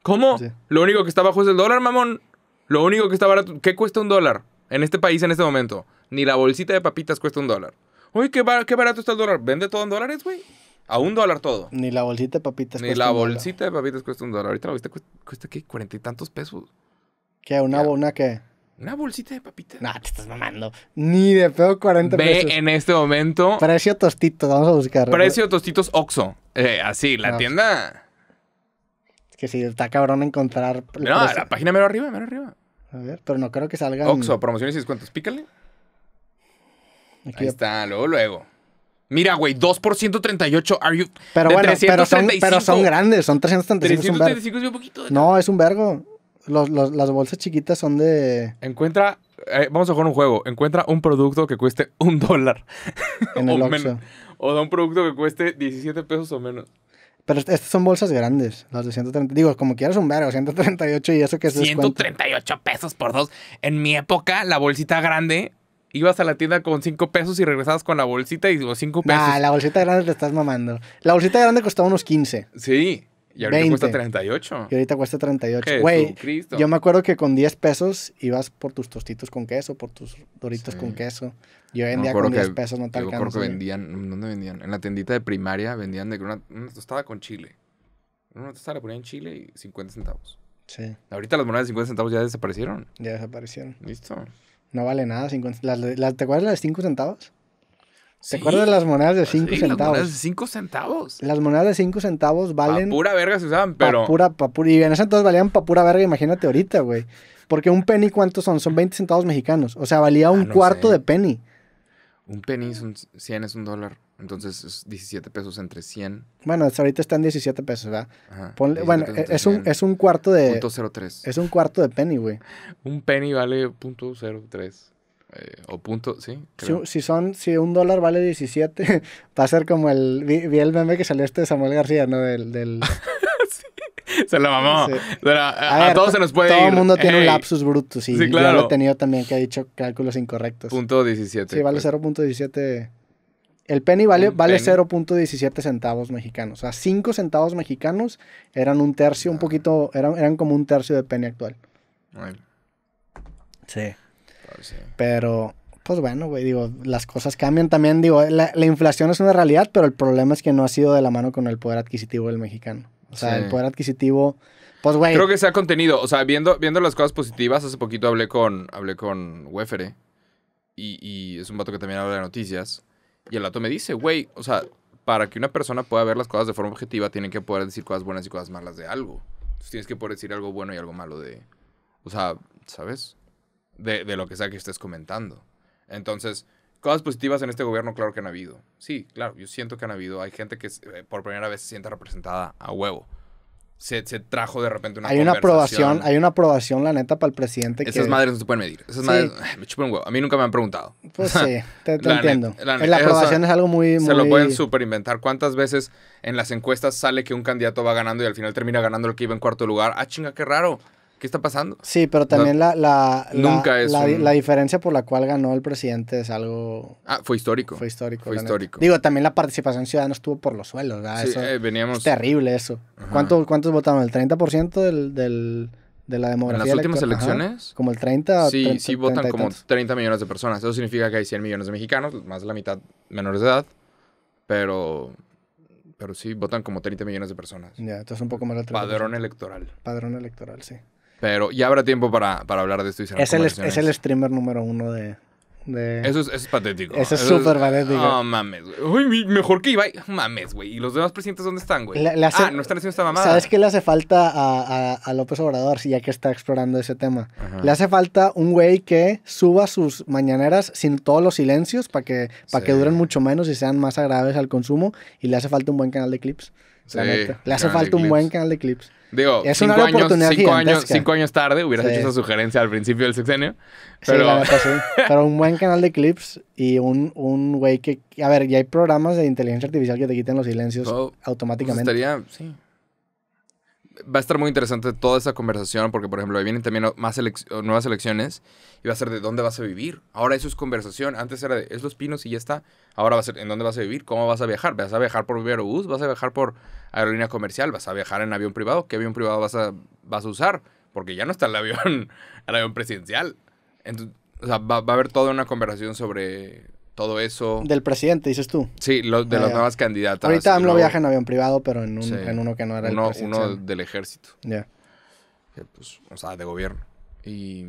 ¿Cómo? Lo único que está bajo es el dólar, mamón. Lo único que está barato. ¿Qué cuesta un dólar en este país en este momento? Ni la bolsita de papitas cuesta un dólar. Uy, qué, qué barato está el dólar. ¿Vende todo en dólares, güey? A un dólar todo. Ni la bolsita de papitas Ni la bolsita de papitas cuesta un dólar. Ahorita la viste, cuesta, ¿qué? Cuarenta y tantos pesos. ¿Qué? ¿Una, ya. qué? Una bolsita de papitas. No, te estás mamando. Ni de pedo 40 Ve en este momento. Precio tostito. vamos a buscar. Precio tostitos Oxxo. Eh, así, la tienda que si está cabrón encontrar. No, la página mero arriba, mero arriba. A ver, pero no creo que salga. Oxo, promociones y descuentos. Pícale. Aquí Ahí está, luego, luego. Mira, güey, 2 por 138. Are you... Pero bueno, pero, son, grandes, son 335. 335 es un, poquito. No, es un vergo. las bolsas chiquitas son de. Encuentra. Eh, vamos a jugar un juego. Encuentra un producto que cueste un dólar. En el o, o da un producto que cueste 17 pesos o menos. Pero estas son bolsas grandes, las de 130. Digo, como quieras un vergo, 138 y eso que es 138 pesos por dos. En mi época, la bolsita grande, ibas a la tienda con 5 pesos y regresabas con la bolsita y 5 pesos. Ah, la bolsita grande te estás mamando. La bolsita grande costaba unos 15. Sí. Y ahorita cuesta 38. Y ahorita cuesta 38. Güey, yo me acuerdo que con 10 pesos ibas por tus tostitos con queso, por tus doritos con queso. Yo vendía con 10 pesos no te alcanza. Yo creo que vendían, ¿dónde vendían? En la tendita de primaria vendían de una, una tostada con chile. Una tostada la ponían chile y 50 centavos. Sí. Ahorita las monedas de 50 centavos ya desaparecieron. Ya desaparecieron. Listo. No vale nada, las, ¿te acuerdas las de 5 centavos? ¿Se acuerdas de las monedas de 5 centavos? Las monedas de 5 centavos. Las monedas de 5 centavos valen. pura verga se usaban, pero. Pa pura, pa pura, y en ese entonces valían pa pura verga, imagínate ahorita, güey. Porque un penny, ¿cuántos son? Son 20 centavos mexicanos. O sea, valía ah, un cuarto de penny. Un penny es un 100 es un dólar. Entonces es 17 pesos entre 100. Bueno, ahorita están 17 pesos, ¿verdad? Ajá, bueno, es un, es un cuarto de. Es un cuarto de penny, güey. Un penny vale punto 03. Eh, o punto, sí. Si, son, si un dólar vale 17, va a ser como el, vi, el meme que salió este de Samuel García, ¿no? Del... se la mamó. a, todos se nos puede Todo el mundo tiene un lapsus bruto. sí, claro. yo lo he tenido también que ha dicho cálculos incorrectos. Punto 17. Sí, vale 0.17. Pues. El penny vale, vale 0.17 centavos mexicanos. O sea, 5 centavos mexicanos eran un tercio, un poquito, eran, eran como un tercio de penny actual. Bueno. Sí. Pero, pues bueno, güey, digo, las cosas cambian también. Digo, la, inflación es una realidad, pero el problema es que no ha sido de la mano con el poder adquisitivo del mexicano. O sea, el poder adquisitivo... Pues, güey. Creo que se ha contenido. O sea, viendo, viendo las cosas positivas, hace poquito hablé con, hablé con Wefere. Eh, y, es un vato que también habla de noticias. Y el vato me dice, güey, o sea, para que una persona pueda ver las cosas de forma objetiva, tienen que poder decir cosas buenas y cosas malas de algo. tienes que poder decir algo bueno y algo malo de. O sea, ¿sabes? de, lo que sea que estés comentando. Entonces, cosas positivas en este gobierno, claro que han habido. Sí, claro, yo siento que han habido. Hay gente que eh, por primera vez se siente representada a huevo. Se, se trajo de repente una hay una aprobación hay una aprobación la neta para el presidente esas madres no se pueden medir esas madres me chupan huevo a mí nunca me han preguntado pues sí te, entiendo la, aprobación es algo muy, se lo pueden super inventar cuántas veces en las encuestas sale que un candidato va ganando y al final termina ganando el que iba en cuarto lugar ah chinga qué raro ¿Qué está pasando? Sí, pero también la, la, diferencia por la cual ganó el presidente es algo... Ah, fue histórico. Fue histórico. Fue histórico. Digo, también la participación ciudadana estuvo por los suelos, ¿verdad? eso, eh, veníamos... Es terrible eso. ¿Cuántos votaron? ¿El 30% del, del, de la democracia En las últimas elecciones... Como el 30... Sí, sí votan como 30 millones de personas. Eso significa que hay 100 millones de mexicanos, más de la mitad menores de edad, pero pero sí votan como 30 millones de personas. Ya, entonces un poco más Padrón electoral. Padrón electoral, sí. Pero ya habrá tiempo para, para hablar de esto y es el, es el streamer número uno de, Eso, es, eso, es, patético. Eso es súper patético. No ah, mames, güey. Uy, mejor que Ibai. Mames, güey. ¿Y los demás presidentes dónde están, güey? Ah, no están haciendo esta mamada. ¿Sabes qué le hace falta a, a, a López Obrador, ya que está explorando ese tema? Le hace falta un güey que suba sus mañaneras sin todos los silencios para que, que duren mucho menos y sean más agradables al consumo. Y le hace falta un buen canal de clips. Sí, Le hace falta un buen canal de clips. Digo, es cinco, años, cinco, años, años, tarde hubieras hecho esa sugerencia al principio del sexenio. Pero... Sí, pero un buen canal de clips y un, un güey que... A ver, ya hay programas de inteligencia artificial que te quiten los silencios pues, automáticamente. estaría, sí. Va a estar muy interesante toda esa conversación porque, por ejemplo, ahí vienen también más nuevas elecciones y va a ser de dónde vas a vivir. Ahora eso es conversación. Antes era de es Los Pinos y ya está. Ahora va a ser en dónde vas a vivir, cómo vas a viajar. ¿Vas a viajar por un ¿Vas a viajar por aerolínea comercial, vas a viajar en avión privado, ¿qué avión privado vas a, vas a usar? Porque ya no está el avión, el avión presidencial. o sea, va, a haber toda una conversación sobre todo eso. Del presidente, dices tú. Sí, de ah, las nuevas candidatas. Ahorita AMLO viaja en avión privado, pero en, uno que no era el presidencial. Uno del ejército. Ya. Pues, o sea, de gobierno. Y,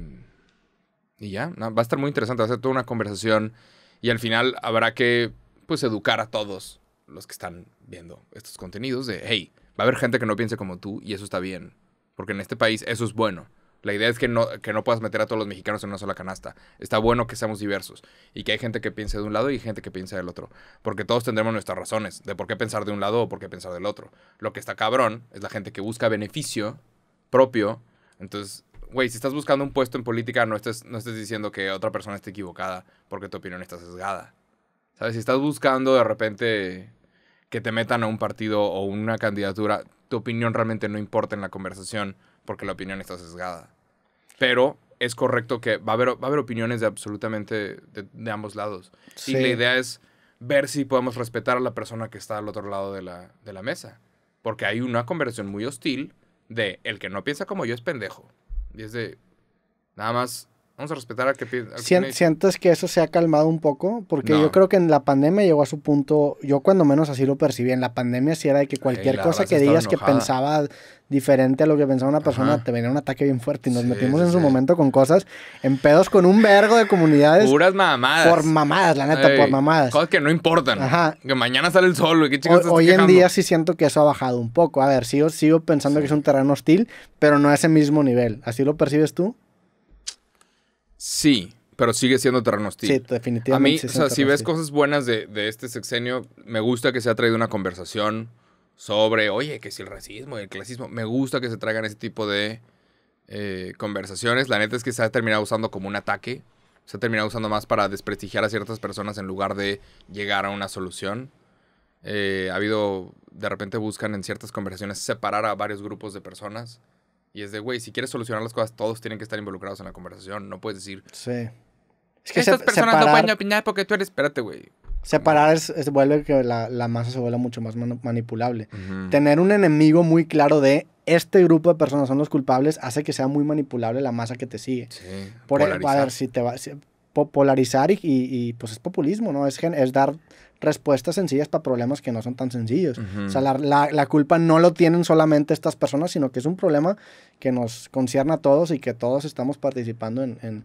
ya, va a estar muy interesante, va a ser toda una conversación. Y al final habrá que, pues, educar a todos los que están viendo estos contenidos de, hey, va a haber gente que no piense como tú y eso está bien, porque en este país eso es bueno. La idea es que no, puedas meter a todos los mexicanos en una sola canasta. Está bueno que seamos diversos y que hay gente que piense de un lado y gente que piense del otro. Porque todos tendremos nuestras razones de por qué pensar de un lado o por qué pensar del otro. Lo que está cabrón es la gente que busca beneficio propio. Entonces, güey, si estás buscando un puesto en política, no estés, no estés diciendo que otra persona esté equivocada porque tu opinión está sesgada. ¿Sabes? Si estás buscando de repente que te metan a un partido o una candidatura, tu opinión realmente no importa en la conversación porque la opinión está sesgada. Pero es correcto que va a haber, va a haber opiniones de absolutamente de, ambos lados. Y la idea es ver si podemos respetar a la persona que está al otro lado de la, de la mesa. Porque hay una conversación muy hostil de el que no piensa como yo es pendejo. Y es de, nada más Vamos a respetar a que pide. ¿Sientes que eso se ha calmado un poco? Porque yo creo que en la pandemia llegó a su punto, yo cuando menos así lo percibí, en la pandemia sí era de que cualquier cosa que digas que pensaba diferente a lo que pensaba una persona, te venía un ataque bien fuerte y nos metimos en su momento con cosas, en pedos con un vergo de comunidades. Puras mamadas. Por mamadas, la neta, por mamadas. Cosas que no importan. Ajá. Que mañana sale el sol, Hoy, en día sí siento que eso ha bajado un poco. A ver, sigo, sigo pensando que es un terreno hostil, pero no a ese mismo nivel. ¿Así lo percibes tú? Sí, pero sigue siendo terreno Sí, definitivamente. A mí, o sea, si ves cosas buenas de, este sexenio, me gusta que se ha traído una conversación sobre, oye, que si el racismo y el clasismo, me gusta que se traigan ese tipo de eh, conversaciones. La neta es que se ha terminado usando como un ataque, se ha terminado usando más para desprestigiar a ciertas personas en lugar de llegar a una solución. Eh, ha habido, de repente buscan en ciertas conversaciones separar a varios grupos de personas. Y es de, güey, si quieres solucionar las cosas, todos tienen que estar involucrados en la conversación. No puedes decir. Sí. Es que estas personas no pueden opinar porque tú eres. Espérate, güey. Separar es, vuelve que la, masa se vuelve mucho más manipulable. Tener un enemigo muy claro de este grupo de personas son los culpables hace que sea muy manipulable la masa que te sigue. Sí. Por, polarizar. E, a ver, si te va. polarizar y, pues es populismo, ¿no? Es, es dar respuestas sencillas para problemas que no son tan sencillos. O sea, la, culpa no lo tienen solamente estas personas, sino que es un problema que nos concierne a todos y que todos estamos participando en,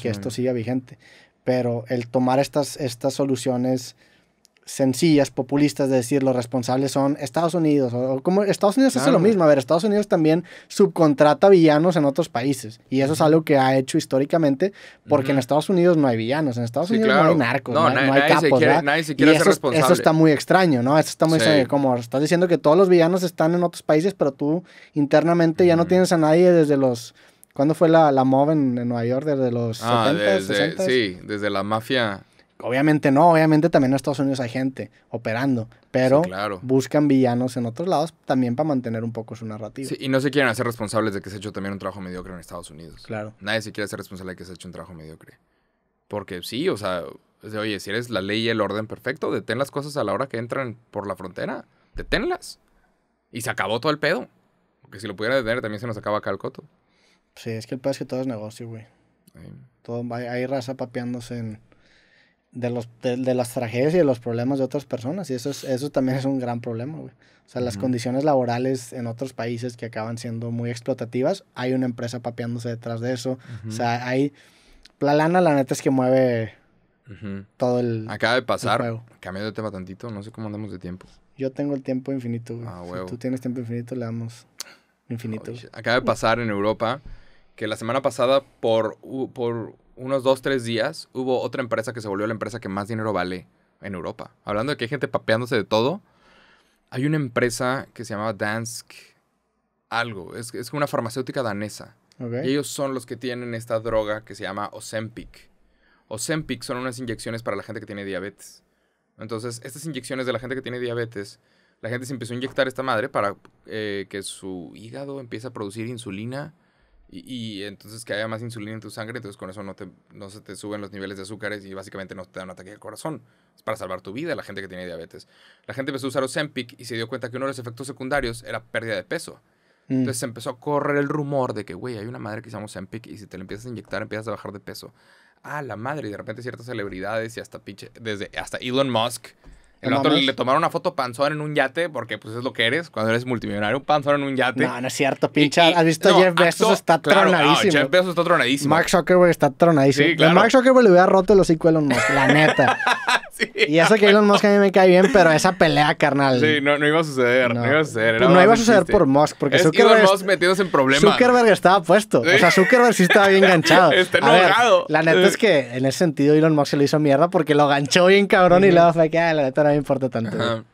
que esto siga vigente. Pero el tomar estas, estas soluciones sencillas, populistas de decir los responsables son Estados Unidos. O como Estados Unidos hace lo mismo. A ver, Estados Unidos también subcontrata villanos en otros países. Y eso es algo que ha hecho históricamente, porque en Estados Unidos no hay villanos. En Estados Unidos no hay narcos, no, hay, nadie capos. Se quiere, eso, responsable. eso está muy extraño, ¿no? Eso está muy Como estás diciendo que todos los villanos están en otros países, pero tú internamente ya no tienes a nadie desde los. ¿Cuándo fue la, la MOV en, Nueva York? Desde los ah, 70, 60? Sí, desde la mafia Obviamente no, obviamente también en Estados Unidos hay gente operando, pero buscan villanos en otros lados también para mantener un poco su narrativa. y no se quieren hacer responsables de que se ha hecho también un trabajo mediocre en Estados Unidos. Claro. Nadie se quiere hacer responsable de que se ha hecho un trabajo mediocre. Porque sí, o sea, oye, si eres la ley y el orden perfecto, detén las cosas a la hora que entran por la frontera, deténlas. Y se acabó todo el pedo. Porque si lo pudiera detener también se nos acaba acá el coto. Sí, es que el pedo es que todo es negocio, güey. Todo, hay raza papeándose en de, los, de, las tragedias y de los problemas de otras personas. Y eso, es, eso también es un gran problema, güey. O sea, las condiciones laborales en otros países que acaban siendo muy explotativas, hay una empresa papeándose detrás de eso. O sea, hay... La lana, la neta, es que mueve todo el Acaba de pasar. Cambiando de tema tantito, no sé cómo andamos de tiempo. Yo tengo el tiempo infinito, güey. Ah, si tú tienes tiempo infinito, le damos infinito. Oh, acaba de pasar en Europa que la semana pasada, por, por unos dos, tres días, hubo otra empresa que se volvió la empresa que más dinero vale en Europa. Hablando de que hay gente papeándose de todo, hay una empresa que se llamaba Dansk algo, es, es una farmacéutica danesa. ellos son los que tienen esta droga que se llama Ozempic. Ozempic son unas inyecciones para la gente que tiene diabetes. Entonces, estas inyecciones de la gente que tiene diabetes, la gente se empezó a inyectar esta madre para eh, que su hígado empiece a producir insulina y, entonces que haya más insulina en tu sangre, entonces con eso no, te, no se te suben los niveles de azúcares y básicamente no te dan un ataque al corazón. Es para salvar tu vida la gente que tiene diabetes. La gente empezó a usar Ozempic y se dio cuenta que uno de los efectos secundarios era pérdida de peso. Mm. Entonces se empezó a correr el rumor de que, güey, hay una madre que se llama Ozempic y si te la empiezas a inyectar empiezas a bajar de peso. Ah, la madre. Y de repente ciertas celebridades y hasta pinche, desde hasta Elon Musk le tomaron una foto panzón en un yate, porque pues es lo que eres cuando eres multimillonario, panzón en un yate. No, no es cierto, pinche. ¿Has visto Jeff Bezos? está tronadísimo. Jeff Bezos está tronadísimo. Mark Zuckerberg está tronadísimo. Sí, claro. Mark Zuckerberg le hubiera roto los cinco Elon la neta. Y eso que Elon Musk a mí me cae bien, pero esa pelea, carnal. Sí, no, no iba a suceder. No, iba a suceder. no iba a suceder pues por Musk, porque Zuckerberg. Elon Musk metidos en problemas. Zuckerberg estaba puesto. O sea, Zuckerberg sí estaba bien enganchado. Está enojado. La neta es que en ese sentido Elon Musk se lo hizo mierda porque lo ganchó bien cabrón y luego fue que, ah, la neta no me importa tanto.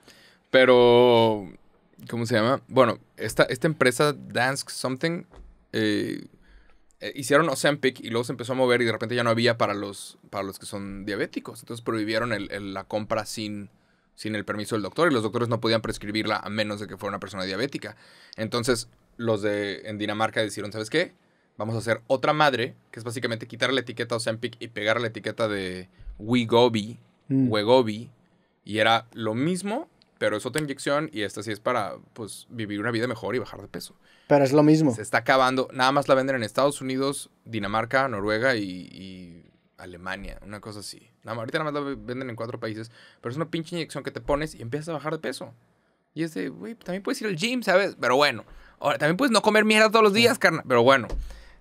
Pero. ¿Cómo se llama? Bueno, esta, esta empresa Dansk Something. Eh, eh, hicieron Ozempic y luego se empezó a mover y de repente ya no había para los, para los que son diabéticos. Entonces prohibieron la compra sin, sin el permiso del doctor y los doctores no podían prescribirla a menos de que fuera una persona diabética. Entonces los de en Dinamarca dijeron, ¿sabes qué? Vamos a hacer otra madre, que es básicamente quitar la etiqueta Ozempic y pegar la etiqueta de Wegovy, mm. y era lo mismo, pero es otra inyección y esta sí es para pues vivir una vida mejor y bajar de peso. Pero es lo mismo. Se está acabando. Nada más la venden en Estados Unidos, Dinamarca, Noruega y, Alemania, una cosa así. Nada, ahorita nada más la venden en cuatro países, pero es una pinche inyección que te pones y empiezas a bajar de peso. Y es de, güey, también puedes ir al gym, ¿sabes? Pero bueno. Ahora, también puedes no comer mierda todos los días, carnal. Pero bueno,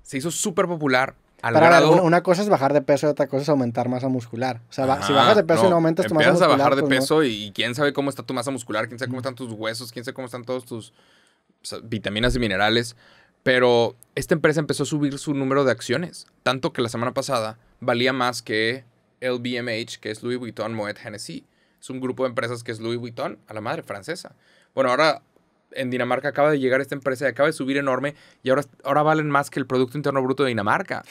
se hizo súper popular una, cosa es bajar de peso y otra cosa es aumentar masa muscular. O sea, si bajas de peso y no aumentas tu masa muscular. Empiezas a bajar de pues peso y quién sabe cómo está tu masa muscular, quién sabe cómo están tus huesos, quién sabe cómo están todos tus vitaminas y minerales. Pero esta empresa empezó a subir su número de acciones. Tanto que la semana pasada valía más que LVMH, que es Louis Vuitton Moet Hennessy. Es un grupo de empresas que es Louis Vuitton, a la madre francesa. Bueno, ahora en Dinamarca acaba de llegar esta empresa y acaba de subir enorme y ahora, ahora valen más que el Producto Interno Bruto de Dinamarca.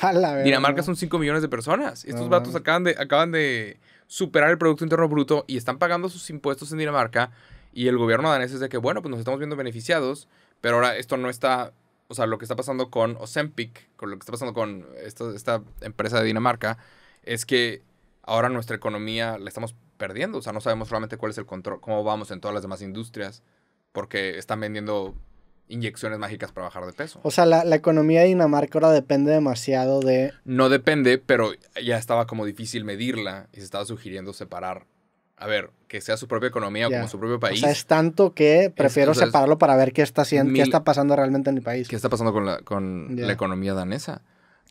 Dinamarca son 5 millones de personas. Estos vatos acaban de, acaban de superar el Producto Interno Bruto y están pagando sus impuestos en Dinamarca y el gobierno danés es de que, bueno, pues nos estamos viendo beneficiados, pero ahora esto no está, o sea, lo que está pasando con Osempic, con lo que está pasando con esta, esta empresa de Dinamarca, es que ahora nuestra economía la estamos perdiendo, o sea, no sabemos realmente cuál es el control, cómo vamos en todas las demás industrias porque están vendiendo inyecciones mágicas para bajar de peso. O sea, la, economía de Dinamarca ahora depende demasiado de... No depende, pero ya estaba como difícil medirla y se estaba sugiriendo separar. A ver, que sea su propia economía o como su propio país. O sea, es tanto que prefiero separarlo para ver qué está haciendo, está pasando realmente en mi país. ¿Qué está pasando con la, con la economía danesa?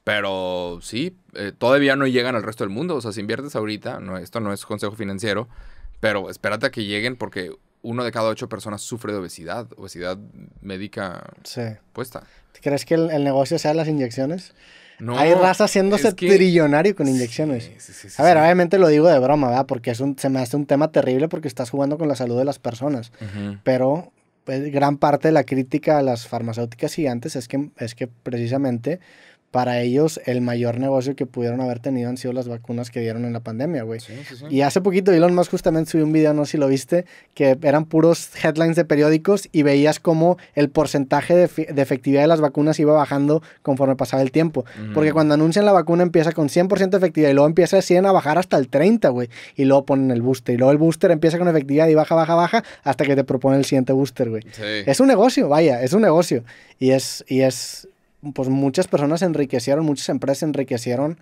Pero sí, eh, todavía no llegan al resto del mundo. O sea, si inviertes ahorita, no, esto no es consejo financiero, pero espérate a que lleguen porque uno de cada ocho personas sufre de obesidad, obesidad médica puesta. ¿Crees que el, negocio sea las inyecciones? No, Hay raza haciéndose trillonario con inyecciones. a ver, obviamente lo digo de broma, ¿verdad? Porque es un, se me hace un tema terrible porque estás jugando con la salud de las personas. Pero pues, gran parte de la crítica a las farmacéuticas gigantes es que, es que precisamente para ellos el mayor negocio que pudieron haber tenido han sido las vacunas que dieron en la pandemia, güey. Y hace poquito Elon Musk justamente subió un video, no sé si lo viste, que eran puros headlines de periódicos y veías cómo el porcentaje de, efectividad de las vacunas iba bajando conforme pasaba el tiempo. Porque cuando anuncian la vacuna empieza con 100% de efectividad y luego empieza a 100 a bajar hasta el 30, güey. Y luego ponen el booster. Y luego el booster empieza con efectividad y baja, baja, baja hasta que te proponen el siguiente booster, güey. Es un negocio, vaya, es un negocio. Y es... Y es pues muchas personas se enriquecieron, muchas empresas se enriquecieron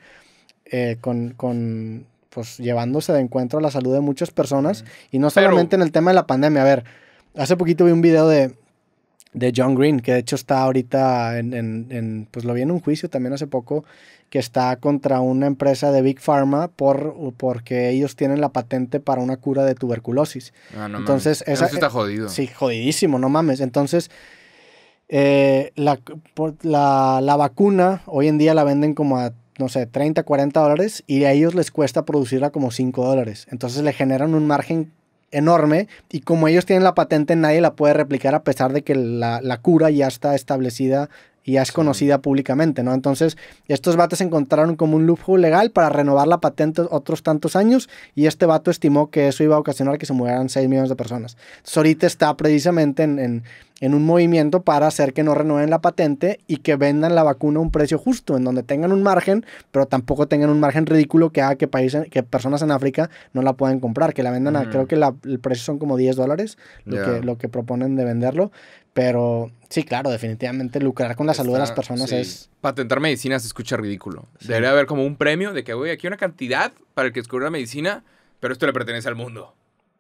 eh, con, con, pues llevándose de encuentro a la salud de muchas personas. Y no solamente en el tema de la pandemia. A ver, hace poquito vi un video de, de John Green, que de hecho está ahorita en, en, pues lo vi en un juicio también hace poco, que está contra una empresa de Big Pharma por, porque ellos tienen la patente para una cura de tuberculosis. Ah, no Entonces, mames. Esa, Eso está jodido. Sí, jodidísimo, no mames. Entonces, eh, la, la, vacuna hoy en día la venden como a, no sé, 30, 40 dólares y a ellos les cuesta producirla como 5 dólares. Entonces le generan un margen enorme y como ellos tienen la patente nadie la puede replicar a pesar de que la, la cura ya está establecida y ya es conocida públicamente, ¿no? Entonces, estos vatos encontraron como un loophole legal para renovar la patente otros tantos años y este vato estimó que eso iba a ocasionar que se murieran 6 millones de personas. Entonces, ahorita está precisamente en, en, un movimiento para hacer que no renueven la patente y que vendan la vacuna a un precio justo, en donde tengan un margen, pero tampoco tengan un margen ridículo que haga que, países, que personas en África no la puedan comprar, que la vendan a, creo que el precio son como 10 dólares, lo, que, lo que proponen de venderlo pero sí, claro, definitivamente lucrar con la salud de las personas es... Patentar medicina se escucha ridículo. Debería haber como un premio de que, güey, aquí hay una cantidad para el que descubra la medicina, pero esto le pertenece al mundo.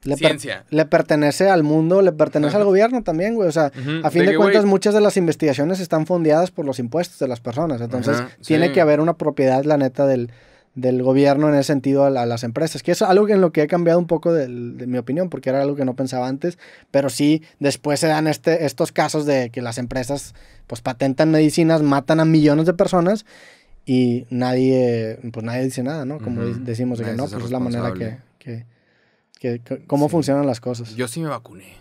Le Ciencia. le pertenece al mundo, le pertenece al gobierno también, güey. O sea, a fin de, cuentas, muchas de las investigaciones están fondeadas por los impuestos de las personas. Entonces, tiene que haber una propiedad, la neta, del, del gobierno en ese sentido a, las empresas, que es algo en lo que he cambiado un poco de, mi opinión, porque era algo que no pensaba antes, pero sí después se dan este, estos casos de que las empresas pues patentan medicinas, matan a millones de personas y nadie, pues nadie dice nada, ¿no? Como decimos, de no, pues es la manera que, cómo funcionan las cosas. Yo sí me vacuné.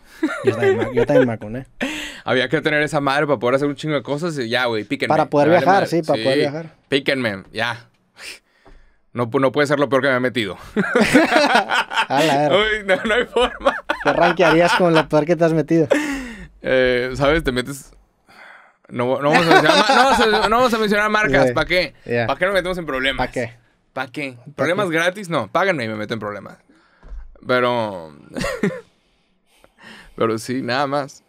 Yo también, me vacuné. Había que tener esa madre para poder hacer un chingo de cosas y ya, güey, píquenme. Para poder viajar, sí, para poder viajar. Píquenme, ya. No, no puede ser lo peor que me he metido. A Uy, no, hay forma. ¿Te rankearías con lo peor que te has metido? Eh, ¿Sabes? Te metes. No, vamos a mencionar, marcas. ¿Para qué? ¿Para qué nos metemos en problemas? ¿Para qué? ¿Para qué? ¿Problemas gratis? No, páganme y me meto en problemas. Pero. Pero sí, nada más.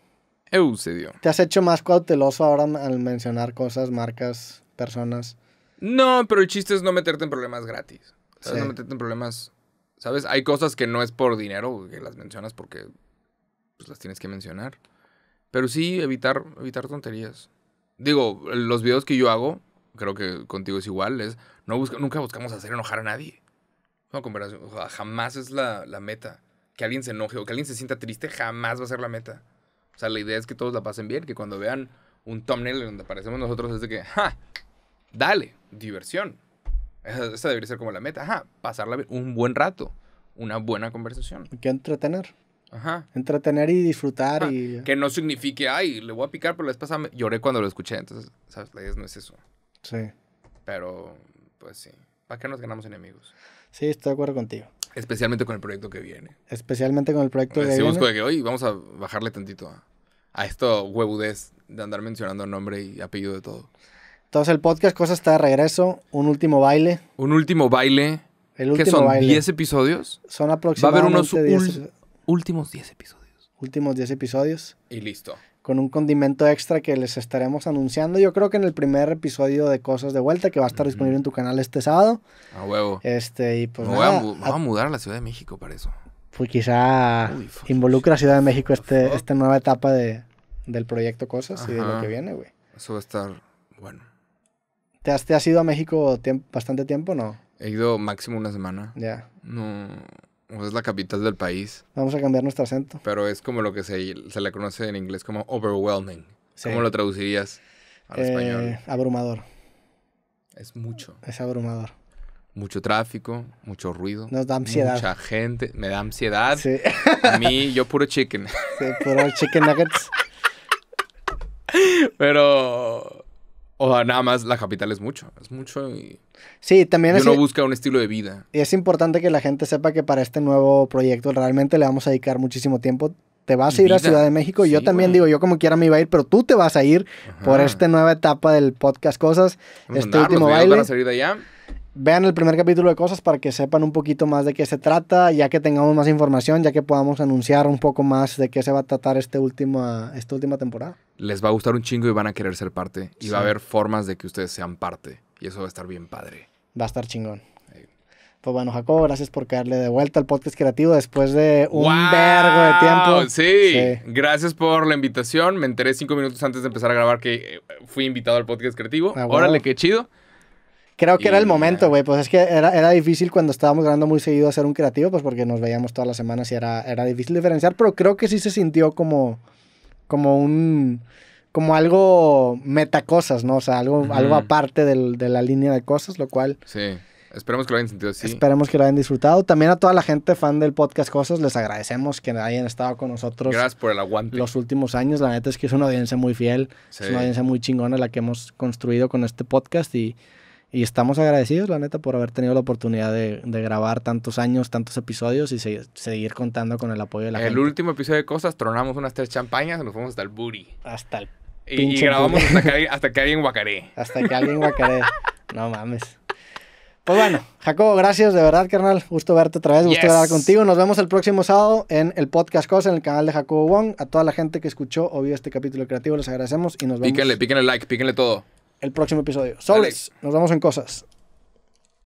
Eu ¿Te has hecho más cauteloso ahora al mencionar cosas, marcas, personas? No, pero el chiste es no meterte en problemas gratis. No meterte en problemas. ¿Sabes? Hay cosas que no es por dinero que las mencionas porque pues, las tienes que mencionar. Pero sí evitar, evitar tonterías. Digo, los videos que yo hago, creo que contigo es igual, es no busca, nunca buscamos hacer enojar a nadie. No, comparación, jamás es la, la meta. Que alguien se enoje o que alguien se sienta triste jamás va a ser la meta. O sea, la idea es que todos la pasen bien, que cuando vean un thumbnail donde aparecemos nosotros es de que, Dale, diversión. Esa, debería ser como la meta. Ajá, pasarla un buen rato, una buena conversación. Que entretener. Ajá. Entretener y disfrutar y... Que no signifique, ay, le voy a picar, pero la vez lloré cuando lo escuché. Entonces, ¿sabes? La no es eso. Sí. Pero, pues sí. ¿Para qué nos ganamos enemigos? Sí, estoy de acuerdo contigo. Especialmente con el proyecto que viene. Especialmente con el proyecto que viene. de que hoy vamos a bajarle tantito a, a esto huevudez de andar mencionando nombre y apellido de todo. Entonces el podcast Cosas está de regreso, un último baile. Un último baile. El ¿Qué son? ¿10 episodios? Son aproximadamente. Va a haber unos últimos 10 episodios. Últimos 10 episodios. Y listo. Con un condimento extra que les estaremos anunciando. Yo creo que en el primer episodio de Cosas de Vuelta, que va a estar disponible en tu canal este sábado. A huevo. Este, y pues. a, mudar a la Ciudad de México para eso. Pues quizá involucra a Ciudad de México este, esta nueva etapa de, del proyecto Cosas y de lo que viene, güey. Eso va a estar bueno. ¿Te has, ido a México bastante tiempo no? He ido máximo una semana. Ya. No. Es la capital del país. Vamos a cambiar nuestro acento. Pero es como lo que se, se le conoce en inglés como overwhelming. ¿Cómo lo traducirías al eh, español? Abrumador. Es mucho. Es abrumador. Mucho tráfico, mucho ruido. Nos da ansiedad. Mucha gente. Me da ansiedad. Sí. A mí, yo puro chicken. Sí, puro chicken nuggets. Pero o nada más la capital es mucho, es mucho y... Sí, también y es... Uno busca un estilo de vida. Y es importante que la gente sepa que para este nuevo proyecto realmente le vamos a dedicar muchísimo tiempo. Te vas a ir a Ciudad de México. yo también digo, yo como quiera me iba a ir, pero tú te vas a ir por esta nueva etapa del podcast Cosas. Pues este último baile vean el primer capítulo de cosas para que sepan un poquito más de qué se trata, ya que tengamos más información, ya que podamos anunciar un poco más de qué se va a tratar este último esta última temporada. Les va a gustar un chingo y van a querer ser parte. Y va a haber formas de que ustedes sean parte. Y eso va a estar bien padre. Va a estar chingón. Pues bueno, Jacob, gracias por caerle de vuelta al podcast creativo después de un vergo de tiempo. Sí. sí. gracias por la invitación. Me enteré cinco minutos antes de empezar a grabar que eh, fui invitado al podcast creativo. Ah, Órale, qué chido. Creo que era el momento, güey. Pues es que era, era, difícil cuando estábamos ganando muy seguido hacer un creativo, pues porque nos veíamos todas las semanas y era, era difícil diferenciar, pero creo que sí se sintió como, como un como algo metacosas, ¿no? O sea, algo, algo aparte del, de la línea de cosas, lo cual. Sí. Esperemos que lo hayan sentido así. Esperemos que lo hayan disfrutado. También a toda la gente fan del podcast Cosas, les agradecemos que hayan estado con nosotros. Gracias por el aguante. Los últimos años, la neta es que es una audiencia muy fiel, es una audiencia muy chingona la que hemos construido con este podcast y y estamos agradecidos, la neta, por haber tenido la oportunidad de, grabar tantos años, tantos episodios y seguir contando con el apoyo de la el gente. El último episodio de Cosas tronamos unas tres champañas y nos fuimos hasta el booty. Hasta el y, y grabamos hasta que, hasta que, alguien guacaré. Hasta que alguien guacaré. No mames. Pues bueno, Jacobo, gracias de verdad, carnal. Gusto verte otra vez, gusto hablar contigo. Nos vemos el próximo sábado en el podcast Cosas en el canal de Jacobo Wong. A toda la gente que escuchó o vio este capítulo creativo, les agradecemos y nos vemos. Píquenle, píquenle like, píquenle todo el próximo episodio. soles nos vemos en cosas.